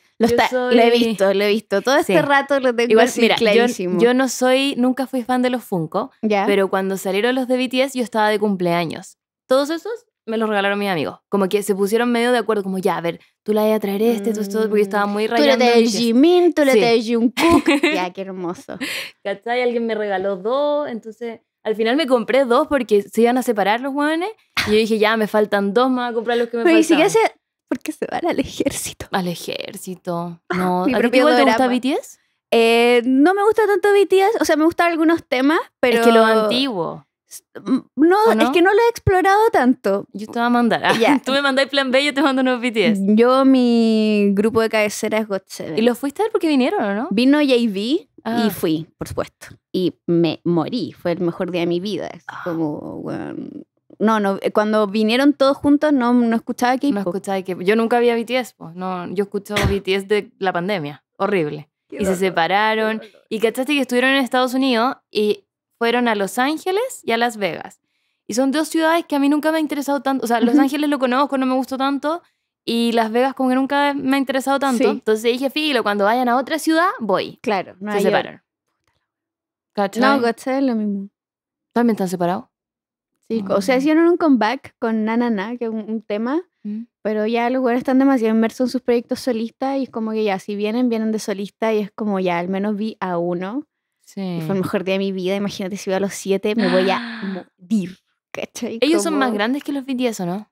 Lo, he visto, lo he visto. Todo este rato lo tengo clarísimo. Yo, no soy, nunca fui fan de los Funko, pero cuando salieron los de BTS yo estaba de cumpleaños. Todos esos me los regalaron mis amigos. Como que se pusieron medio de acuerdo, como ya, a ver, tú la vas a traer este, mm. tú esto, porque estaba muy rayando. Tú le traes Jimin, tú le traes Jungkook. ya, *laughs* qué hermoso. ¿Cachai? Alguien me regaló dos, entonces al final me compré dos porque se iban a separar los jóvenes. Y yo dije, ya, me faltan dos, más a comprar los que me faltan. Pero si ¿por porque se van al ejército. Al ejército. *laughs* No, ¿A ti te gusta BTS? Pues. Eh, no me gusta tanto BTS, o sea, me gustan algunos temas, pero... Es que lo antiguo. No, es que no lo he explorado tanto. Yo te voy a mandar. Ah, *laughs* tú me mandáis plan B, yo te mando unos BTS. Yo, mi grupo de cabecera es got ¿Y los fuiste a ver porque vinieron o no? Vino JV y ah. fui, por supuesto. Y me morí. Fue el mejor día de mi vida. Es ah. como, no, no, eh, cuando vinieron todos juntos no, no escuchaba que No escuchaba que Yo nunca había BTS, pues. No, yo escucho BTS *laughs* de la pandemia. Horrible. y se separaron. Y cachaste que estuvieron en Estados Unidos y fueron a Los Ángeles y a Las Vegas. Y son dos ciudades que a mí nunca me ha interesado tanto. O sea, Los Ángeles lo conozco, no me gustó tanto. Y Las Vegas como que nunca me ha interesado tanto. Entonces dije, filo, cuando vayan a otra ciudad, voy. Claro, no Se separaron. No, ¿cachai? Es lo mismo. ¿También están separados? Sí, o sea, mm. hicieron un comeback con Nanana, que es un, tema, mm. pero ya los jugadores están demasiado inmersos en sus proyectos solistas y es como que ya, si vienen, vienen de solista y es como ya, al menos vi a uno fue el mejor día de mi vida. Imagínate si voy a los 7, me voy a *gasps* morir. Ellos son más grandes que los BTS, ¿o no?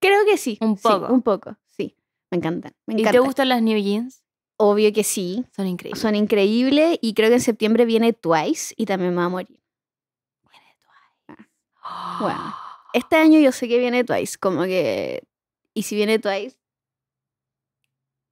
Creo que sí. Un poco. un poco, sí. Me encantan. ¿Y te gustan las New Jeans? Obvio que sí. Son increíbles. Son increíbles y creo que en septiembre viene Twice y también me va a morir. Viene Twice. Ah, bueno, *gasps* este año yo sé que viene Twice, como que... Y si viene Twice,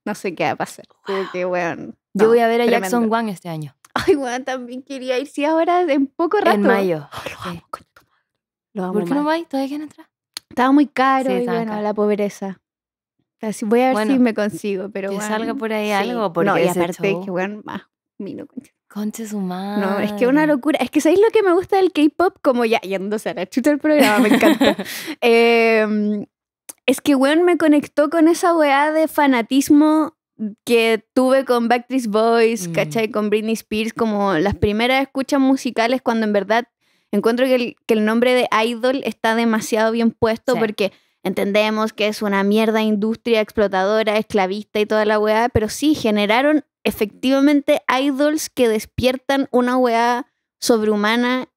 no sé qué va a pasar. bueno, *gasps* yo voy a ver a Jackson Wang este año. Ay, weón, también quería ir, sí, ahora en poco rato. En mayo. Oh, lo amo, con tu ¿Por qué no vais? ¿Todavía quieren entrar? Estaba muy caro sí, y bueno, la pobreza. voy a ver si me consigo, pero que salga por ahí algo, porque No, y aparte que bueno, más mino, concha. Concha su No, es que una locura. Es que ¿sabéis lo que me gusta del K-pop? Como ya yéndose a la chuta el programa, me encanta. *laughs* Em, es que, weón, me conectó con esa weá de fanatismo que tuve con Backstreet Boys, mm. ¿cachai? Con Britney Spears, como las primeras escuchas musicales cuando en verdad encuentro que el, que el nombre de idol está demasiado bien puesto porque entendemos que es una mierda industria explotadora, esclavista y toda la weá, pero sí generaron efectivamente idols que despiertan una weá sobrehumana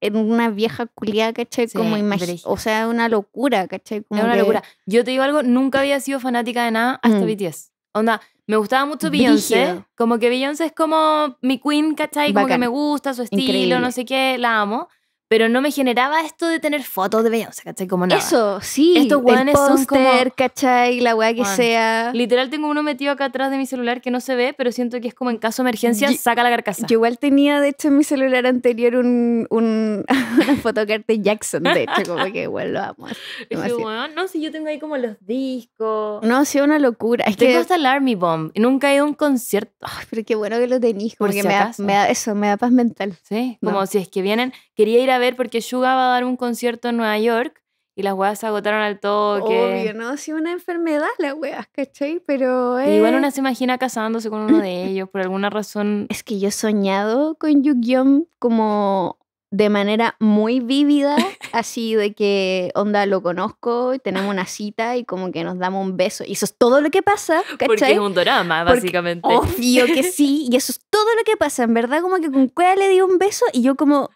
en una vieja culiada, ¿cachai? como como O sea, una locura, ¿cachai? Como una locura. Yo te digo algo, nunca había sido fanática de nada hasta mm. BTS. Onda, me gustaba mucho Beyoncé. Como que Beyoncé es como mi queen, ¿cachai? Como que me gusta su estilo, no sé qué, la amo pero no me generaba esto de tener fotos de Beyoncé, ¿cachai? Como nada. Eso, sí. Estos guanes son como... ¿cachai? La weá que sea. Literal tengo uno metido acá atrás de mi celular que no se ve, pero siento que es como en caso de emergencia, saca la carcasa. Yo igual tenía, de hecho, en mi celular anterior un, un *laughs* Jackson, de hecho, como que igual lo amo. *laughs* no, si yo tengo ahí como los discos. No, sido una locura. Es tengo que... hasta el Army Bomb. Nunca he ido a un concierto. Ay, pero qué bueno que lo tenéis, porque me, da, eso, me da paz mental. Sí, como si es que vienen, quería ir a a ver porque Yuga va a dar un concierto en Nueva York y las weas se agotaron al toque. Obvio, ¿no? Si una enfermedad, las weas, ¿cachai? Pero. bueno, Igual una se imagina casándose con uno de *laughs* ellos, por alguna razón. Es que yo he soñado con Yugyeom como de manera muy vívida, *laughs* así de que, onda, lo conozco y tenemos una cita y como que nos damos un beso. Y eso es todo lo que pasa, ¿cachai? Porque es un drama, básicamente. Porque, obvio que sí, y eso es todo lo que pasa. En verdad, como que con Cuea le di un beso y yo como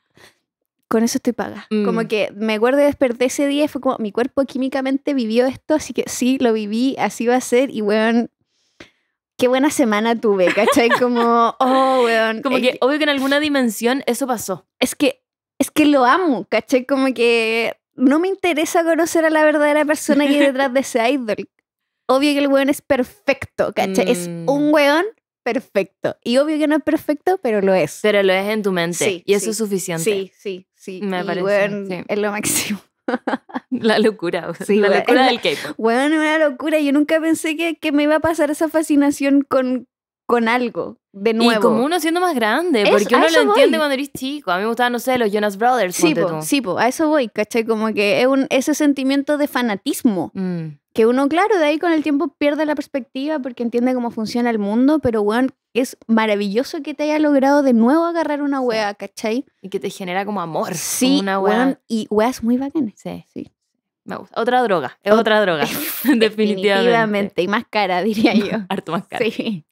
con eso estoy paga. Como mm. que me acuerdo de desperté ese día fue como, mi cuerpo químicamente vivió esto, así que sí, lo viví, así va a ser, y weón, qué buena semana tuve, ¿cachai? *laughs* Como, oh, weón. Como eh, que, obvio que en alguna dimensión eso pasó. Es que, es que lo amo, ¿cachai? Como que no me interesa conocer a la verdadera persona que hay detrás de ese idol. Obvio que el weón es perfecto, ¿cachai? Es mm. un weón perfecto. Y obvio que no es perfecto, pero lo es. Pero lo es en tu mente. Sí, y eso es suficiente. Sí, sí. Sí, me parece. Bueno, Es lo máximo. *laughs* La locura, sí, la locura del K-pop. Bueno, una locura. Yo nunca pensé que, que, me iba a pasar esa fascinación con, con algo de nuevo. Y como uno siendo más grande, porque uno lo entiende cuando eres chico. A mí me gustaban, no sé, los Jonas Brothers. Sí, sí a eso voy, ¿cachai? Como que es un, ese sentimiento de fanatismo. Mm. Que uno, claro, de ahí con el tiempo pierde la perspectiva porque entiende cómo funciona el mundo, pero bueno, es maravilloso que te haya logrado de nuevo agarrar una wea, ¿cachai? Y que te genera como amor. Sí, una y weas muy bacanas. Sí. sí. Me gusta. Otra droga, es otra droga, *laughs* *laughs* definitivamente. Y más cara, diría yo. *laughs* Harto más cara. Sí.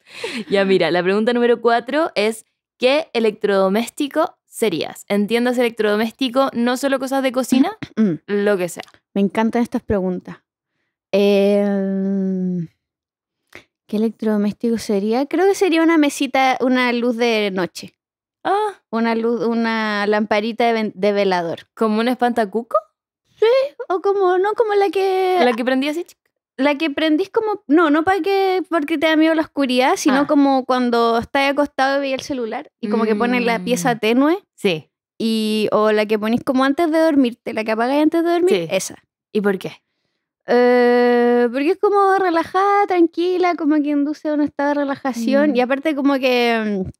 Ya mira, la pregunta número cuatro es, ¿qué electrodoméstico serías? Entiendas electrodoméstico, no solo cosas de cocina, *clears throat* mm. lo que sea. Me encantan estas preguntas. Eh... ¿Qué electrodoméstico sería? Creo que sería una mesita, una luz de noche. Ah. Una luz, una lamparita de, velador. ¿Como un espantacuco? Sí, o como, no, como la que... ¿La que prendí así? La que prendís como, no, no para que, porque te da miedo la oscuridad, sino ah. como cuando estás acostado y veis el celular y como que pones la pieza mm. tenue Sí. y, o la que ponís como antes de dormirte, la que apagáis antes de dormir, esa. ¿Y por qué? Eh, porque es como relajada, tranquila, como que induce a un estado de relajación. Y mm. aparte como que mm,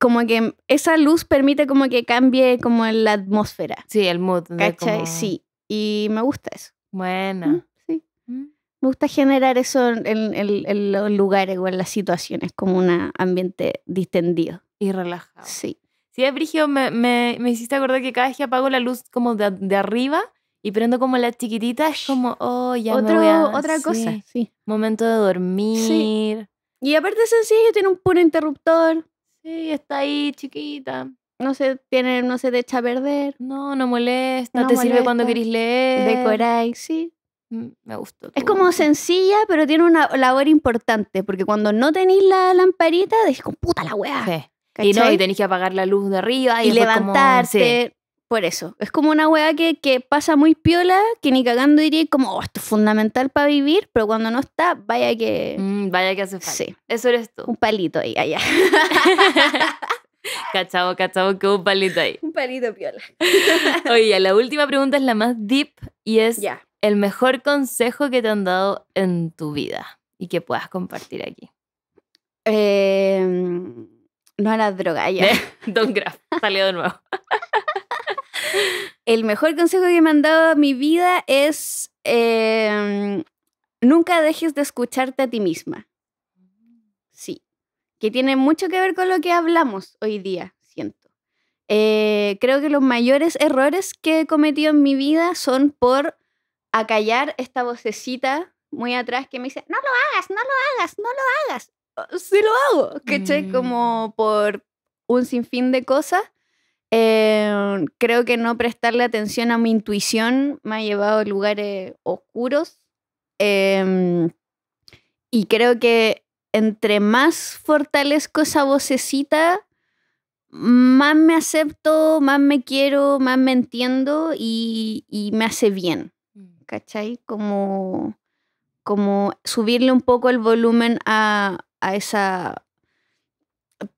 como que esa luz permite como que cambie como la atmósfera. Sí, el mood. ¿Cachai? Sí. Y me gusta eso. Bueno. Mm, sí. Me gusta generar eso en, los lugares o en las situaciones, como un ambiente distendido. Y relajado. Sí. Sí, Brigio, me, me, hiciste acordar que cada vez que apago la luz como de, de arriba, y prendo como las chiquititas es como, oh, ya me voy a... Otra cosa, sí. Momento de dormir. Y aparte es sencillo, tiene un puro interruptor. Sí, está ahí chiquita. No se, tiene, no se te echa a perder. No, no molesta. No te sirve cuando querís leer. Decoráis, sí. Mm, me gustó. Es como sencilla, pero tiene una labor importante, porque cuando no tenéis la lamparita, decís, puta la weá. Y no, y tenéis que apagar la luz de arriba y, y levantarse. sí. Por eso, es como una weá que, pasa muy piola, que ni cagando diría como, oh, esto es fundamental para vivir, pero cuando no está, vaya que... Mm, vaya que hace falta. Sí. Eso eres tú. Un palito ahí, allá. *laughs* cachavo, cachavo, que un palito ahí. Un palito piola. *laughs* Oye, la última pregunta es la más deep y es el mejor consejo que te han dado en tu vida y que puedas compartir aquí. Em, no a droga, droga ya. *laughs* Don salió de nuevo el mejor consejo que me han dado a mi vida es em, nunca dejes de escucharte a ti misma. Sí, que tiene mucho que ver con lo que hablamos hoy día, siento. Eh, creo que los mayores errores que he cometido en mi vida son por acallar esta vocecita muy atrás que me dice, no lo hagas, no lo hagas, no lo hagas. Oh, si lo hago, Que mm. Como por un sinfín de cosas Em, creo que no prestarle atención a mi intuición me ha llevado a lugares oscuros. Em, y creo que entre más fortalezco esa vocecita, más me acepto, más me quiero, más me entiendo y, me hace bien. Mm. ¿Cachai? Como, como subirle un poco el volumen a, a esa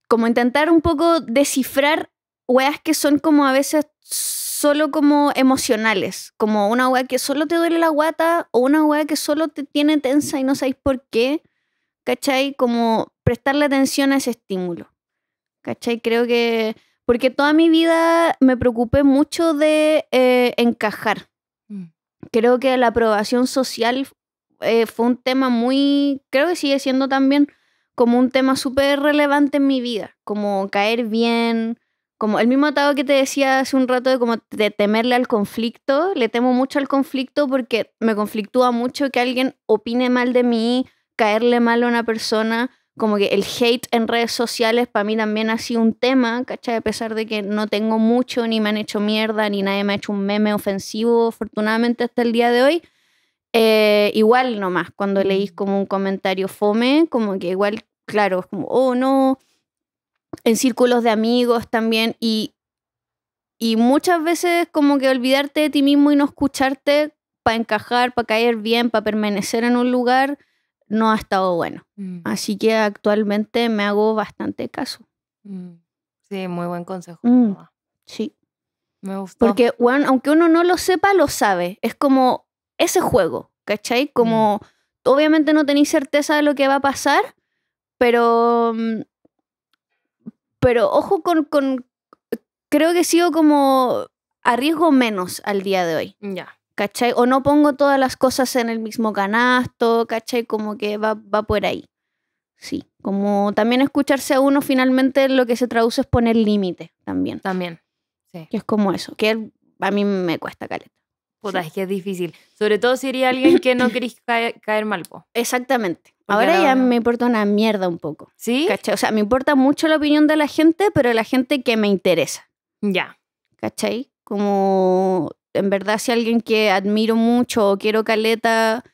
como intentar un poco descifrar weas que son como a veces solo como emocionales, como una wea que solo te duele la guata o una wea que solo te tiene tensa y no sabéis por qué, ¿cachai? Como prestarle atención a ese estímulo, ¿cachai? Creo que, porque toda mi vida me preocupé mucho de eh, encajar. Mm. Creo que la aprobación social eh, fue un tema muy, creo que sigue siendo también como un tema súper relevante en mi vida, como caer bien, como el mismo atado que te decía hace un rato de como de temerle al conflicto, le temo mucho al conflicto porque me conflictúa mucho que alguien opine mal de mí, caerle mal a una persona, como que el hate en redes sociales para mí también ha sido un tema, ¿cachai? A pesar de que no tengo mucho, ni me han hecho mierda, ni nadie me ha hecho un meme ofensivo, afortunadamente hasta el día de hoy. Eh, igual nomás, cuando leís mm. como un comentario fome, como que igual, claro, es como, oh no, en círculos de amigos también y, y muchas veces como que olvidarte de ti mismo y no escucharte para encajar, para caer bien, para permanecer en un lugar, no ha estado bueno. Mm. Así que actualmente me hago bastante caso. Mm. Sí, muy buen consejo. Mm, sí. Me gustó. Porque bueno, aunque uno no lo sepa, lo sabe. Es como ese juego, ¿cachai? Como obviamente no tenéis certeza de lo que va a pasar, pero pero ojo con, con, creo que sigo como arriesgo menos al día de hoy. Ya. ¿Cachai? O no pongo todas las cosas en el mismo canasto, ¿cachai? Como que va, va por ahí. Sí, como también escucharse a uno finalmente lo que se traduce es poner límite también. También, sí. Que es como eso, que a mí me cuesta caleta es que es difícil. Sobre todo si eres alguien que no *clears throat* querés caer, mal, Exactamente. ahora ya me importa una mierda un poco. ¿Sí? ¿Cachai? O sea, me importa mucho la opinión de la gente, pero la gente que me interesa. Ya. ¿Cachai? Como en verdad si alguien que admiro mucho o quiero caleta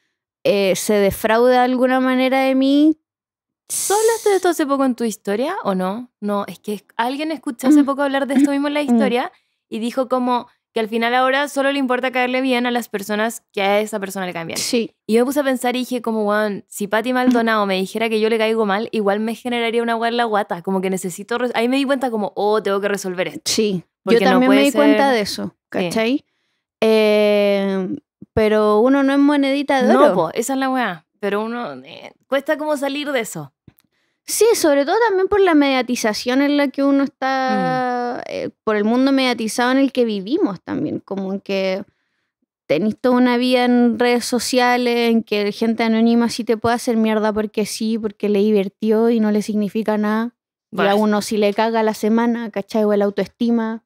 eh, se defrauda de alguna manera de mí. solo hablaste de esto hace poco en tu historia o no? No, es que alguien escuchó hace mm. poco hablar de *clears throat* esto mismo en la mm. historia y dijo como que al final ahora solo le importa caerle bien a las personas que a esa persona le cambian. Sí. Y yo me puse a pensar y dije, como, weón, si Pati Maldonado me dijera que yo le caigo mal, igual me generaría una weá la guata, como que necesito... Ahí me di cuenta como, oh, tengo que resolver esto. Sí, yo también me di cuenta de eso, ¿cachai? Em, pero uno no es monedita de oro. No, esa es la weá, pero uno... Eh, cuesta como salir de eso. Sí, sobre todo también por la mediatización en la que uno está... Mm. Eh, por el mundo mediatizado en el que vivimos también, como en que tenés toda una vida en redes sociales, en que gente anónima sí te puede hacer mierda porque sí, porque le divirtió y no le significa nada. Y a uno si le caga la semana, ¿cachai? O la autoestima.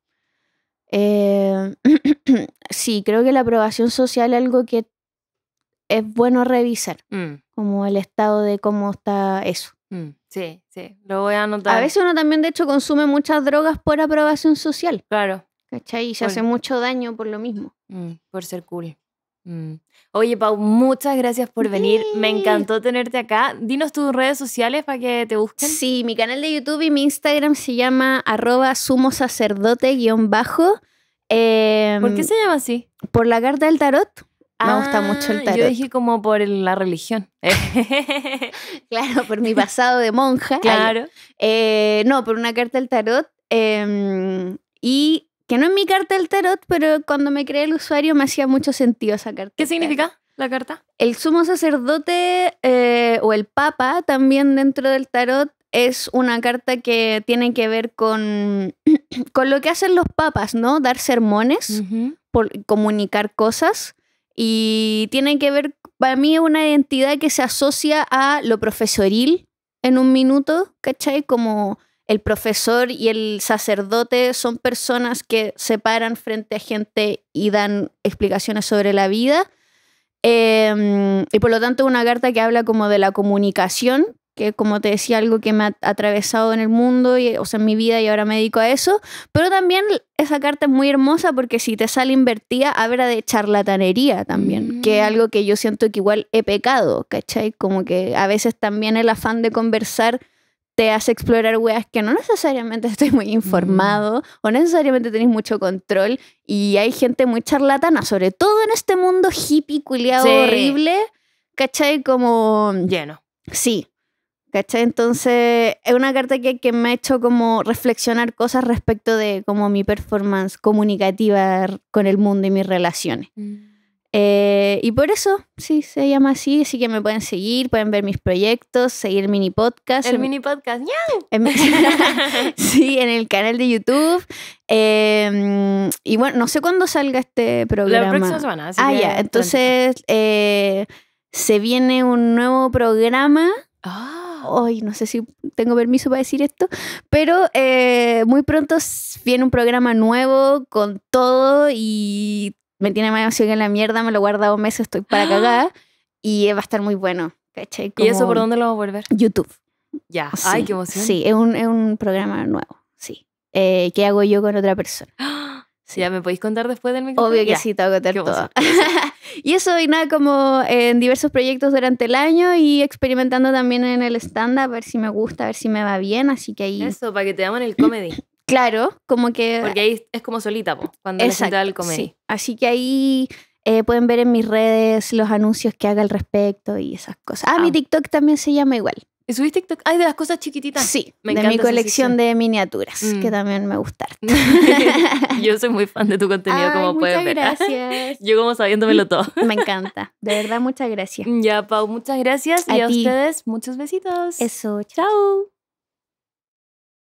Eh, *clears throat* sí, creo que la aprobación social es algo que es bueno revisar, mm. como el estado de cómo está eso. Mm. Sí, sí, lo voy a anotar. A veces uno también, de hecho, consume muchas drogas por aprobación social. Claro. ¿Cachai? Y se hace mucho daño por lo mismo. Mm, por ser cool. Mm. Oye, Pau, muchas gracias por venir. Me encantó tenerte acá. Dinos tus redes sociales para que te busquen. Sí, mi canal de YouTube y mi Instagram se llama arroba sumo sacerdote bajo. ¿Por qué em, se llama así? Por la carta del tarot. Me gusta mucho el tarot. Ah, yo dije como por la religión. *laughs* claro, por mi pasado de monja. Claro. Eh, no, por una carta del tarot. Em, y que no es mi carta del tarot, pero cuando me creé el usuario me hacía mucho sentido esa carta. ¿Qué significa la carta? El sumo sacerdote eh, o el papa también dentro del tarot es una carta que tiene que ver con, *clears throat* con lo que hacen los papas, ¿no? Dar sermones, por, comunicar cosas. Y tienen que ver, para mí, una identidad que se asocia a lo profesoril en un minuto, ¿cachai? Como el profesor y el sacerdote son personas que se paran frente a gente y dan explicaciones sobre la vida. Em, y por lo tanto, una carta que habla como de la comunicación que como te decía, algo que me ha atravesado en el mundo, y, o sea, en mi vida y ahora me dedico a eso, pero también esa carta es muy hermosa porque si te sale invertida, habrá de charlatanería también, que es mm. algo que yo siento que igual he pecado, ¿cachai? Como que a veces también el afán de conversar te hace explorar weas que no necesariamente *laughs* estoy muy informado mm. o necesariamente tenéis mucho control y hay gente muy charlatana, sobre todo en este mundo hippie, culiado, horrible, ¿cachai? Como... Lleno. Sí, ¿Cachai? Entonces, es una carta que, que, me ha hecho como reflexionar cosas respecto de como mi performance comunicativa con el mundo y mis relaciones. Mm. Eh, y por eso, sí, se llama así, así que me pueden seguir, pueden ver mis proyectos, seguir el mini podcast. El mini podcast, ¡ya! *laughs* *laughs* Sí, en el canal de YouTube. Em, y bueno, no sé cuándo salga este programa. La próxima semana. ah, ya, entonces eh, se viene un nuevo programa. Ah no sé si tengo permiso para decir esto, pero eh, muy pronto viene un programa nuevo con todo y me tiene más emoción que la mierda, me lo he guardado meses, estoy para *gasps* cagar y va a estar muy bueno. ¿Y eso por dónde lo va a volver? YouTube. Ya, sí, ay, qué emoción. Sí, es un, programa nuevo, sí, eh, hago yo con otra persona. ¡Ah! Si ya me podéis contar después del micrófono. Obvio que sí, te voy contar todo. *laughs* y eso, y nada, como en diversos proyectos durante el año y experimentando también en el stand-up, a ver si me gusta, a ver si me va bien, así que ahí... Eso, para que te llamen el comedy. *clears throat* Claro, como que... Porque ahí es como solita, cuando Exacto, el comedy. Así que ahí eh, pueden ver en mis redes los anuncios que haga al respecto y esas cosas. ah, mi TikTok también se llama igual. ¿Subís TikTok? Ay, de las cosas chiquititas. Sí, me de mi colección de miniaturas, que mm. también me gusta. *laughs* Yo soy muy fan de tu contenido, como puedes ver. *laughs* gracias. Yo como sabiéndomelo *laughs* todo. me encanta. De verdad, muchas gracias. Ya, Pau, muchas gracias. y a ustedes, muchos besitos. Eso, chao.